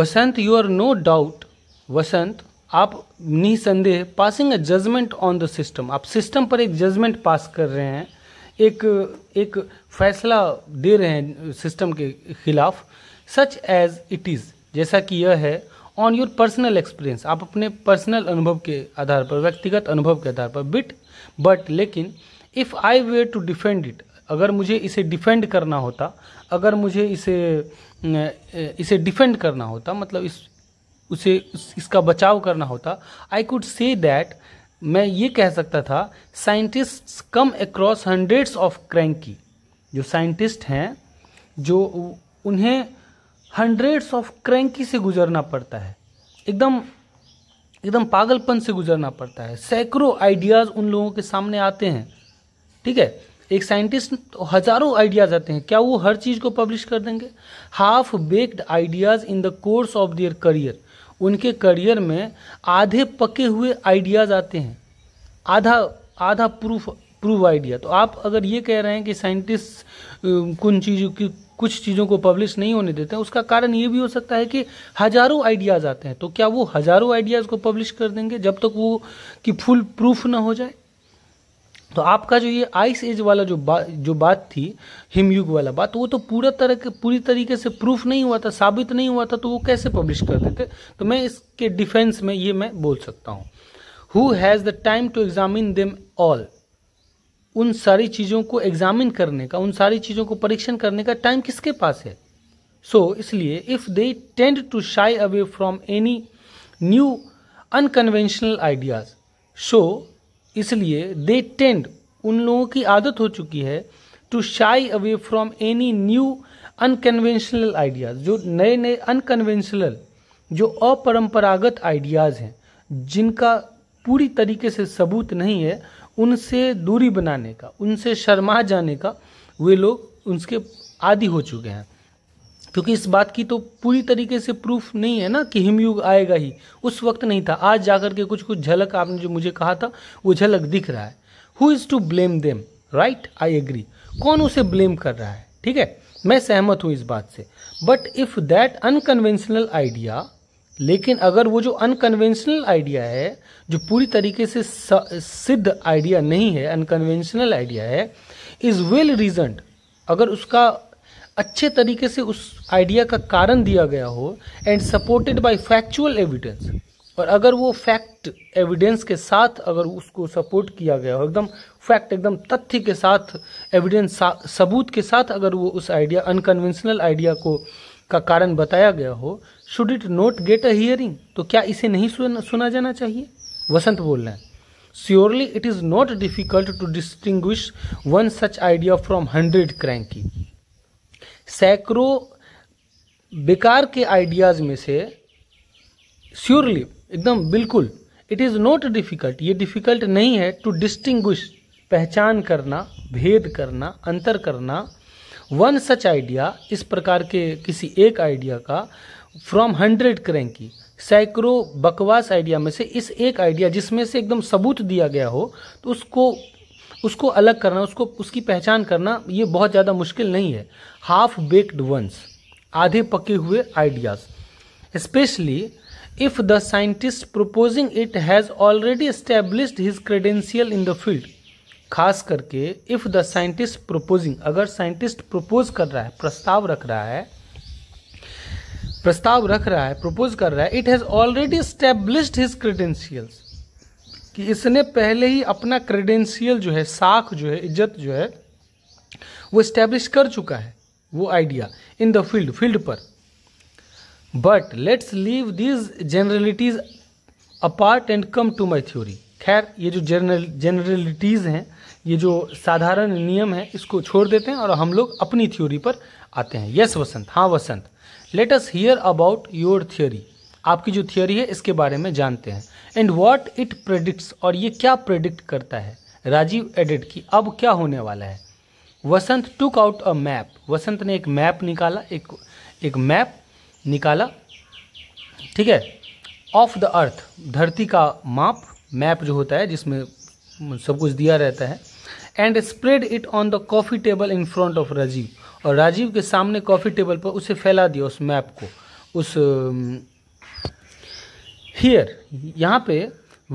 Vasant you are no doubt Vasant आप निसंदेह passing a judgement on the system आप सिस्टम पर एक जजमेंट पास कर रहे हैं एक एक फैसला दे रहे हैं सिस्टम के खिलाफ सच एज इट इज़ जैसा कि यह है ऑन योर पर्सनल एक्सपीरियंस आप अपने पर्सनल अनुभव के आधार पर व्यक्तिगत अनुभव के आधार पर बिट बट लेकिन if I were to defend it अगर मुझे इसे डिफेंड करना होता अगर मुझे इसे इसे डिफेंड करना होता मतलब इस उसे इसका बचाव करना होता आई कुड से दैट मैं ये कह सकता था scientist come across hundreds of cranky जो साइंटिस्ट हैं जो उन्हें हंड्रेड्स ऑफ क्रैंकी से गुजरना पड़ता है एकदम एकदम पागलपन से गुजरना पड़ता है सैकड़ों आइडियाज़ उन लोगों के सामने आते हैं ठीक है एक साइंटिस्ट तो हजारों आइडियाज आते हैं क्या वो हर चीज़ को पब्लिश कर देंगे half baked ideas in the course of their career उनके करियर में आधे पके हुए आइडियाज़ आते हैं आधा आधा प्रूफ प्रूव आइडिया तो आप अगर ये कह रहे हैं कि साइंटिस्ट कुछ चीज़ों की कुछ चीज़ों को पब्लिश नहीं होने देते हैं उसका कारण ये भी हो सकता है कि हजारों आइडियाज़ आते हैं तो क्या वो हजारों आइडियाज़ को पब्लिश कर देंगे जब तक वो कि फुल प्रूफ ना हो जाए तो आपका जो ये आइस एज वाला जो बात जो बात थी हिमयुग वाला बात तो वो तो पूरा तरह के पूरी तरीके से प्रूफ नहीं हुआ था साबित नहीं हुआ था तो वो कैसे पब्लिश कर देते तो मैं इसके डिफेंस में ये मैं बोल सकता हूँ who has the time to examine them all उन सारी चीज़ों को एग्जामिन करने का उन सारी चीज़ों को परीक्षण करने का टाइम किसके पास है सो so, इसलिए if they tend to shy away from any new unconventional ideas so इसलिए दे टेंड उन लोगों की आदत हो चुकी है to shy away from any new unconventional ideas जो नए नए अनकन्वेंशनल जो अपरंपरागत आइडियाज़ हैं जिनका पूरी तरीके से सबूत नहीं है उनसे दूरी बनाने का उनसे शर्मा जाने का वे लोग उनके आदि हो चुके हैं क्योंकि इस बात की तो पूरी तरीके से प्रूफ नहीं है ना कि हिमयुग आएगा ही उस वक्त नहीं था आज जाकर के कुछ कुछ झलक आपने जो मुझे कहा था वो झलक दिख रहा है who is to blame them right I agree कौन उसे ब्लेम कर रहा है ठीक है मैं सहमत हूँ इस बात से but if that unconventional idea लेकिन अगर वो जो अनकन्वेंशनल आइडिया है जो पूरी तरीके से सिद्ध आइडिया नहीं है अनकन्वेंशनल आइडिया है इज़ वेल रीजनड अगर उसका अच्छे तरीके से उस आइडिया का कारण दिया गया हो and supported by factual evidence और अगर वो फैक्ट एविडेंस के साथ अगर उसको सपोर्ट किया गया हो एकदम फैक्ट एकदम तथ्य के साथ एविडेंस सबूत के साथ अगर वो उस आइडिया अनकन्वेंशनल आइडिया को का कारण बताया गया हो should it not get a hearing तो क्या इसे नहीं सुना, सुना जाना चाहिए वसंत बोल रहे हैं surely it is not difficult to distinguish one such idea from hundred cranky सैकड़ों बेकार के आइडियाज़ में से श्योरली एकदम बिल्कुल इट इज़ नॉट डिफ़िकल्ट ये डिफ़िकल्ट नहीं है टू डिस्टिंग्विश पहचान करना भेद करना अंतर करना वन सच आइडिया इस प्रकार के किसी एक आइडिया का फ्रॉम हंड्रेड करें की सैकड़ों बकवास आइडिया में से इस एक आइडिया जिसमें से एकदम सबूत दिया गया हो तो उसको उसको अलग करना उसको उसकी पहचान करना ये बहुत ज़्यादा मुश्किल नहीं है हाफ बेक्ड वंस आधे पके हुए ideas especially if the scientist proposing it has already established his credential in the field खास करके इफ़ द साइंटिस्ट प्रपोजिंग अगर साइंटिस्ट प्रपोज कर रहा है प्रस्ताव रख रहा है प्रस्ताव रख रहा है प्रपोज कर रहा है it has already established his credentials कि इसने पहले ही अपना क्रेडेंशियल जो है साख जो है इज्जत जो है वो इस्टेब्लिश कर चुका है वो idea in the field field पर but let's leave these generalities apart and come to my theory खैर ये जो जनरल जनरलिटीज़ हैं ये जो साधारण नियम है इसको छोड़ देते हैं और हम लोग अपनी थ्योरी पर आते हैं यस वसंत हाँ Vasant let us hear about your theory आपकी जो थ्योरी है इसके बारे में जानते हैं एंड वॉट इट प्रडिक्ट और ये क्या प्रेडिक्ट करता है राजीव एडिट की अब क्या होने वाला है वसंत टुक आउट अ मैप वसंत ने एक मैप निकाला एक एक मैप निकाला ठीक है ऑफ द अर्थ धरती का माप मैप जो होता है जिसमें सब कुछ दिया रहता है and spread it on the coffee table in front of Rajiv और राजीव के सामने कॉफ़ी टेबल पर उसे फैला दिया उस मैप को उस हियर um, यहाँ पे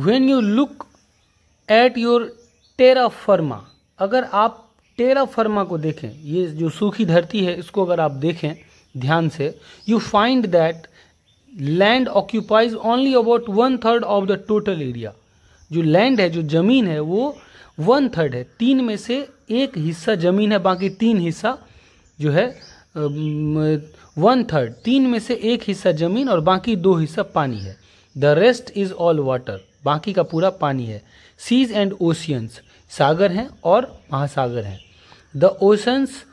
when you look at your terra firma अगर आप टेरा फर्मा को देखें ये जो सूखी धरती है इसको अगर आप देखें ध्यान से you find that land occupies only about one third of the total area जो लैंड है जो ज़मीन है वो वन थर्ड है तीन में से एक हिस्सा ज़मीन है बाकी तीन हिस्सा जो है वन थर्ड तीन में से एक हिस्सा ज़मीन और बाकी दो हिस्सा पानी है the rest is all water बाकी का पूरा पानी है सीज एंड ओशियंस सागर हैं और महासागर हैं The oceans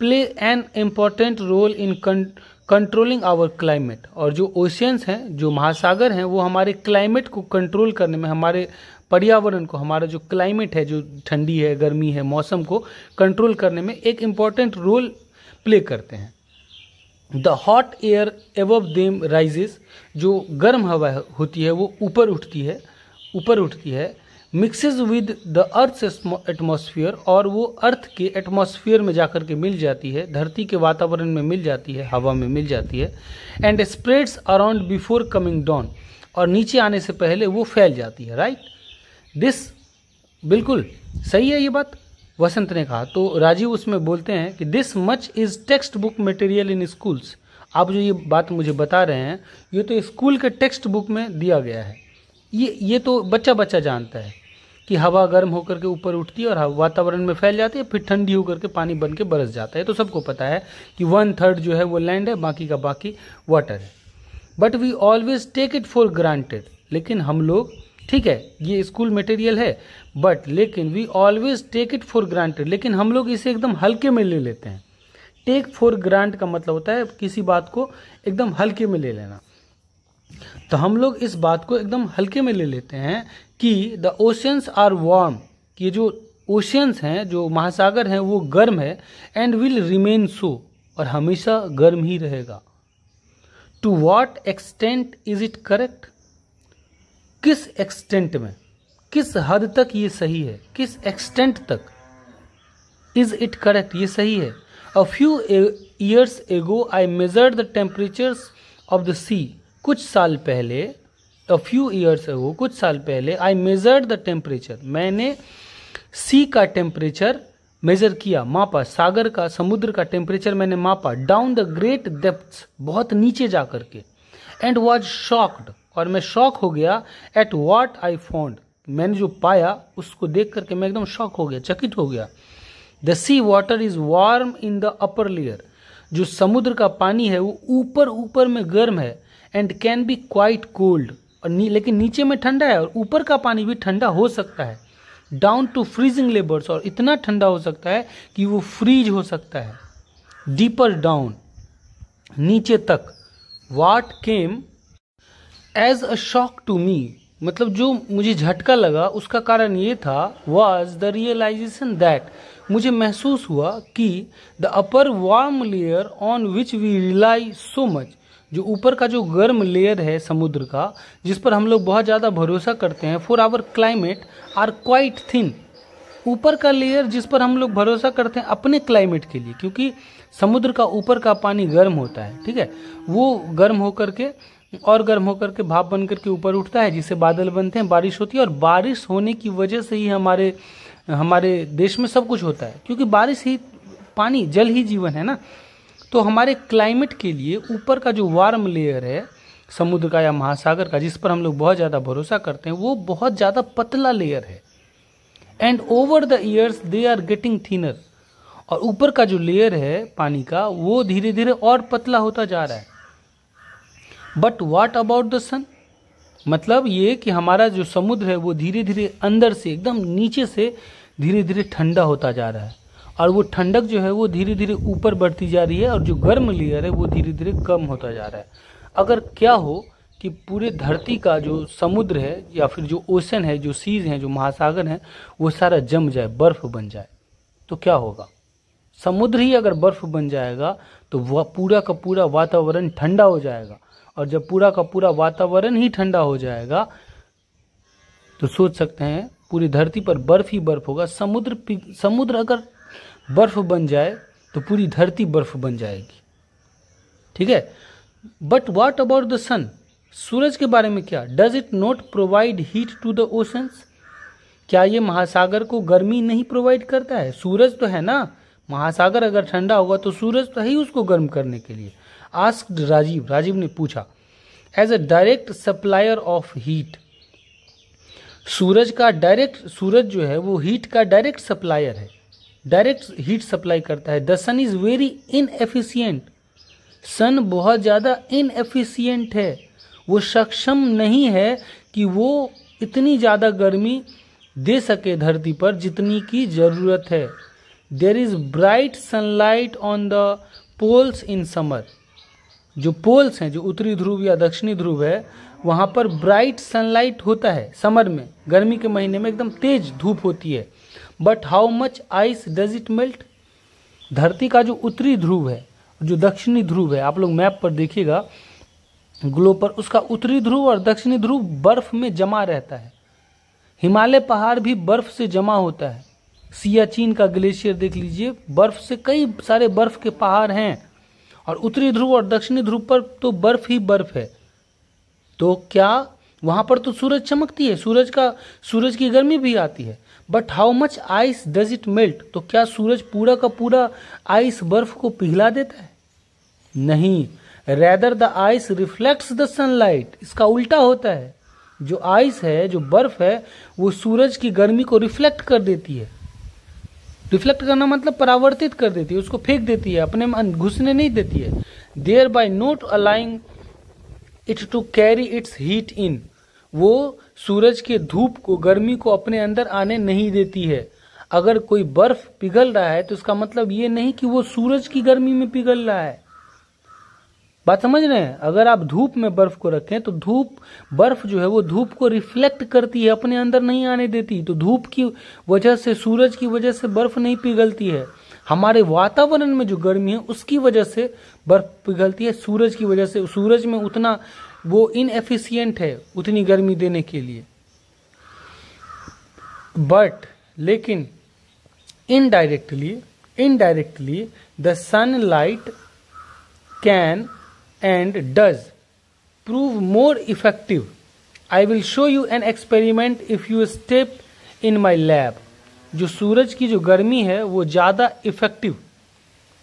play an important role in con- controlling our climate और जो ओशियंस हैं जो महासागर हैं वो हमारे क्लाइमेट को कंट्रोल करने में हमारे पर्यावरण को हमारा जो क्लाइमेट है जो ठंडी है गर्मी है मौसम को कंट्रोल करने में एक इम्पॉर्टेंट रोल प्ले करते हैं the hot air above them rises जो गर्म हवा होती है वो ऊपर उठती है ऊपर उठती है mixes with the earth atmosphere और वो अर्थ के एटमोसफियर में जाकर के मिल जाती है धरती के वातावरण में मिल जाती है हवा में मिल जाती है and spreads around before coming down और नीचे आने से पहले वो फैल जाती है राइट दिस बिल्कुल सही है ये बात वसंत ने कहा तो राजीव उसमें बोलते हैं कि this much is text book material in schools आप जो ये बात मुझे बता रहे हैं ये तो स्कूल के टेक्स्ट बुक में दिया गया है ये ये तो बच्चा बच्चा जानता है कि हवा गर्म होकर के ऊपर उठती है और वातावरण में फैल जाती है फिर ठंडी होकर के पानी बन के बरस जाता है तो सबको पता है कि वन थर्ड जो है वो लैंड है बाकी का बाकी वाटर है but we always take it for granted लेकिन हम लोग ठीक है ये स्कूल मटेरियल है बट लेकिन we always take it for granted लेकिन हम लोग इसे एकदम हल्के में ले लेते हैं टेक फॉर ग्रांट का मतलब होता है किसी बात को एकदम हल्के में ले लेना तो हम लोग इस बात को एकदम हल्के में ले लेते हैं कि द ओशंस आर वार्म कि जो ओशंस हैं जो महासागर हैं वो गर्म है एंड विल रिमेन सो और हमेशा गर्म ही रहेगा to what extent is it correct किस एक्सटेंट में किस हद तक ये सही है किस एक्सटेंट तक इज इट करेक्ट ये सही है अ few years ago I measured the temperatures of the sea कुछ साल पहले अ फ्यू ईयर्स वो कुछ साल पहले आई मेजर्ड द टेम्परेचर मैंने सी का टेम्परेचर मेजर किया मापा सागर का समुद्र का टेम्परेचर मैंने मापा डाउन द ग्रेट डेप्थ्स बहुत नीचे जा करके एंड वॉज शॉक्ड और मैं शॉक हो गया एट वॉट आई फाउंड मैंने जो पाया उसको देख करके मैं एकदम शॉक हो गया चकित हो गया the sea water is warm in the upper layer जो समुद्र का पानी है वो ऊपर ऊपर में गर्म है and can be quite cold और नी, लेकिन नीचे में ठंडा है और ऊपर का पानी भी ठंडा हो सकता है डाउन टू फ्रीजिंग लेबर्स और इतना ठंडा हो सकता है कि वो फ्रीज हो सकता है डीपर डाउन नीचे तक what came as a shock to me मतलब जो मुझे झटका लगा उसका कारण ये था वॉज द रियलाइजेशन दैट मुझे महसूस हुआ कि the upper warm layer on which we rely so much जो ऊपर का जो गर्म लेयर है समुद्र का जिस पर हम लोग बहुत ज़्यादा भरोसा करते हैं for our climate are quite thin ऊपर का लेयर जिस पर हम लोग भरोसा करते हैं अपने क्लाइमेट के लिए क्योंकि समुद्र का ऊपर का पानी गर्म होता है ठीक है वो गर्म होकर के और गर्म होकर के भाप बन करके ऊपर उठता है जिससे बादल बनते हैं बारिश होती है और बारिश होने की वजह से ही हमारे हमारे देश में सब कुछ होता है क्योंकि बारिश ही पानी जल ही जीवन है ना तो हमारे क्लाइमेट के लिए ऊपर का जो वार्म लेयर है समुद्र का या महासागर का जिस पर हम लोग बहुत ज़्यादा भरोसा करते हैं वो बहुत ज़्यादा पतला लेयर है and over the years they are getting thinner और ऊपर का जो लेयर है पानी का वो धीरे धीरे और पतला होता जा रहा है but what about the sun मतलब ये कि हमारा जो समुद्र है वो धीरे धीरे अंदर से एकदम नीचे से धीरे धीरे ठंडा होता जा रहा है और वो ठंडक जो है वो धीरे धीरे ऊपर बढ़ती जा रही है और जो गर्म लेयर है वो धीरे धीरे कम होता जा रहा है अगर क्या हो कि पूरे धरती का जो समुद्र है या फिर जो ओशन है जो सीज हैं जो महासागर हैं वो सारा जम जाए बर्फ़ बन जाए तो क्या होगा समुद्र ही अगर बर्फ़ बन जाएगा तो वह पूरा का पूरा वातावरण ठंडा हो जाएगा और जब पूरा का पूरा वातावरण ही ठंडा हो जाएगा तो सोच सकते हैं पूरी धरती पर बर्फ ही बर्फ होगा समुद्र समुद्र अगर बर्फ़ बन जाए तो पूरी धरती बर्फ़ बन जाएगी ठीक है but what about the sun सूरज के बारे में क्या does it not provide heat to the oceans क्या ये महासागर को गर्मी नहीं प्रोवाइड करता है सूरज तो है ना महासागर अगर ठंडा होगा तो सूरज तो है ही उसको गर्म करने के लिए आस्कड राजीव राजीव ने पूछा as a direct supplier of heat सूरज का डायरेक्ट सूरज जो है वो हीट का डायरेक्ट सप्लायर है डायरेक्ट हीट सप्लाई करता है the sun is very inefficient सन बहुत ज़्यादा इनएफिशिएंट है वो सक्षम नहीं है कि वो इतनी ज़्यादा गर्मी दे सके धरती पर जितनी की ज़रूरत है there is bright sunlight on the poles in summer जो पोल्स हैं जो उत्तरी ध्रुव या दक्षिणी ध्रुव है वहाँ पर ब्राइट सनलाइट होता है समर में गर्मी के महीने में एकदम तेज धूप होती है but how much ice does it melt धरती का जो उत्तरी ध्रुव है जो दक्षिणी ध्रुव है आप लोग मैप पर देखिएगा ग्लोब पर उसका उत्तरी ध्रुव और दक्षिणी ध्रुव बर्फ में जमा रहता है हिमालय पहाड़ भी बर्फ से जमा होता है सियाचिन का ग्लेशियर देख लीजिए बर्फ से कई सारे बर्फ के पहाड़ हैं और उत्तरी ध्रुव और दक्षिणी ध्रुव पर तो बर्फ ही बर्फ है तो क्या वहाँ पर तो सूरज चमकती है सूरज का सूरज की गर्मी भी आती है but how much ice does it melt तो क्या सूरज पूरा का पूरा आइस बर्फ को पिघला देता है नहीं rather the ice reflects the sunlight इसका उल्टा होता है जो आइस है जो बर्फ है वो सूरज की गर्मी को रिफ्लेक्ट कर देती है रिफ्लेक्ट करना मतलब परावर्तित कर देती है उसको फेंक देती है अपने घुसने नहीं देती है thereby not allowing it to carry its heat in वो सूरज के धूप को गर्मी को अपने अंदर आने नहीं देती है अगर कोई बर्फ पिघल रहा है तो इसका मतलब ये नहीं कि वो सूरज की गर्मी में पिघल रहा है बात समझ रहे हैं अगर आप धूप में बर्फ को रखें तो धूप बर्फ जो है वो धूप को रिफ्लेक्ट करती है अपने अंदर नहीं आने देती तो धूप की वजह से सूरज की वजह से बर्फ नहीं पिघलती है हमारे वातावरण में जो गर्मी है उसकी वजह से बर्फ पिघलती है सूरज की वजह से सूरज में उतना वो इनएफिशियंट है उतनी गर्मी देने के लिए बट लेकिन indirectly indirectly the sun light can and does prove more effective I will show you an experiment if you step in my lab जो सूरज की जो गर्मी है वो ज़्यादा इफेक्टिव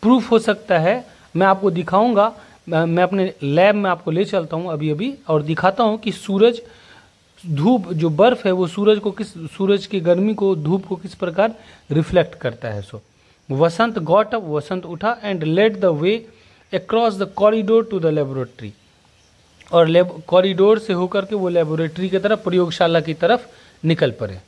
प्रूफ हो सकता है मैं आपको दिखाऊंगा मैं अपने लैब में आपको ले चलता हूँ अभी अभी और दिखाता हूँ कि सूरज धूप जो बर्फ़ है वो सूरज को किस सूरज की गर्मी को धूप को किस प्रकार रिफ्लेक्ट करता है सो वसंत गॉट अप वसंत उठा and led the way across the corridor to the laboratory और लेब कॉरिडोर से होकर के वो लेबोरेटरी की तरफ प्रयोगशाला की तरफ निकल पड़े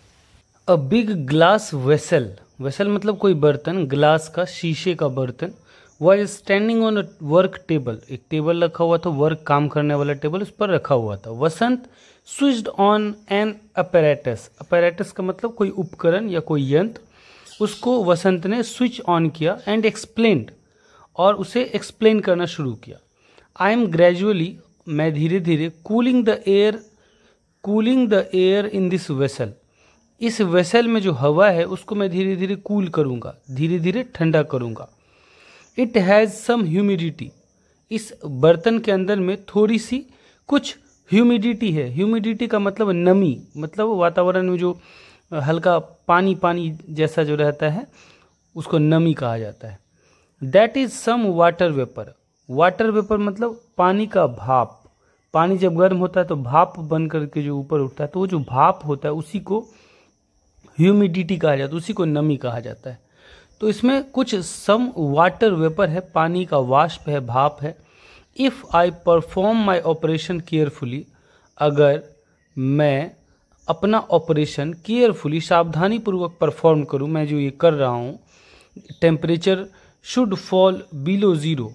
a big glass vessel vessel मतलब कोई बर्तन ग्लास का शीशे का बर्तन वह is standing on work table एक टेबल रखा हुआ था वर्क काम करने वाला टेबल उस पर रखा हुआ था Vasant switched on an apparatus apparatus का मतलब कोई उपकरण या कोई यंत्र उसको वसंत ने स्विच ऑन किया एंड एक्सप्लेन्ड और उसे एक्सप्लेन करना शुरू किया आई एम ग्रेजुअली मैं धीरे धीरे cooling the air cooling the air in this vessel इस वेसल में जो हवा है उसको मैं धीरे धीरे कूल करूँगा धीरे धीरे ठंडा करूँगा इट हैज़ सम ह्यूमिडिटी इस बर्तन के अंदर में थोड़ी सी कुछ ह्यूमिडिटी है ह्यूमिडिटी का मतलब नमी मतलब वातावरण में जो हल्का पानी पानी जैसा जो रहता है उसको नमी कहा जाता है that is some water vapour water vapour मतलब पानी का भाप पानी जब गर्म होता है तो भाप बन करके जो ऊपर उठता है तो वो जो भाप होता है उसी को ह्यूमिडिटी कहा जाता है उसी को नमी कहा जाता है तो इसमें कुछ सम वाटर वेपर है पानी का वाष्प है भाप है if I perform my operation carefully अगर मैं अपना ऑपरेशन केयरफुली सावधानीपूर्वक परफॉर्म करूं मैं जो ये कर रहा हूँ temperature should fall below zero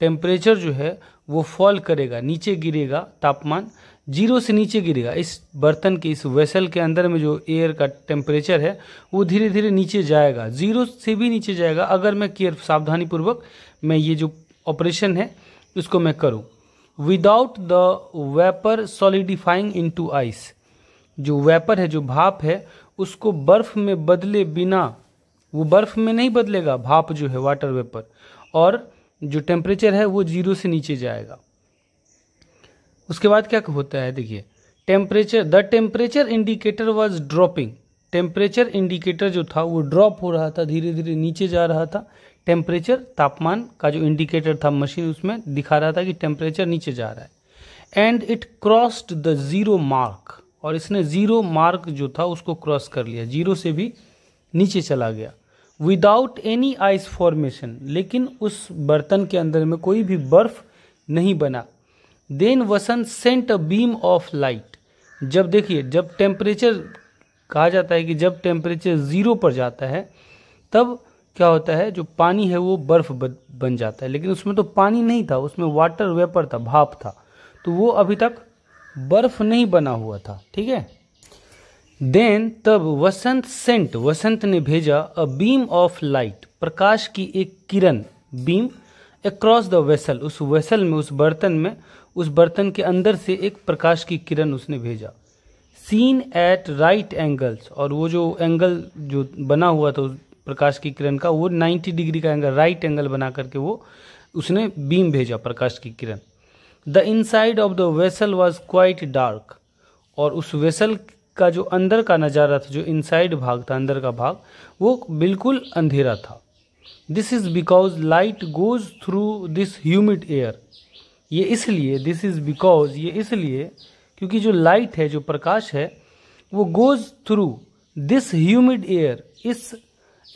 temperature जो है वो फॉल करेगा नीचे गिरेगा तापमान जीरो से नीचे गिरेगा इस बर्तन के इस वेसल के अंदर में जो एयर का टेम्परेचर है वो धीरे धीरे नीचे जाएगा जीरो से भी नीचे जाएगा अगर मैं केयर पूर्वक मैं ये जो ऑपरेशन है उसको मैं करूँ without the vapour solidifying into ice जो वेपर है जो भाप है उसको बर्फ में बदले बिना वो बर्फ में नहीं बदलेगा भाप जो है वाटर वेपर और जो टेम्परेचर है वो जीरो से नीचे जाएगा उसके बाद क्या होता है देखिए temperature the temperature indicator was dropping temperature indicator जो था वो ड्रॉप हो रहा था धीरे धीरे नीचे जा रहा था टेम्परेचर तापमान का जो इंडिकेटर था मशीन उसमें दिखा रहा था कि टेम्परेचर नीचे जा रहा है and it crossed the zero mark और इसने ज़ीरो मार्क जो था उसको क्रॉस कर लिया जीरो से भी नीचे चला गया विदाउट एनी आइस फॉर्मेशन लेकिन उस बर्तन के अंदर में कोई भी बर्फ नहीं बना then Vasant sent a beam of light जब देखिए जब टेम्परेचर कहा जाता है कि जब टेम्परेचर ज़ीरो पर जाता है तब क्या होता है जो पानी है वो बर्फ़ बन जाता है लेकिन उसमें तो पानी नहीं था उसमें वाटर वेपर था भाप था तो वो अभी तक बर्फ नहीं बना हुआ था ठीक है देन तब वसंत सेंट वसंत ने भेजा अ बीम ऑफ लाइट प्रकाश की एक किरण बीम अक्रॉस द वेसल उस वेसल में उस बर्तन में उस बर्तन के अंदर से एक प्रकाश की किरण उसने भेजा सीन एट राइट एंगल्स और वो जो एंगल जो बना हुआ था प्रकाश की किरण का वो 90 डिग्री का एंगल राइट एंगल बना करके वो उसने बीम भेजा प्रकाश की किरण the inside of the vessel was quite dark और उस वेसल का जो अंदर का नज़ारा था जो इनसाइड भाग था अंदर का भाग वो बिल्कुल अंधेरा था this is because light goes through this humid air ये इसलिए दिस इज़ बिकॉज ये इसलिए क्योंकि जो लाइट है जो प्रकाश है वो goes through this humid air इस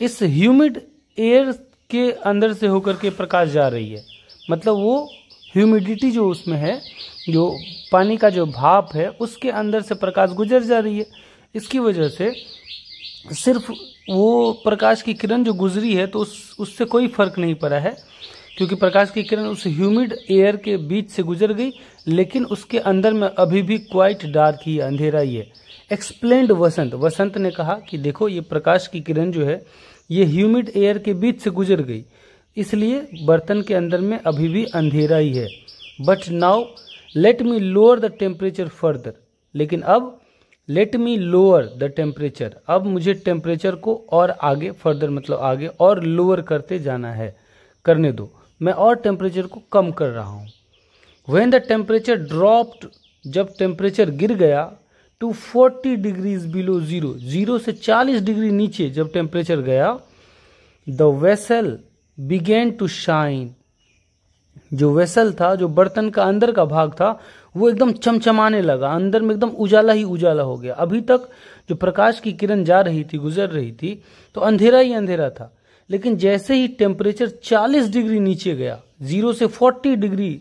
इस ह्यूमिड एयर के अंदर से होकर के प्रकाश जा रही है मतलब वो ह्यूमिडिटी जो उसमें है जो पानी का जो भाप है उसके अंदर से प्रकाश गुजर जा रही है इसकी वजह से सिर्फ वो प्रकाश की किरण जो गुजरी है तो उस उससे कोई फर्क नहीं पड़ा है क्योंकि प्रकाश की किरण उस ह्यूमिड एयर के बीच से गुजर गई लेकिन उसके अंदर में अभी भी क्वाइट डार्क ही अंधेरा ही है एक्सप्लेन्ड वसंत वसंत ने कहा कि देखो ये प्रकाश की किरण जो है ये ह्यूमिड एयर के बीच से गुजर गई इसलिए बर्तन के अंदर में अभी भी अंधेरा ही है but now let me lower the temperature further लेकिन अब let me lower the temperature अब मुझे टेम्परेचर को और आगे फर्दर मतलब आगे और लोअर करते जाना है करने दो मैं और टेम्परेचर को कम कर रहा हूँ वेन द टेम्परेचर ड्रॉप्ड जब टेम्परेचर गिर गया to 40 degrees below zero zero से 40 डिग्री नीचे जब टेम्परेचर गया the vessel began to shine जो वेसल था जो बर्तन का अंदर का भाग था वो एकदम चमचमाने लगा अंदर में एकदम उजाला ही उजाला हो गया अभी तक जो प्रकाश की किरण जा रही थी गुजर रही थी तो अंधेरा ही अंधेरा था लेकिन जैसे ही टेम्परेचर 40 डिग्री नीचे गया जीरो से 40 डिग्री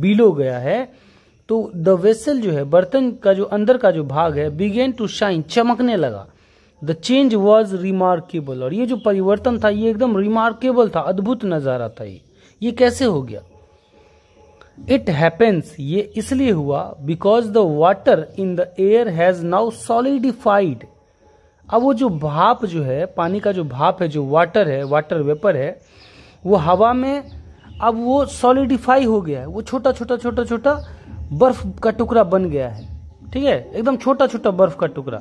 बिलो गया है तो द वेसल जो है बर्तन का जो अंदर का जो भाग है बिगेन टू शाइन चमकने लगा द चेंज वॉज रिमार्केबल और ये जो परिवर्तन था ये एकदम रिमार्केबल था अद्भुत नज़ारा था ये ये कैसे हो गया इट हैपेंस ये इसलिए हुआ because the water in the air has now solidified अब वो जो भाप जो है पानी का जो भाप है जो वाटर है वाटर वेपर है वो हवा में अब वो सॉलिडिफाई हो गया है वो छोटा छोटा छोटा छोटा बर्फ का टुकड़ा बन गया है ठीक है एकदम छोटा छोटा बर्फ का टुकड़ा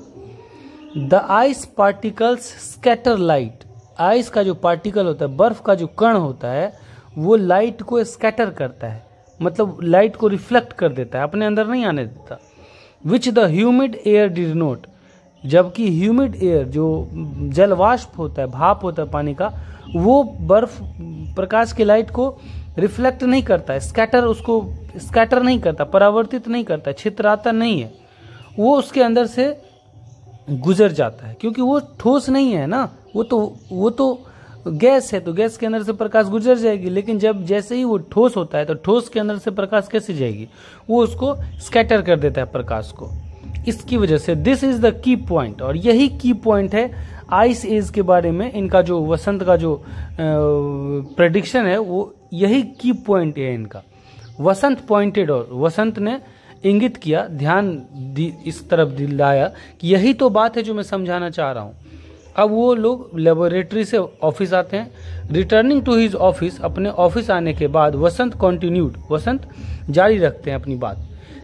the ice particles scatter light ice का जो पार्टिकल होता है बर्फ का जो कण होता है वो लाइट को स्कैटर करता है मतलब लाइट को रिफ्लेक्ट कर देता है अपने अंदर नहीं आने देता which the humid air does not जबकि ह्यूमिड एयर जो जलवाष्प होता है भाप होता है पानी का वो बर्फ प्रकाश की लाइट को रिफ्लेक्ट नहीं करता स्कैटर उसको स्कैटर नहीं करता परावर्तित नहीं करता छित्राता नहीं है वो उसके अंदर से गुजर जाता है क्योंकि वो ठोस नहीं है ना वो तो वो तो गैस है तो गैस के अंदर से प्रकाश गुजर जाएगी लेकिन जब जैसे ही वो ठोस होता है तो ठोस के अंदर से प्रकाश कैसे जाएगी वो उसको स्कैटर कर देता है प्रकाश को इसकी वजह से this is the key point और यही की पॉइंट है आइस एज के बारे में इनका जो वसंत का जो प्रडिक्शन है वो यही की पॉइंट है इनका वसंत पॉइंटेड और वसंत ने इंगित किया ध्यान इस तरफ दिलाया कि यही तो बात है जो मैं समझाना चाह रहा हूँ अब वो लोग लेबोरेटरी से ऑफिस आते हैं रिटर्निंग टू हिज ऑफिस अपने ऑफिस आने के बाद वसंत कंटिन्यूड वसंत जारी रखते हैं अपनी बात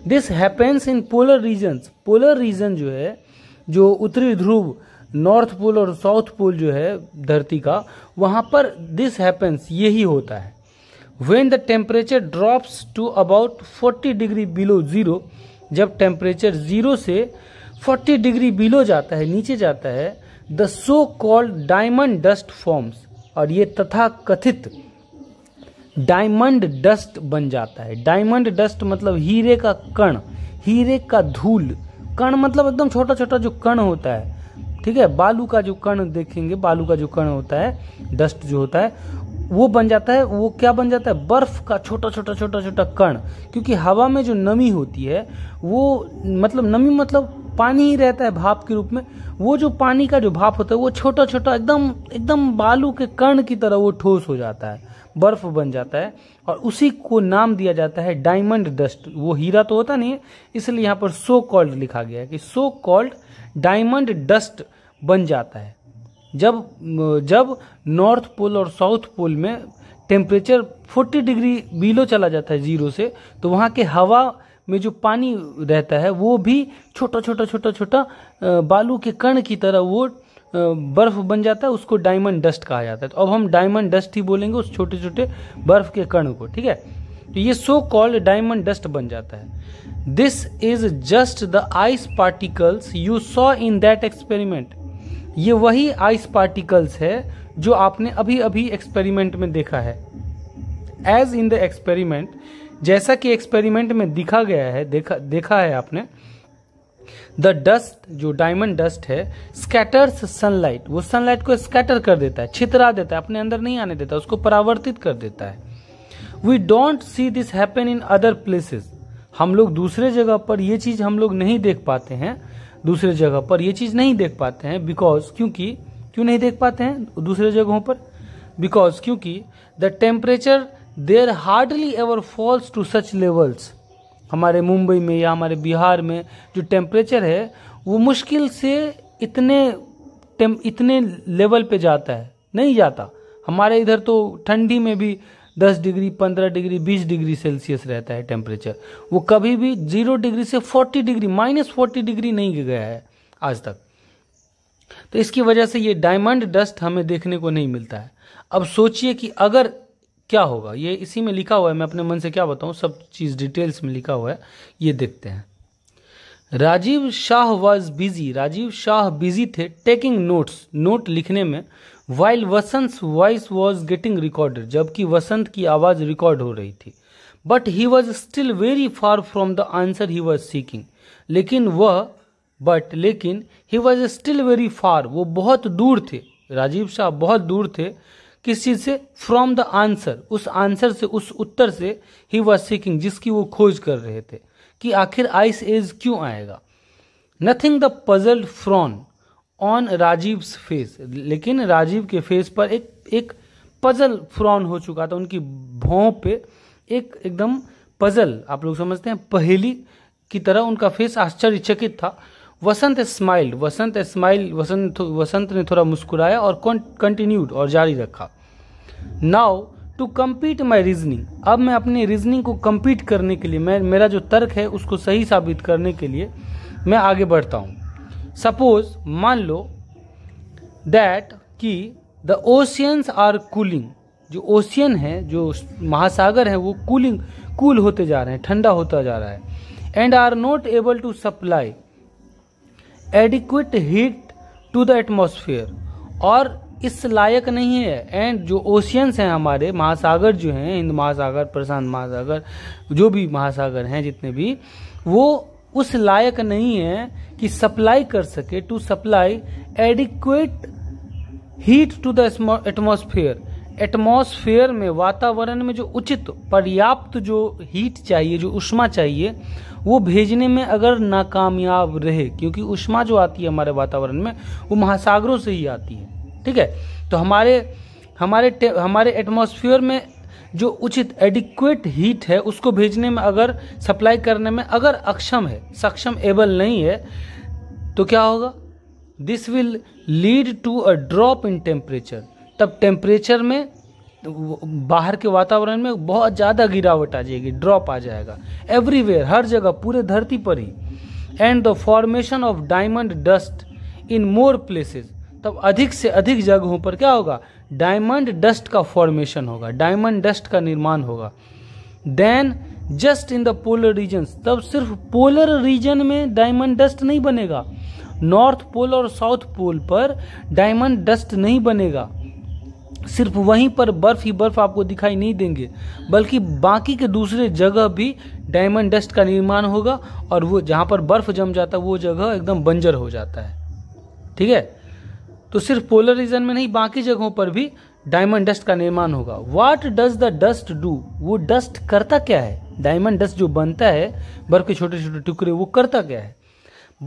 this happens in polar regions polar region जो है जो उत्तरी ध्रुव नॉर्थ पोल और साउथ पोल जो है धरती का वहाँ पर दिस हैपेंस यही होता है when the temperature drops to about 40 degree below zero जब टेम्परेचर ज़ीरो से 40 डिग्री बिलो जाता है नीचे जाता है the so called diamond dust forms और ये तथा कथित डायमंड डस्ट बन जाता है डायमंड डस्ट मतलब हीरे का कण हीरे का धूल कण मतलब एकदम छोटा छोटा जो कण होता है ठीक है बालू का जो कण देखेंगे बालू का जो कण होता है डस्ट जो होता है वो बन जाता है वो क्या बन जाता है बर्फ का छोटा छोटा छोटा छोटा कण क्योंकि हवा में जो नमी होती है वो मतलब नमी मतलब पानी ही रहता है भाप के रूप में वो जो पानी का जो भाप होता है वो छोटा छोटा एकदम एकदम बालू के कण की तरह वो ठोस हो जाता है बर्फ बन जाता है और उसी को नाम दिया जाता है डायमंड डस्ट वो हीरा तो होता नहीं है इसलिए यहाँ पर सो कॉल्ड लिखा गया है कि सो कॉल्ड डायमंड डस्ट बन जाता है जब जब नॉर्थ पोल और साउथ पोल में टेम्परेचर 40 डिग्री बिलो चला जाता है जीरो से तो वहाँ के हवा में जो पानी रहता है वो भी छोटा छोटा छोटा छोटा बालू के कण की तरह वो बर्फ बन जाता है उसको डायमंड डस्ट कहा जाता है तो अब हम डायमंड डस्ट ही बोलेंगे उस छोटे छोटे बर्फ के कण को ठीक है तो ये सो कॉल्ड डायमंड डस्ट बन जाता है this is just the ice particles you saw in that experiment ये वही आइस पार्टिकल्स है जो आपने अभी अभी एक्सपेरिमेंट में देखा है एज इन द एक्सपेरिमेंट जैसा कि एक्सपेरिमेंट में दिखा गया है देखा देखा है आपने द डस्ट जो डायमंड डस्ट है स्कैटर्स सनलाइट वो सनलाइट को स्कैटर कर देता है छितरा देता है अपने अंदर नहीं आने देता उसको परावर्तित कर देता है we don't see this happen in other places हम लोग दूसरे जगह पर ये चीज़ हम लोग नहीं देख पाते हैं दूसरे जगह पर ये चीज़ नहीं देख पाते हैं बिकॉज क्योंकि क्यों नहीं देख पाते हैं दूसरे जगहों पर बिकॉज क्योंकि the temperature there hardly ever falls to such levels हमारे मुंबई में या हमारे बिहार में जो टेम्परेचर है वो मुश्किल से इतने टेम इतने लेवल पे जाता है नहीं जाता हमारे इधर तो ठंडी में भी 10 डिग्री 15 डिग्री 20 डिग्री सेल्सियस रहता है टेम्परेचर वो कभी भी जीरो डिग्री से 40 डिग्री माइनस फोर्टी डिग्री नहीं गया है आज तक तो इसकी वजह से ये डायमंड डस्ट हमें देखने को नहीं मिलता है अब सोचिए कि अगर क्या होगा ये इसी में लिखा हुआ है मैं अपने मन से क्या बताऊं सब चीज़ डिटेल्स में लिखा हुआ है ये देखते हैं Rajiv Shah was busy Rajiv Shah busy थे टेकिंग नोट्स नोट लिखने में while Vasant voice was getting recorded जबकि वसंत की आवाज़ रिकॉर्ड हो रही थी but he was still very far from the answer he was seeking लेकिन वह बट लेकिन he was still very far वो बहुत दूर थे राजीव शाह बहुत दूर थे किस चीज़ से फ्रॉम द आंसर उस आंसर से उस उत्तर से ही वॉज सीकिंग जिसकी वो खोज कर रहे थे कि आखिर आइस एज क्यों आएगा nothing the puzzle frown on Rajiv face लेकिन राजीव के फेस पर एक एक पजल फ्रॉन हो चुका था उनकी भौ पे एक एकदम पजल आप लोग समझते हैं पहेली की तरह उनका फेस आश्चर्यचकित था वसंत स्माइल्ड वसंत स्माइल वसंत वसंत ने थोड़ा मुस्कुराया और कंटिन्यूड और जारी रखा now to complete my reasoning अब मैं अपने रीजनिंग को कम्पीट करने के लिए मैं मेरा जो तर्क है उसको सही साबित करने के लिए मैं आगे बढ़ता हूँ सपोज मान लो दैट कि द ओशियंस आर कूलिंग जो ओशियन है जो महासागर है वो कूलिंग कूल cool होते जा रहे हैं ठंडा होता जा रहा है and are not able to supply adequate heat to the atmosphere और इस लायक नहीं है एंड जो ओशियंस हैं हमारे महासागर जो हैं हिंद महासागर प्रशांत महासागर जो भी महासागर हैं जितने भी वो उस लायक नहीं है कि सप्लाई कर सके to supply adequate heat to the atmosphere atmosphere में वातावरण में जो उचित पर्याप्त जो हीट चाहिए जो उष्मा चाहिए वो भेजने में अगर नाकामयाब रहे क्योंकि उष्मा जो आती है हमारे वातावरण में वो महासागरों से ही आती है ठीक है तो हमारे हमारे हमारे एटमोसफियर में जो उचित एडिक्वेट हीट है उसको भेजने में अगर सप्लाई करने में अगर अक्षम है सक्षम एबल नहीं है तो क्या होगा this will lead to a drop in temperature तब टेम्परेचर में बाहर के वातावरण में बहुत ज़्यादा गिरावट आ जाएगी ड्रॉप आ जाएगा एवरीवेयर हर जगह पूरे धरती पर ही and the formation of diamond dust in more places तब अधिक से अधिक जगहों पर क्या होगा डायमंड डस्ट का फॉर्मेशन होगा डायमंड डस्ट का निर्माण होगा then just in the polar region तब सिर्फ पोलर रीजन में डायमंड डस्ट नहीं बनेगा नॉर्थ पोल और साउथ पोल पर डायमंड डस्ट नहीं बनेगा सिर्फ वहीं पर बर्फ ही बर्फ आपको दिखाई नहीं देंगे बल्कि बाकी के दूसरे जगह भी डायमंड डस्ट का निर्माण होगा और वो जहाँ पर बर्फ जम जाता है वो जगह एकदम बंजर हो जाता है ठीक है तो सिर्फ पोलर रीजन में नहीं बाकी जगहों पर भी डायमंड डस्ट का निर्माण होगा what does the dust do वो डस्ट करता क्या है डायमंड डस्ट जो बनता है बर्फ के छोटे छोटे टुकड़े वो करता क्या है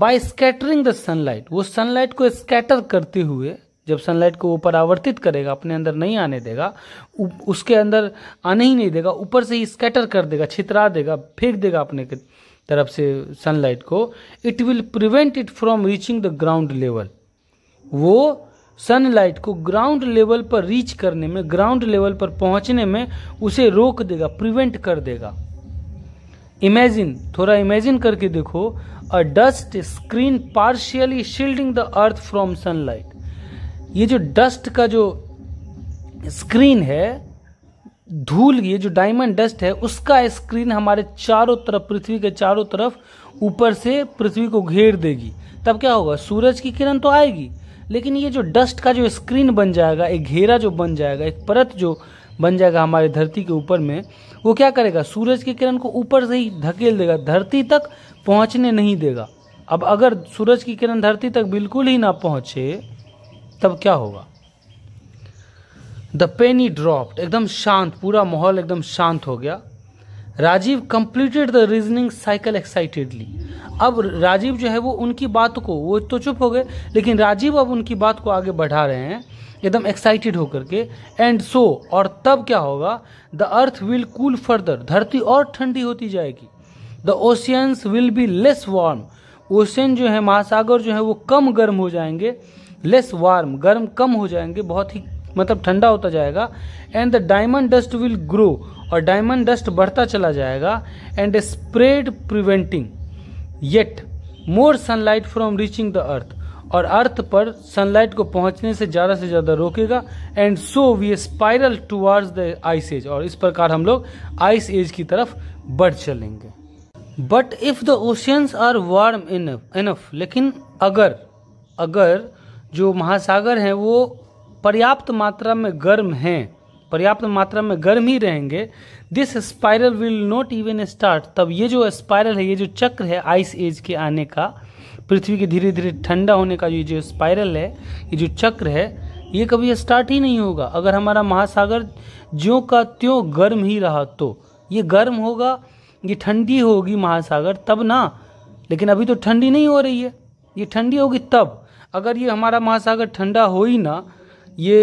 बाय स्कैटरिंग द सनलाइट वो सनलाइट को स्कैटर करते हुए जब सनलाइट को ऊपर आवर्तित करेगा अपने अंदर नहीं आने देगा उसके अंदर आने ही नहीं देगा ऊपर से ही स्कैटर कर देगा छितरा देगा फेंक देगा अपने के तरफ से सनलाइट को it will prevent it from reaching the ground level वो सनलाइट को ग्राउंड लेवल पर रीच करने में ग्राउंड लेवल पर पहुंचने में उसे रोक देगा प्रिवेंट कर देगा इमेजिन थोड़ा इमेजिन करके देखो a dust screen partially shielding the earth from sunlight ये जो डस्ट का जो स्क्रीन है धूल ये जो डायमंड डस्ट है उसका स्क्रीन हमारे चारों तरफ पृथ्वी के चारों तरफ ऊपर से पृथ्वी को घेर देगी तब क्या होगा सूरज की किरण तो आएगी लेकिन ये जो डस्ट का जो स्क्रीन बन जाएगा एक घेरा जो बन जाएगा एक परत जो बन जाएगा हमारे धरती के ऊपर में वो क्या करेगा सूरज की किरण को ऊपर से ही धकेल देगा धरती तक पहुंचने नहीं देगा अब अगर सूरज की किरण धरती तक बिल्कुल ही ना पहुंचे तब क्या होगा द पेनी ड्रॉप्ड एकदम शांत पूरा माहौल एकदम शांत हो गया Rajiv completed the reasoning cycle excitedly अब राजीव जो है वो उनकी बात को वो तो चुप हो गए लेकिन राजीव अब उनकी बात को आगे बढ़ा रहे हैं एकदम एक्साइटेड होकर के एंड सो so, और तब क्या होगा the earth will cool further धरती और ठंडी होती जाएगी the oceans will be less warm ocean जो है महासागर जो है वो कम गर्म हो जाएंगे लेस वार्म गर्म कम हो जाएंगे बहुत ही मतलब ठंडा होता जाएगा and the diamond dust will grow और डायमंड डस्ट बढ़ता चला जाएगा and spread preventing yet more sunlight from reaching the earth और अर्थ पर सनलाइट को पहुंचने से ज़्यादा से ज़्यादा रोकेगा and so we spiral towards the ice age और इस प्रकार हम लोग आइस एज की तरफ बढ़ चलेंगे but if the oceans are warm enough enough लेकिन अगर अगर जो महासागर हैं वो पर्याप्त मात्रा में गर्म हैं पर्याप्त मात्रा में गर्म ही रहेंगे this spiral will not even start तब ये जो स्पायरल है ये जो चक्र है आइस एज के आने का पृथ्वी के धीरे धीरे ठंडा होने का ये जो स्पायरल है ये जो चक्र है ये कभी स्टार्ट ही नहीं होगा अगर हमारा महासागर ज्यों का त्यों गर्म ही रहा तो ये गर्म होगा ये ठंडी होगी महासागर तब ना लेकिन अभी तो ठंडी नहीं हो रही है ये ठंडी होगी तब अगर ये हमारा महासागर ठंडा हो ही ना ये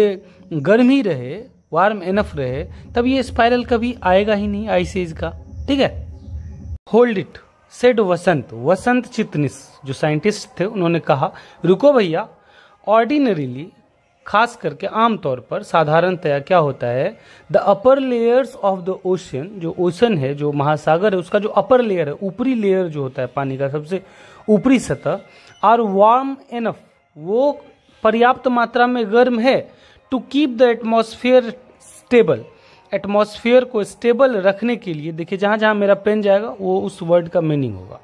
गर्म ही रहे वार्म एनफ रहे तब ये स्पाइरल कभी आएगा ही नहीं आइसीज का ठीक है hold it said Vasant Vasant Chitnis जो साइंटिस्ट थे उन्होंने कहा रुको भैया ऑर्डिनरीली खास करके आमतौर पर साधारणतया क्या होता है the upper layers of the ocean जो ओशन है जो महासागर है उसका जो अपर लेयर है ऊपरी लेयर जो होता है पानी का सबसे ऊपरी सतह आर वार्म एनफ वो पर्याप्त मात्रा में गर्म है to keep the atmosphere stable atmosphere को स्टेबल रखने के लिए देखिए जहाँ जहाँ मेरा पेन जाएगा वो उस वर्ड का मीनिंग होगा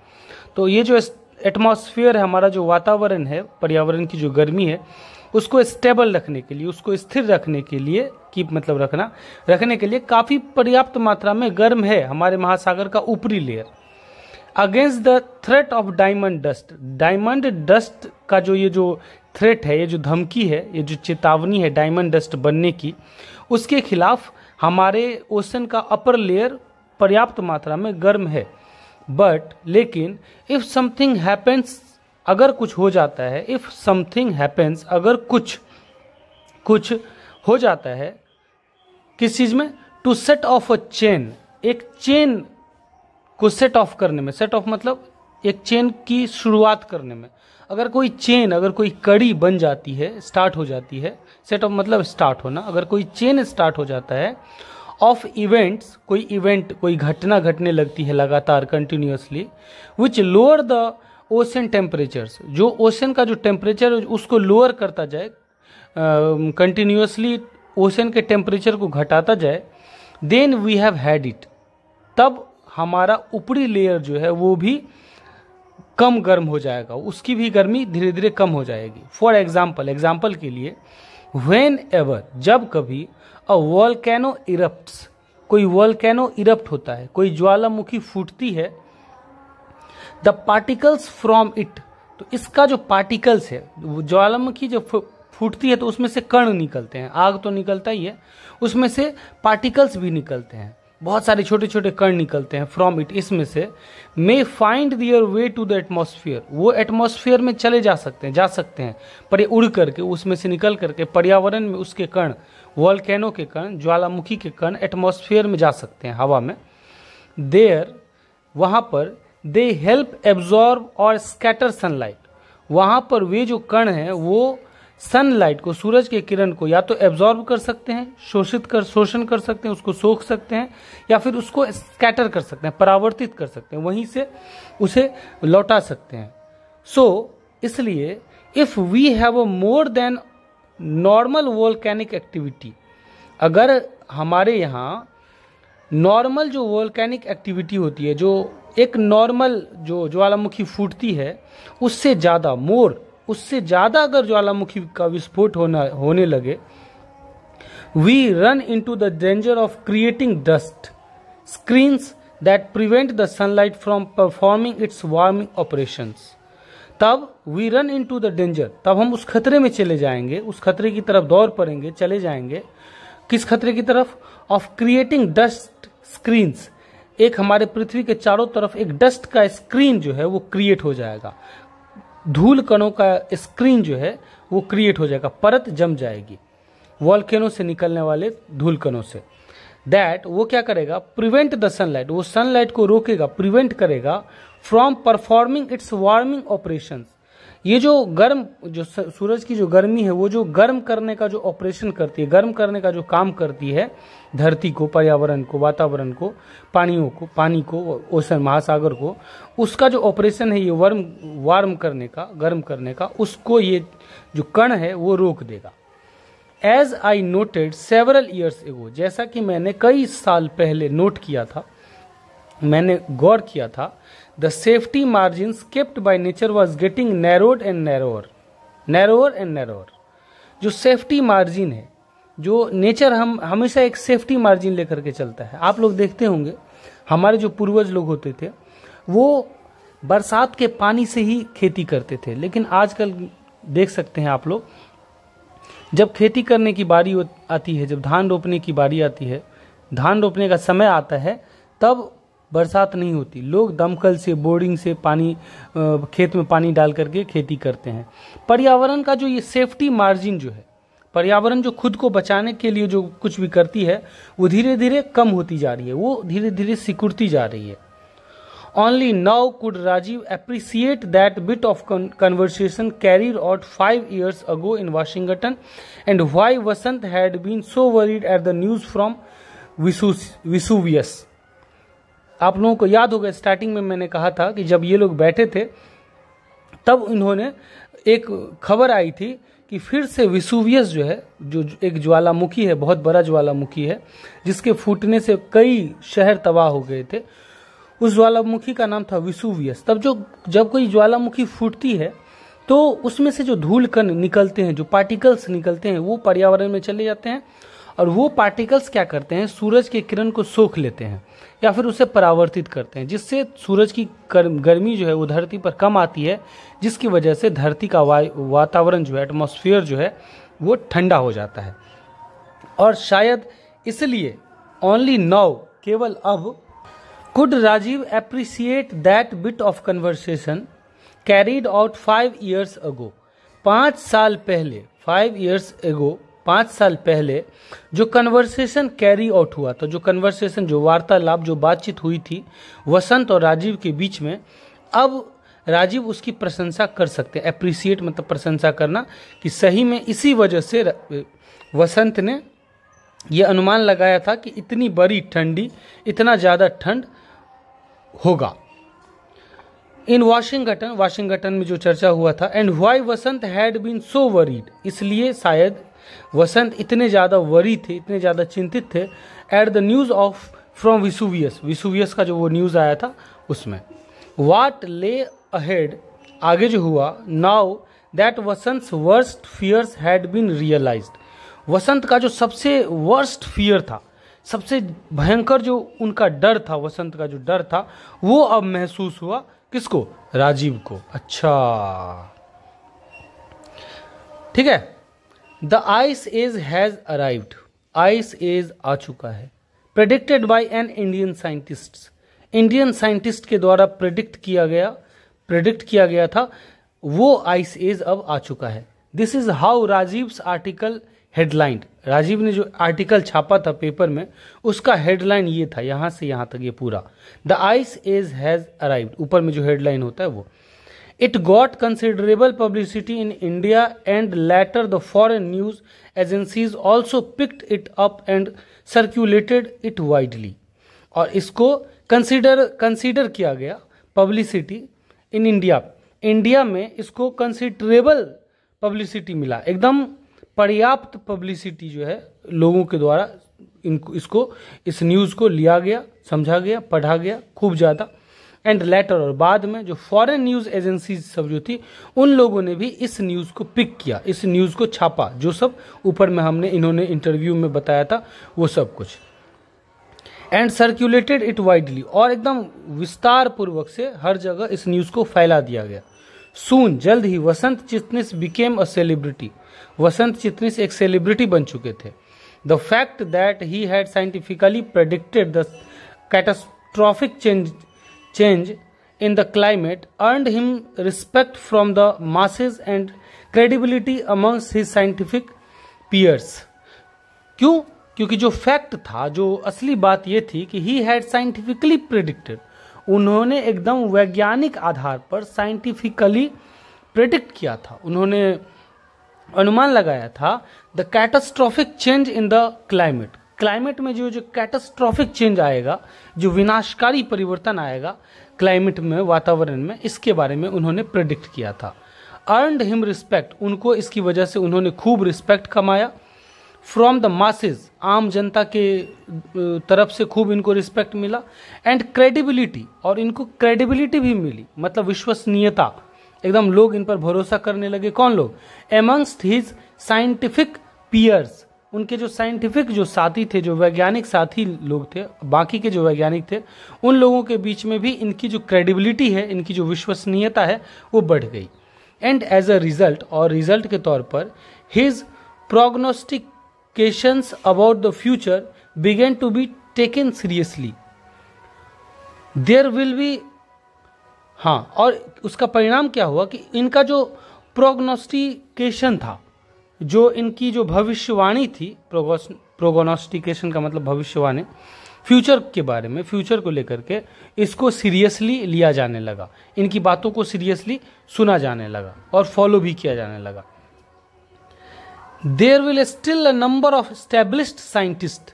तो ये जो एटमॉस्फेयर है हमारा जो वातावरण है पर्यावरण की जो गर्मी है उसको स्टेबल रखने के लिए उसको स्थिर रखने के लिए कीप मतलब रखना रखने के लिए काफ़ी पर्याप्त मात्रा में गर्म है हमारे महासागर का ऊपरी layer against the threat of diamond dust diamond dust का जो ये जो थ्रेट है ये जो धमकी है ये जो चेतावनी है डायमंड डस्ट बनने की उसके खिलाफ हमारे ओशन का अपर लेयर पर्याप्त मात्रा में गर्म है बट लेकिन इफ़ समथिंग हैपेंस अगर कुछ हो जाता है इफ़ समथिंग हैपेंस अगर कुछ कुछ हो जाता है किस चीज़ में to set off a chain एक चेन को सेट ऑफ करने में सेट ऑफ मतलब एक चेन की शुरुआत करने में अगर कोई चेन अगर कोई कड़ी बन जाती है स्टार्ट हो जाती है सेट ऑफ मतलब स्टार्ट होना अगर कोई चेन स्टार्ट हो जाता है ऑफ इवेंट्स कोई इवेंट कोई घटना घटने लगती है लगातार continuously which lower the ocean temperatures जो ओशन का जो टेम्परेचर उसको लोअर करता जाए कंटिन्यूसली ओशन के टेम्परेचर को घटाता जाए then we have had it तब हमारा ऊपरी लेयर जो है वो भी कम गर्म हो जाएगा उसकी भी गर्मी धीरे धीरे कम हो जाएगी फॉर एग्जाम्पल एग्जाम्पल के लिए वेन एवर जब कभी अ वॉलकैनो इरप्ट्स कोई वॉलकैनो इरप्ट होता है कोई ज्वालामुखी फूटती है द पार्टिकल्स फ्रॉम इट तो इसका जो पार्टिकल्स है ज्वालामुखी जो फूटती है तो उसमें से कण निकलते हैं आग तो निकलता ही है उसमें से पार्टिकल्स भी निकलते हैं बहुत सारे छोटे छोटे कण निकलते हैं फ्रॉम इट इसमें से may find their way to the atmosphere वो एटमोसफियर में चले जा सकते हैं जा सकते हैं पर ये उड़ करके उसमें से निकल करके पर्यावरण में उसके कण वॉलकैनो के कण ज्वालामुखी के कण एटमोसफियर में जा सकते हैं हवा में देयर वहाँ पर दे हेल्प एब्जॉर्ब और स्कैटर सनलाइट वहाँ पर वे जो कण हैं वो सनलाइट को सूरज के किरण को या तो एब्जॉर्ब कर सकते हैं शोषित कर शोषण कर सकते हैं उसको सोख सकते हैं या फिर उसको स्कैटर कर सकते हैं परावर्तित कर सकते हैं वहीं से उसे लौटा सकते हैं सो so, इसलिए if we have a more than normal volcanic activity अगर हमारे यहाँ नॉर्मल जो वोल्केनिक एक्टिविटी होती है जो एक नॉर्मल जो ज्वालामुखी फूटती है उससे ज़्यादा मोर उससे ज़्यादा अगर ज्वालामुखी का विस्फोट होना होने लगे we run into the danger of creating dust screens that prevent the sunlight from performing its warming operation तब we run into the danger तब हम उस खतरे में चले जाएंगे उस खतरे की तरफ दौड़ पड़ेंगे चले जाएंगे किस खतरे की तरफ ऑफ क्रिएटिंग डस्ट स्क्रीन्स एक हमारे पृथ्वी के चारों तरफ एक डस्ट का स्क्रीन जो है वो क्रिएट हो जाएगा धूल कणों का स्क्रीन जो है वो क्रिएट हो जाएगा परत जम जाएगी वॉल्केनो से निकलने वाले धूल कणों से दैट वो क्या करेगा प्रिवेंट द सनलाइट वो सनलाइट को रोकेगा प्रिवेंट करेगा from performing its warming operations ये जो गर्म जो सूरज की जो गर्मी है वो जो गर्म करने का जो ऑपरेशन करती है गर्म करने का जो काम करती है धरती को पर्यावरण को वातावरण को पानियों को पानी को ओशन महासागर को उसका जो ऑपरेशन है ये वर्म वार्म करने का गर्म करने का उसको ये जो कण है वो रोक देगा as I noted several years ago जैसा कि मैंने कई साल पहले नोट किया था मैंने गौर किया था the safety margin kept by nature was getting narrowed and narrower narrower and narrower जो सेफ्टी मार्जिन है जो नेचर हम हमेशा एक सेफ्टी मार्जिन लेकर के चलता है आप लोग देखते होंगे हमारे जो पूर्वज लोग होते थे वो बरसात के पानी से ही खेती करते थे लेकिन आजकल देख सकते हैं आप लोग जब खेती करने की बारी आती है जब धान रोपने की बारी आती है धान रोपने का समय आता है तब बरसात नहीं होती लोग दमकल से बोरिंग से पानी खेत में पानी डाल करके खेती करते हैं पर्यावरण का जो ये सेफ्टी मार्जिन जो है पर्यावरण जो खुद को बचाने के लिए जो कुछ भी करती है वो धीरे धीरे कम होती जा रही है वो धीरे धीरे सिकुड़ती जा रही है only now could Rajiv appreciate that bit of conversation carried out five years ago in Washington and why Vasant had been so worried at the news from Vesuvius विशु, आप लोगों को याद होगा स्टार्टिंग में मैंने कहा था कि जब ये लोग बैठे थे तब इन्होंने एक खबर आई थी कि फिर से विसुवियस जो है जो एक ज्वालामुखी है बहुत बड़ा ज्वालामुखी है जिसके फूटने से कई शहर तबाह हो गए थे उस ज्वालामुखी का नाम था विसुवियस तब जो जब कोई ज्वालामुखी फूटती है तो उसमें से जो धूल कण निकलते हैं जो पार्टिकल्स निकलते हैं वो पर्यावरण में चले जाते हैं और वो पार्टिकल्स क्या करते हैं सूरज के किरण को सोख लेते हैं या फिर उसे परावर्तित करते हैं जिससे सूरज की गर्मी जो है वो धरती पर कम आती है जिसकी वजह से धरती का वातावरण जो है एटमोसफियर जो है वो ठंडा हो जाता है और शायद इसलिए ओनली नाउ केवल अब could Rajiv appreciate that bit of conversation carried out five years ago पाँच साल पहले फाइव ईयर्स एगो पाँच साल पहले जो कन्वर्सेशन कैरी आउट हुआ था जो कन्वर्सेशन जो वार्तालाप जो बातचीत हुई थी वसंत और राजीव के बीच में अब राजीव उसकी प्रशंसा कर सकते हैं अप्रिसिएट मतलब प्रशंसा करना कि सही में इसी वजह से वसंत ने यह अनुमान लगाया था कि इतनी बड़ी ठंडी इतना ज़्यादा ठंड होगा इन वाशिंगटन वाशिंगटन में जो चर्चा हुआ था and why Vasant had been so worried इसलिए शायद वसंत इतने ज़्यादा वरी थे इतने ज़्यादा चिंतित थे at the news of from Vesuvius Vesuvius का जो वो न्यूज़ आया था उसमें वाट ले अहेड आगे जो हुआ now that Vasant worst fears had been realise Vasant का जो सबसे वर्स्ट फियर था सबसे भयंकर जो उनका डर था वसंत का जो डर था वो अब महसूस हुआ किसको राजीव को अच्छा ठीक है the ice age has arrived ice is आ चुका है predicted by an Indian scientist Indian scientist के द्वारा प्रेडिक्ट किया गया प्रेडिक्ट किया गया था वो आइस एज अब आ चुका है this is how Rajiv's article headline Rajiv ने जो आर्टिकल छापा था पेपर में उसका हेडलाइन ये था यहां से यहाँ तक ये पूरा the ice age has arrived ऊपर में जो हेडलाइन होता है वो it got considerable publicity in India and later the foreign news agencies also picked it up and circulated it widely और इसको कंसिडर कंसिडर किया गया पब्लिसिटी इन इंडिया इंडिया में इसको कंसिडरेबल पब्लिसिटी मिला एकदम पर्याप्त पब्लिसिटी जो है लोगों के द्वारा इनको इसको इस न्यूज़ को लिया गया समझा गया पढ़ा गया खूब ज़्यादा एंड लेटर और बाद में जो फॉरेन न्यूज़ एजेंसीज सब जो थी उन लोगों ने भी इस न्यूज़ को पिक किया इस न्यूज़ को छापा जो सब ऊपर में हमने इन्होंने इंटरव्यू में बताया था वो सब कुछ एंड सर्क्यूलेटेड इट वाइडली और एकदम विस्तार पूर्वक से हर जगह इस न्यूज़ को फैला दिया गया सून जल्द ही वसंत चितनिस बिकेम अ सेलिब्रिटी वसंत चितनिस एक सेलिब्रिटी बन चुके थे the fact that he had scientifically predicted the catastrophic change change in the climate earned him respect from the masses and credibility amongst his scientific peers. क्यों क्योंकि जो फैक्ट था जो असली बात ये थी कि ही हैड साइंटिफिकली प्रिडिक्टेड उन्होंने एकदम वैज्ञानिक आधार पर साइंटिफिकली प्रिडिक्ट किया था उन्होंने अनुमान लगाया था the catastrophic change in the climate climate में जो जो कैटास्ट्रॉफिक चेंज आएगा जो विनाशकारी परिवर्तन आएगा क्लाइमेट में वातावरण में इसके बारे में उन्होंने प्रडिक्ट किया था अर्नड हिम रिस्पेक्ट उनको इसकी वजह से उन्होंने खूब रिस्पेक्ट कमाया फ्रॉम द मासेज आम जनता के तरफ से खूब इनको रिस्पेक्ट मिला एंड क्रेडिबिलिटी और इनको क्रेडिबिलिटी भी मिली मतलब विश्वसनीयता एकदम लोग इन पर भरोसा करने लगे कौन लोग एमंगस्ट हिज साइंटिफिक पियर्स उनके जो साइंटिफिक जो साथी थे जो वैज्ञानिक साथी लोग थे बाकी के जो वैज्ञानिक थे उन लोगों के बीच में भी इनकी जो क्रेडिबिलिटी है इनकी जो विश्वसनीयता है वो बढ़ गई एंड एज अ रिजल्ट और रिजल्ट के तौर पर his prognostications about the future began to be taken seriously there will be हाँ और उसका परिणाम क्या हुआ कि इनका जो प्रोग्नोस्टिकेशन था जो इनकी जो भविष्यवाणी थी प्रोगोनोस्टिकेशन का मतलब भविष्यवाणी फ्यूचर के बारे में फ्यूचर को लेकर के इसको सीरियसली लिया जाने लगा इनकी बातों को सीरियसली सुना जाने लगा और फॉलो भी किया जाने लगा there will still a number of established scientist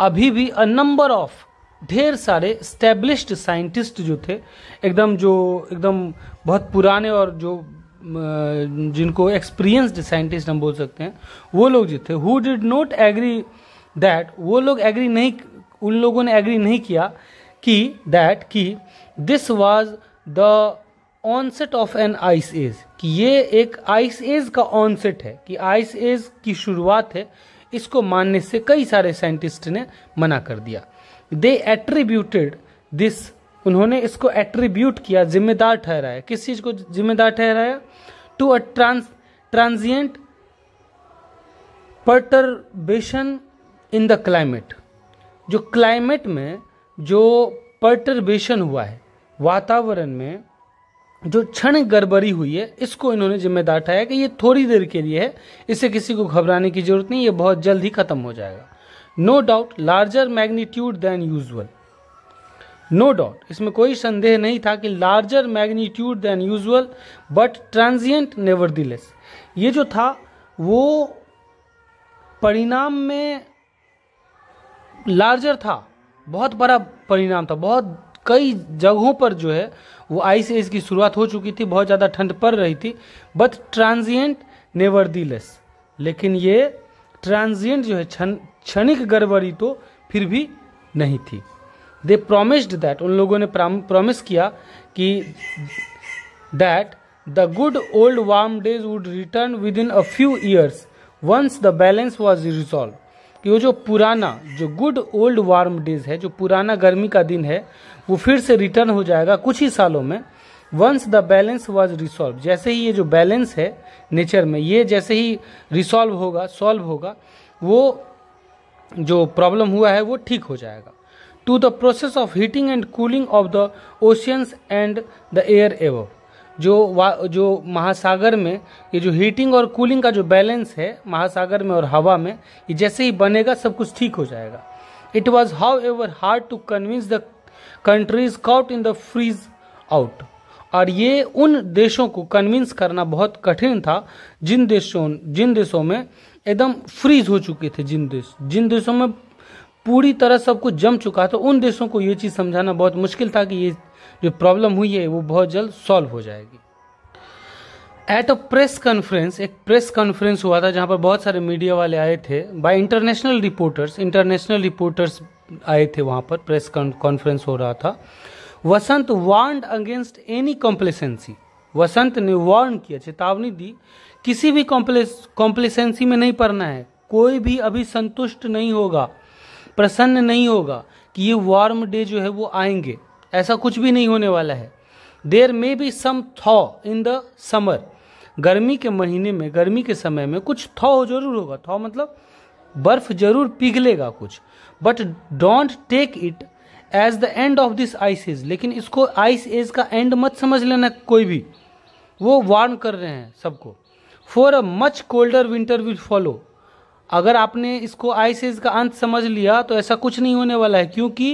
अभी भी अ नंबर ऑफ ढेर सारे स्टेब्लिश्ड साइंटिस्ट जो थे एकदम जो एकदम बहुत पुराने और जो जिनको एक्सपीरियंस्ड साइंटिस्ट हम बोल सकते हैं वो लोग जो थे who did not agree that वो लोग एग्री नहीं उन लोगों ने एग्री नहीं किया कि दैट कि this was the onset of an ice age कि ये एक आइस एज का ऑनसेट है कि आइस एज की शुरुआत है इसको मानने से कई सारे साइंटिस्ट ने मना कर दिया दे एट्रीब्यूटेड दिस उन्होंने इसको एट्रीब्यूट किया जिम्मेदार ठहराया किस चीज़ को जिम्मेदार ठहराया to a trans transient perturbation in the climate जो क्लाइमेट में जो पर्टरबेशन हुआ है वातावरण में जो क्षण गड़बड़ी हुई है इसको इन्होंने जिम्मेदार ठाया कि ये थोड़ी देर के लिए है इसे किसी को घबराने की जरूरत नहीं ये बहुत जल्द ही खत्म हो जाएगा no doubt larger magnitude than usual no doubt इसमें कोई संदेह नहीं था कि larger magnitude than usual but transient never ये जो था वो परिणाम में लार्जर था बहुत बड़ा परिणाम था बहुत कई जगहों पर जो है वो आइस एज की शुरुआत हो चुकी थी बहुत ज़्यादा ठंड पड़ रही थी बट ट्रांजिएंट नेवर लेकिन ये ट्रांजिएंट जो है क्षणिक गड़बड़ी तो फिर भी नहीं थी दे प्रोमिस्ड दैट उन लोगों ने प्रोमिस किया कि that the good old warm days would return within a few years once the balance was resolve कि वो जो पुराना जो गुड ओल्ड वार्म डेज है जो पुराना गर्मी का दिन है वो फिर से रिटर्न हो जाएगा कुछ ही सालों में once the balance was resolve जैसे ही ये जो बैलेंस है नेचर में ये जैसे ही रिसॉल्व होगा सॉल्व होगा वो जो प्रॉब्लम हुआ है वो ठीक हो जाएगा to the process of heating and cooling of the oceans and the air above जो जो महासागर में ये जो हीटिंग और कूलिंग का जो बैलेंस है महासागर में और हवा में ये जैसे ही बनेगा सब कुछ ठीक हो जाएगा it was however hard to convince the countries caught in the freeze out और ये उन देशों को कन्विंस करना बहुत कठिन था जिन देशों जिन देशों में एकदम फ्रीज हो चुके थे जिन देश जिन देशों में पूरी तरह सब कुछ जम चुका तो उन देशों को ये चीज़ समझाना बहुत मुश्किल था कि ये जो प्रॉब्लम हुई है वो बहुत जल्द सॉल्व हो जाएगी एट अ प्रेस कॉन्फ्रेंस एक प्रेस कॉन्फ्रेंस हुआ था जहाँ पर बहुत सारे मीडिया वाले आए थे by international reporters international reporters आए थे वहाँ पर प्रेस कॉन्फ्रेंस हो रहा था Vasant warned against any complacency Vasant ने वार्न किया चेतावनी दी किसी भी कॉम्प्लेसेंसी में नहीं पड़ना है कोई भी अभी संतुष्ट नहीं होगा प्रसन्न नहीं होगा कि ये वार्म डे जो है वो आएंगे ऐसा कुछ भी नहीं होने वाला है there may be some thaw in the summer गर्मी के महीने में गर्मी के समय में कुछ थॉ जरूर होगा थॉ मतलब बर्फ जरूर पिघलेगा कुछ but don't take it as the end of this ice age लेकिन इसको आइस एज का एंड मत समझ लेना कोई भी वो वार्न कर रहे हैं सबको for a much colder winter will follow अगर आपने इसको एज का अंत समझ लिया तो ऐसा कुछ नहीं होने वाला है क्योंकि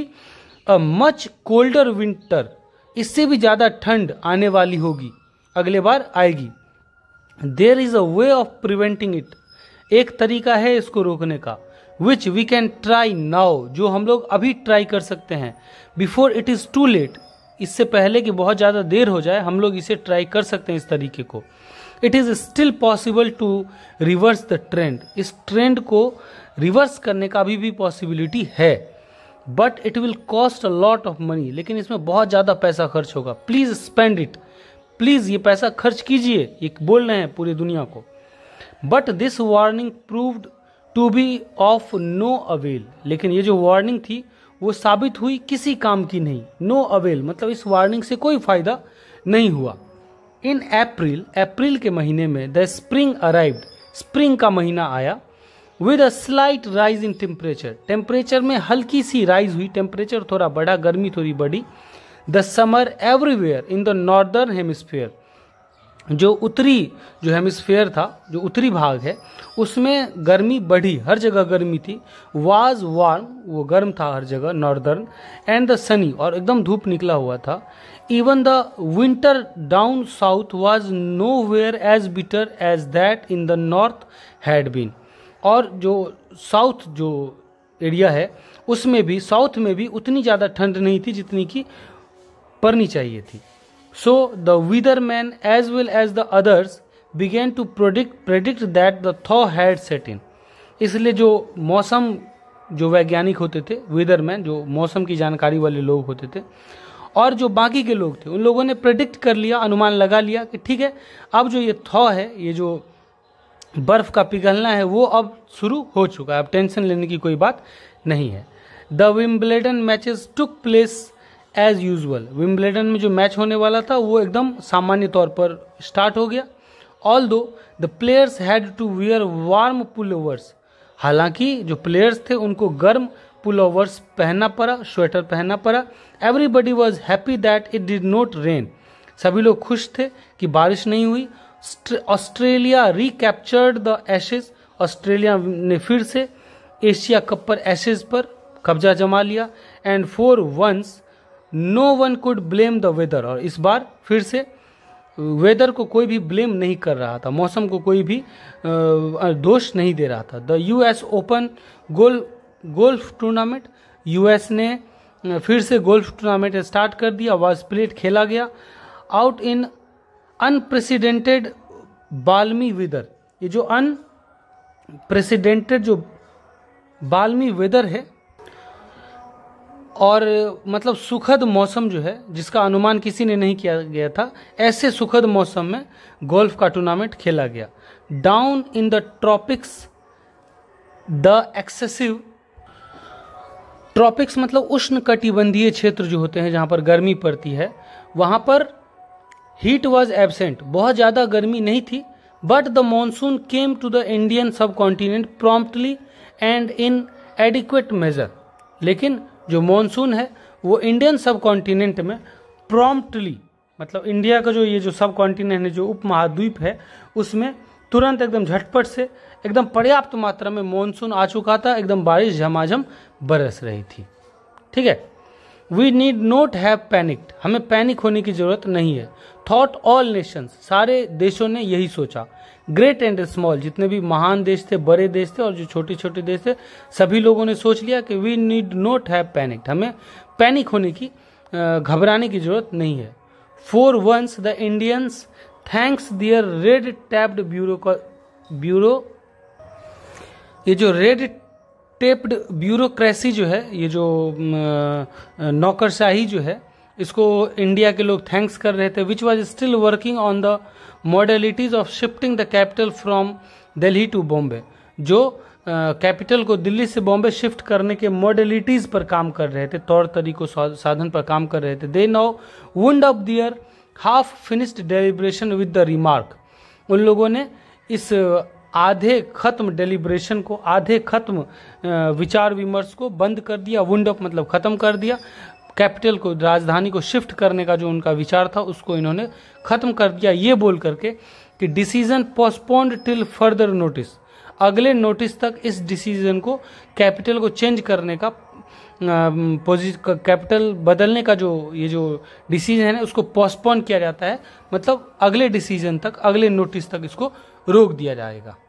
मच कोल्डर विंटर इससे भी ज़्यादा ठंड आने वाली होगी अगले बार आएगी there is a way of preventing it एक तरीका है इसको रोकने का which we can try now जो हम लोग अभी ट्राई कर सकते हैं before it is too late इससे पहले कि बहुत ज़्यादा देर हो जाए हम लोग इसे ट्राई कर सकते हैं इस तरीके को it is still possible to reverse the trend इस ट्रेंड को रिवर्स करने का अभी भी पॉसिबिलिटी है but it will cost a lot of money लेकिन इसमें बहुत ज़्यादा पैसा खर्च होगा प्लीज़ स्पेंड इट प्लीज़ ये पैसा खर्च कीजिए ये बोल रहे हैं पूरी दुनिया को but this warning proved to be of no avail लेकिन ये जो वार्निंग थी वो साबित हुई किसी काम की नहीं नो no अवेल मतलब इस वार्निंग से कोई फायदा नहीं हुआ इन अप्रैल अप्रैल के महीने में द स्प्रिंग अराइव्ड स्प्रिंग का महीना आया with a slight rise in temperature temperature में हल्की सी राइज हुई टेम्परेचर थोड़ा बढ़ा गर्मी थोड़ी बढ़ी the summer everywhere in the northern hemisphere जो उत्तरी जो हेमिसफेयर था जो उत्तरी भाग है उसमें गर्मी बढ़ी हर जगह गर्मी थी वाज वार्म वो गर्म था हर जगह नॉर्दर्न एंड द सनी और एकदम धूप निकला हुआ था even the winter down south was nowhere as bitter as that in the north had been और जो साउथ जो एरिया है उसमें भी साउथ में भी उतनी ज़्यादा ठंड नहीं थी जितनी कि पड़नी चाहिए थी So the weather man as well as the others began to predict predict that the thaw had set in. इसलिए जो मौसम जो वैज्ञानिक होते थे वेदर मैन जो मौसम की जानकारी वाले लोग होते थे और जो बाकी के लोग थे उन लोगों ने प्रेडिक्ट कर लिया अनुमान लगा लिया कि ठीक है अब जो ये थॉ है ये जो बर्फ़ का पिघलना है वो अब शुरू हो चुका है अब टेंशन लेने की कोई बात नहीं है the Wimbledon matches took place as usual Wimbledon में जो मैच होने वाला था वो एकदम सामान्य तौर पर स्टार्ट हो गया although the players had to wear warm pullovers हालांकि जो प्लेयर्स थे उनको गर्म पुल ओवर्स पहनना पड़ा स्वेटर पहनना पड़ा everybody was happy that it did not rain सभी लोग खुश थे कि बारिश नहीं हुई Australia recaptured the Ashes Australia ने फिर से एशिया कप पर एशेज पर कब्जा जमा लिया and for once no one could blame the weather और इस बार फिर से वेदर को कोई भी ब्लेम नहीं कर रहा था मौसम को कोई भी दोष नहीं दे रहा था द यू एस ओपन गोल गोल्फ टूर्नामेंट यूएस ने फिर से गोल्फ टूर्नामेंट स्टार्ट कर दिया वाज प्लेट खेला गया out in unprecedented balmy weather ये जो अनप्रेसिडेंटेड जो बाल्मी वेदर है और मतलब सुखद मौसम जो है जिसका अनुमान किसी ने नहीं किया गया था ऐसे सुखद मौसम में गोल्फ का टूर्नामेंट खेला गया down in the tropics the excessive tropics मतलब उष्ण कटिबंधीय क्षेत्र जो होते हैं जहाँ पर गर्मी पड़ती है वहाँ पर हीट वॉज एबसेंट बहुत ज़्यादा गर्मी नहीं थी but the monsoon came to the Indian subcontinent promptly and in adequate measure लेकिन जो मॉनसून है वो इंडियन सब कॉन्टिनेंट में प्रॉम्प्टली मतलब इंडिया का जो ये जो सब कॉन्टिनेंट है जो उप महाद्वीप है उसमें तुरंत एकदम झटपट से एकदम पर्याप्त मात्रा में मॉनसून आ चुका था एकदम बारिश झमाझम बरस रही थी ठीक है we need not have panicked हमें पैनिक होने की ज़रूरत नहीं है थॉट ऑल नेशंस सारे देशों ने यही सोचा ग्रेट एंड स्मॉल जितने भी महान देश थे बड़े देश थे और जो छोटे छोटे देश थे सभी लोगों ने सोच लिया कि we need not have panic हमें पैनिक होने की घबराने की जरूरत नहीं है for once the Indians thanks their red taped bureau bureau ये जो रेड टेप्ड ब्यूरोक्रेसी जो है ये जो नौकरशाही जो है इसको इंडिया के लोग थैंक्स कर रहे थे which was still working on the modalities of shifting the capital from Delhi to Bombay जो कैपिटल को दिल्ली से बॉम्बे शिफ्ट करने के मॉडलिटीज़ पर काम कर रहे थे तौर तरीकों साधन पर काम कर रहे थे they now wound off their half finished deliberation with the remark उन लोगों ने इस आधे खत्म डेलिब्रेशन को आधे खत्म विचार विमर्श को बंद कर दिया वुंड ऑफ मतलब ख़त्म कर दिया कैपिटल को राजधानी को शिफ्ट करने का जो उनका विचार था उसको इन्होंने ख़त्म कर दिया ये बोल करके कि decision postponed till further notice अगले नोटिस तक इस डिसीजन को कैपिटल को चेंज करने का कैपिटल बदलने का जो ये जो डिसीजन है उसको पोस्टपोन किया जाता है मतलब अगले डिसीजन तक अगले नोटिस तक इसको रोक दिया जाएगा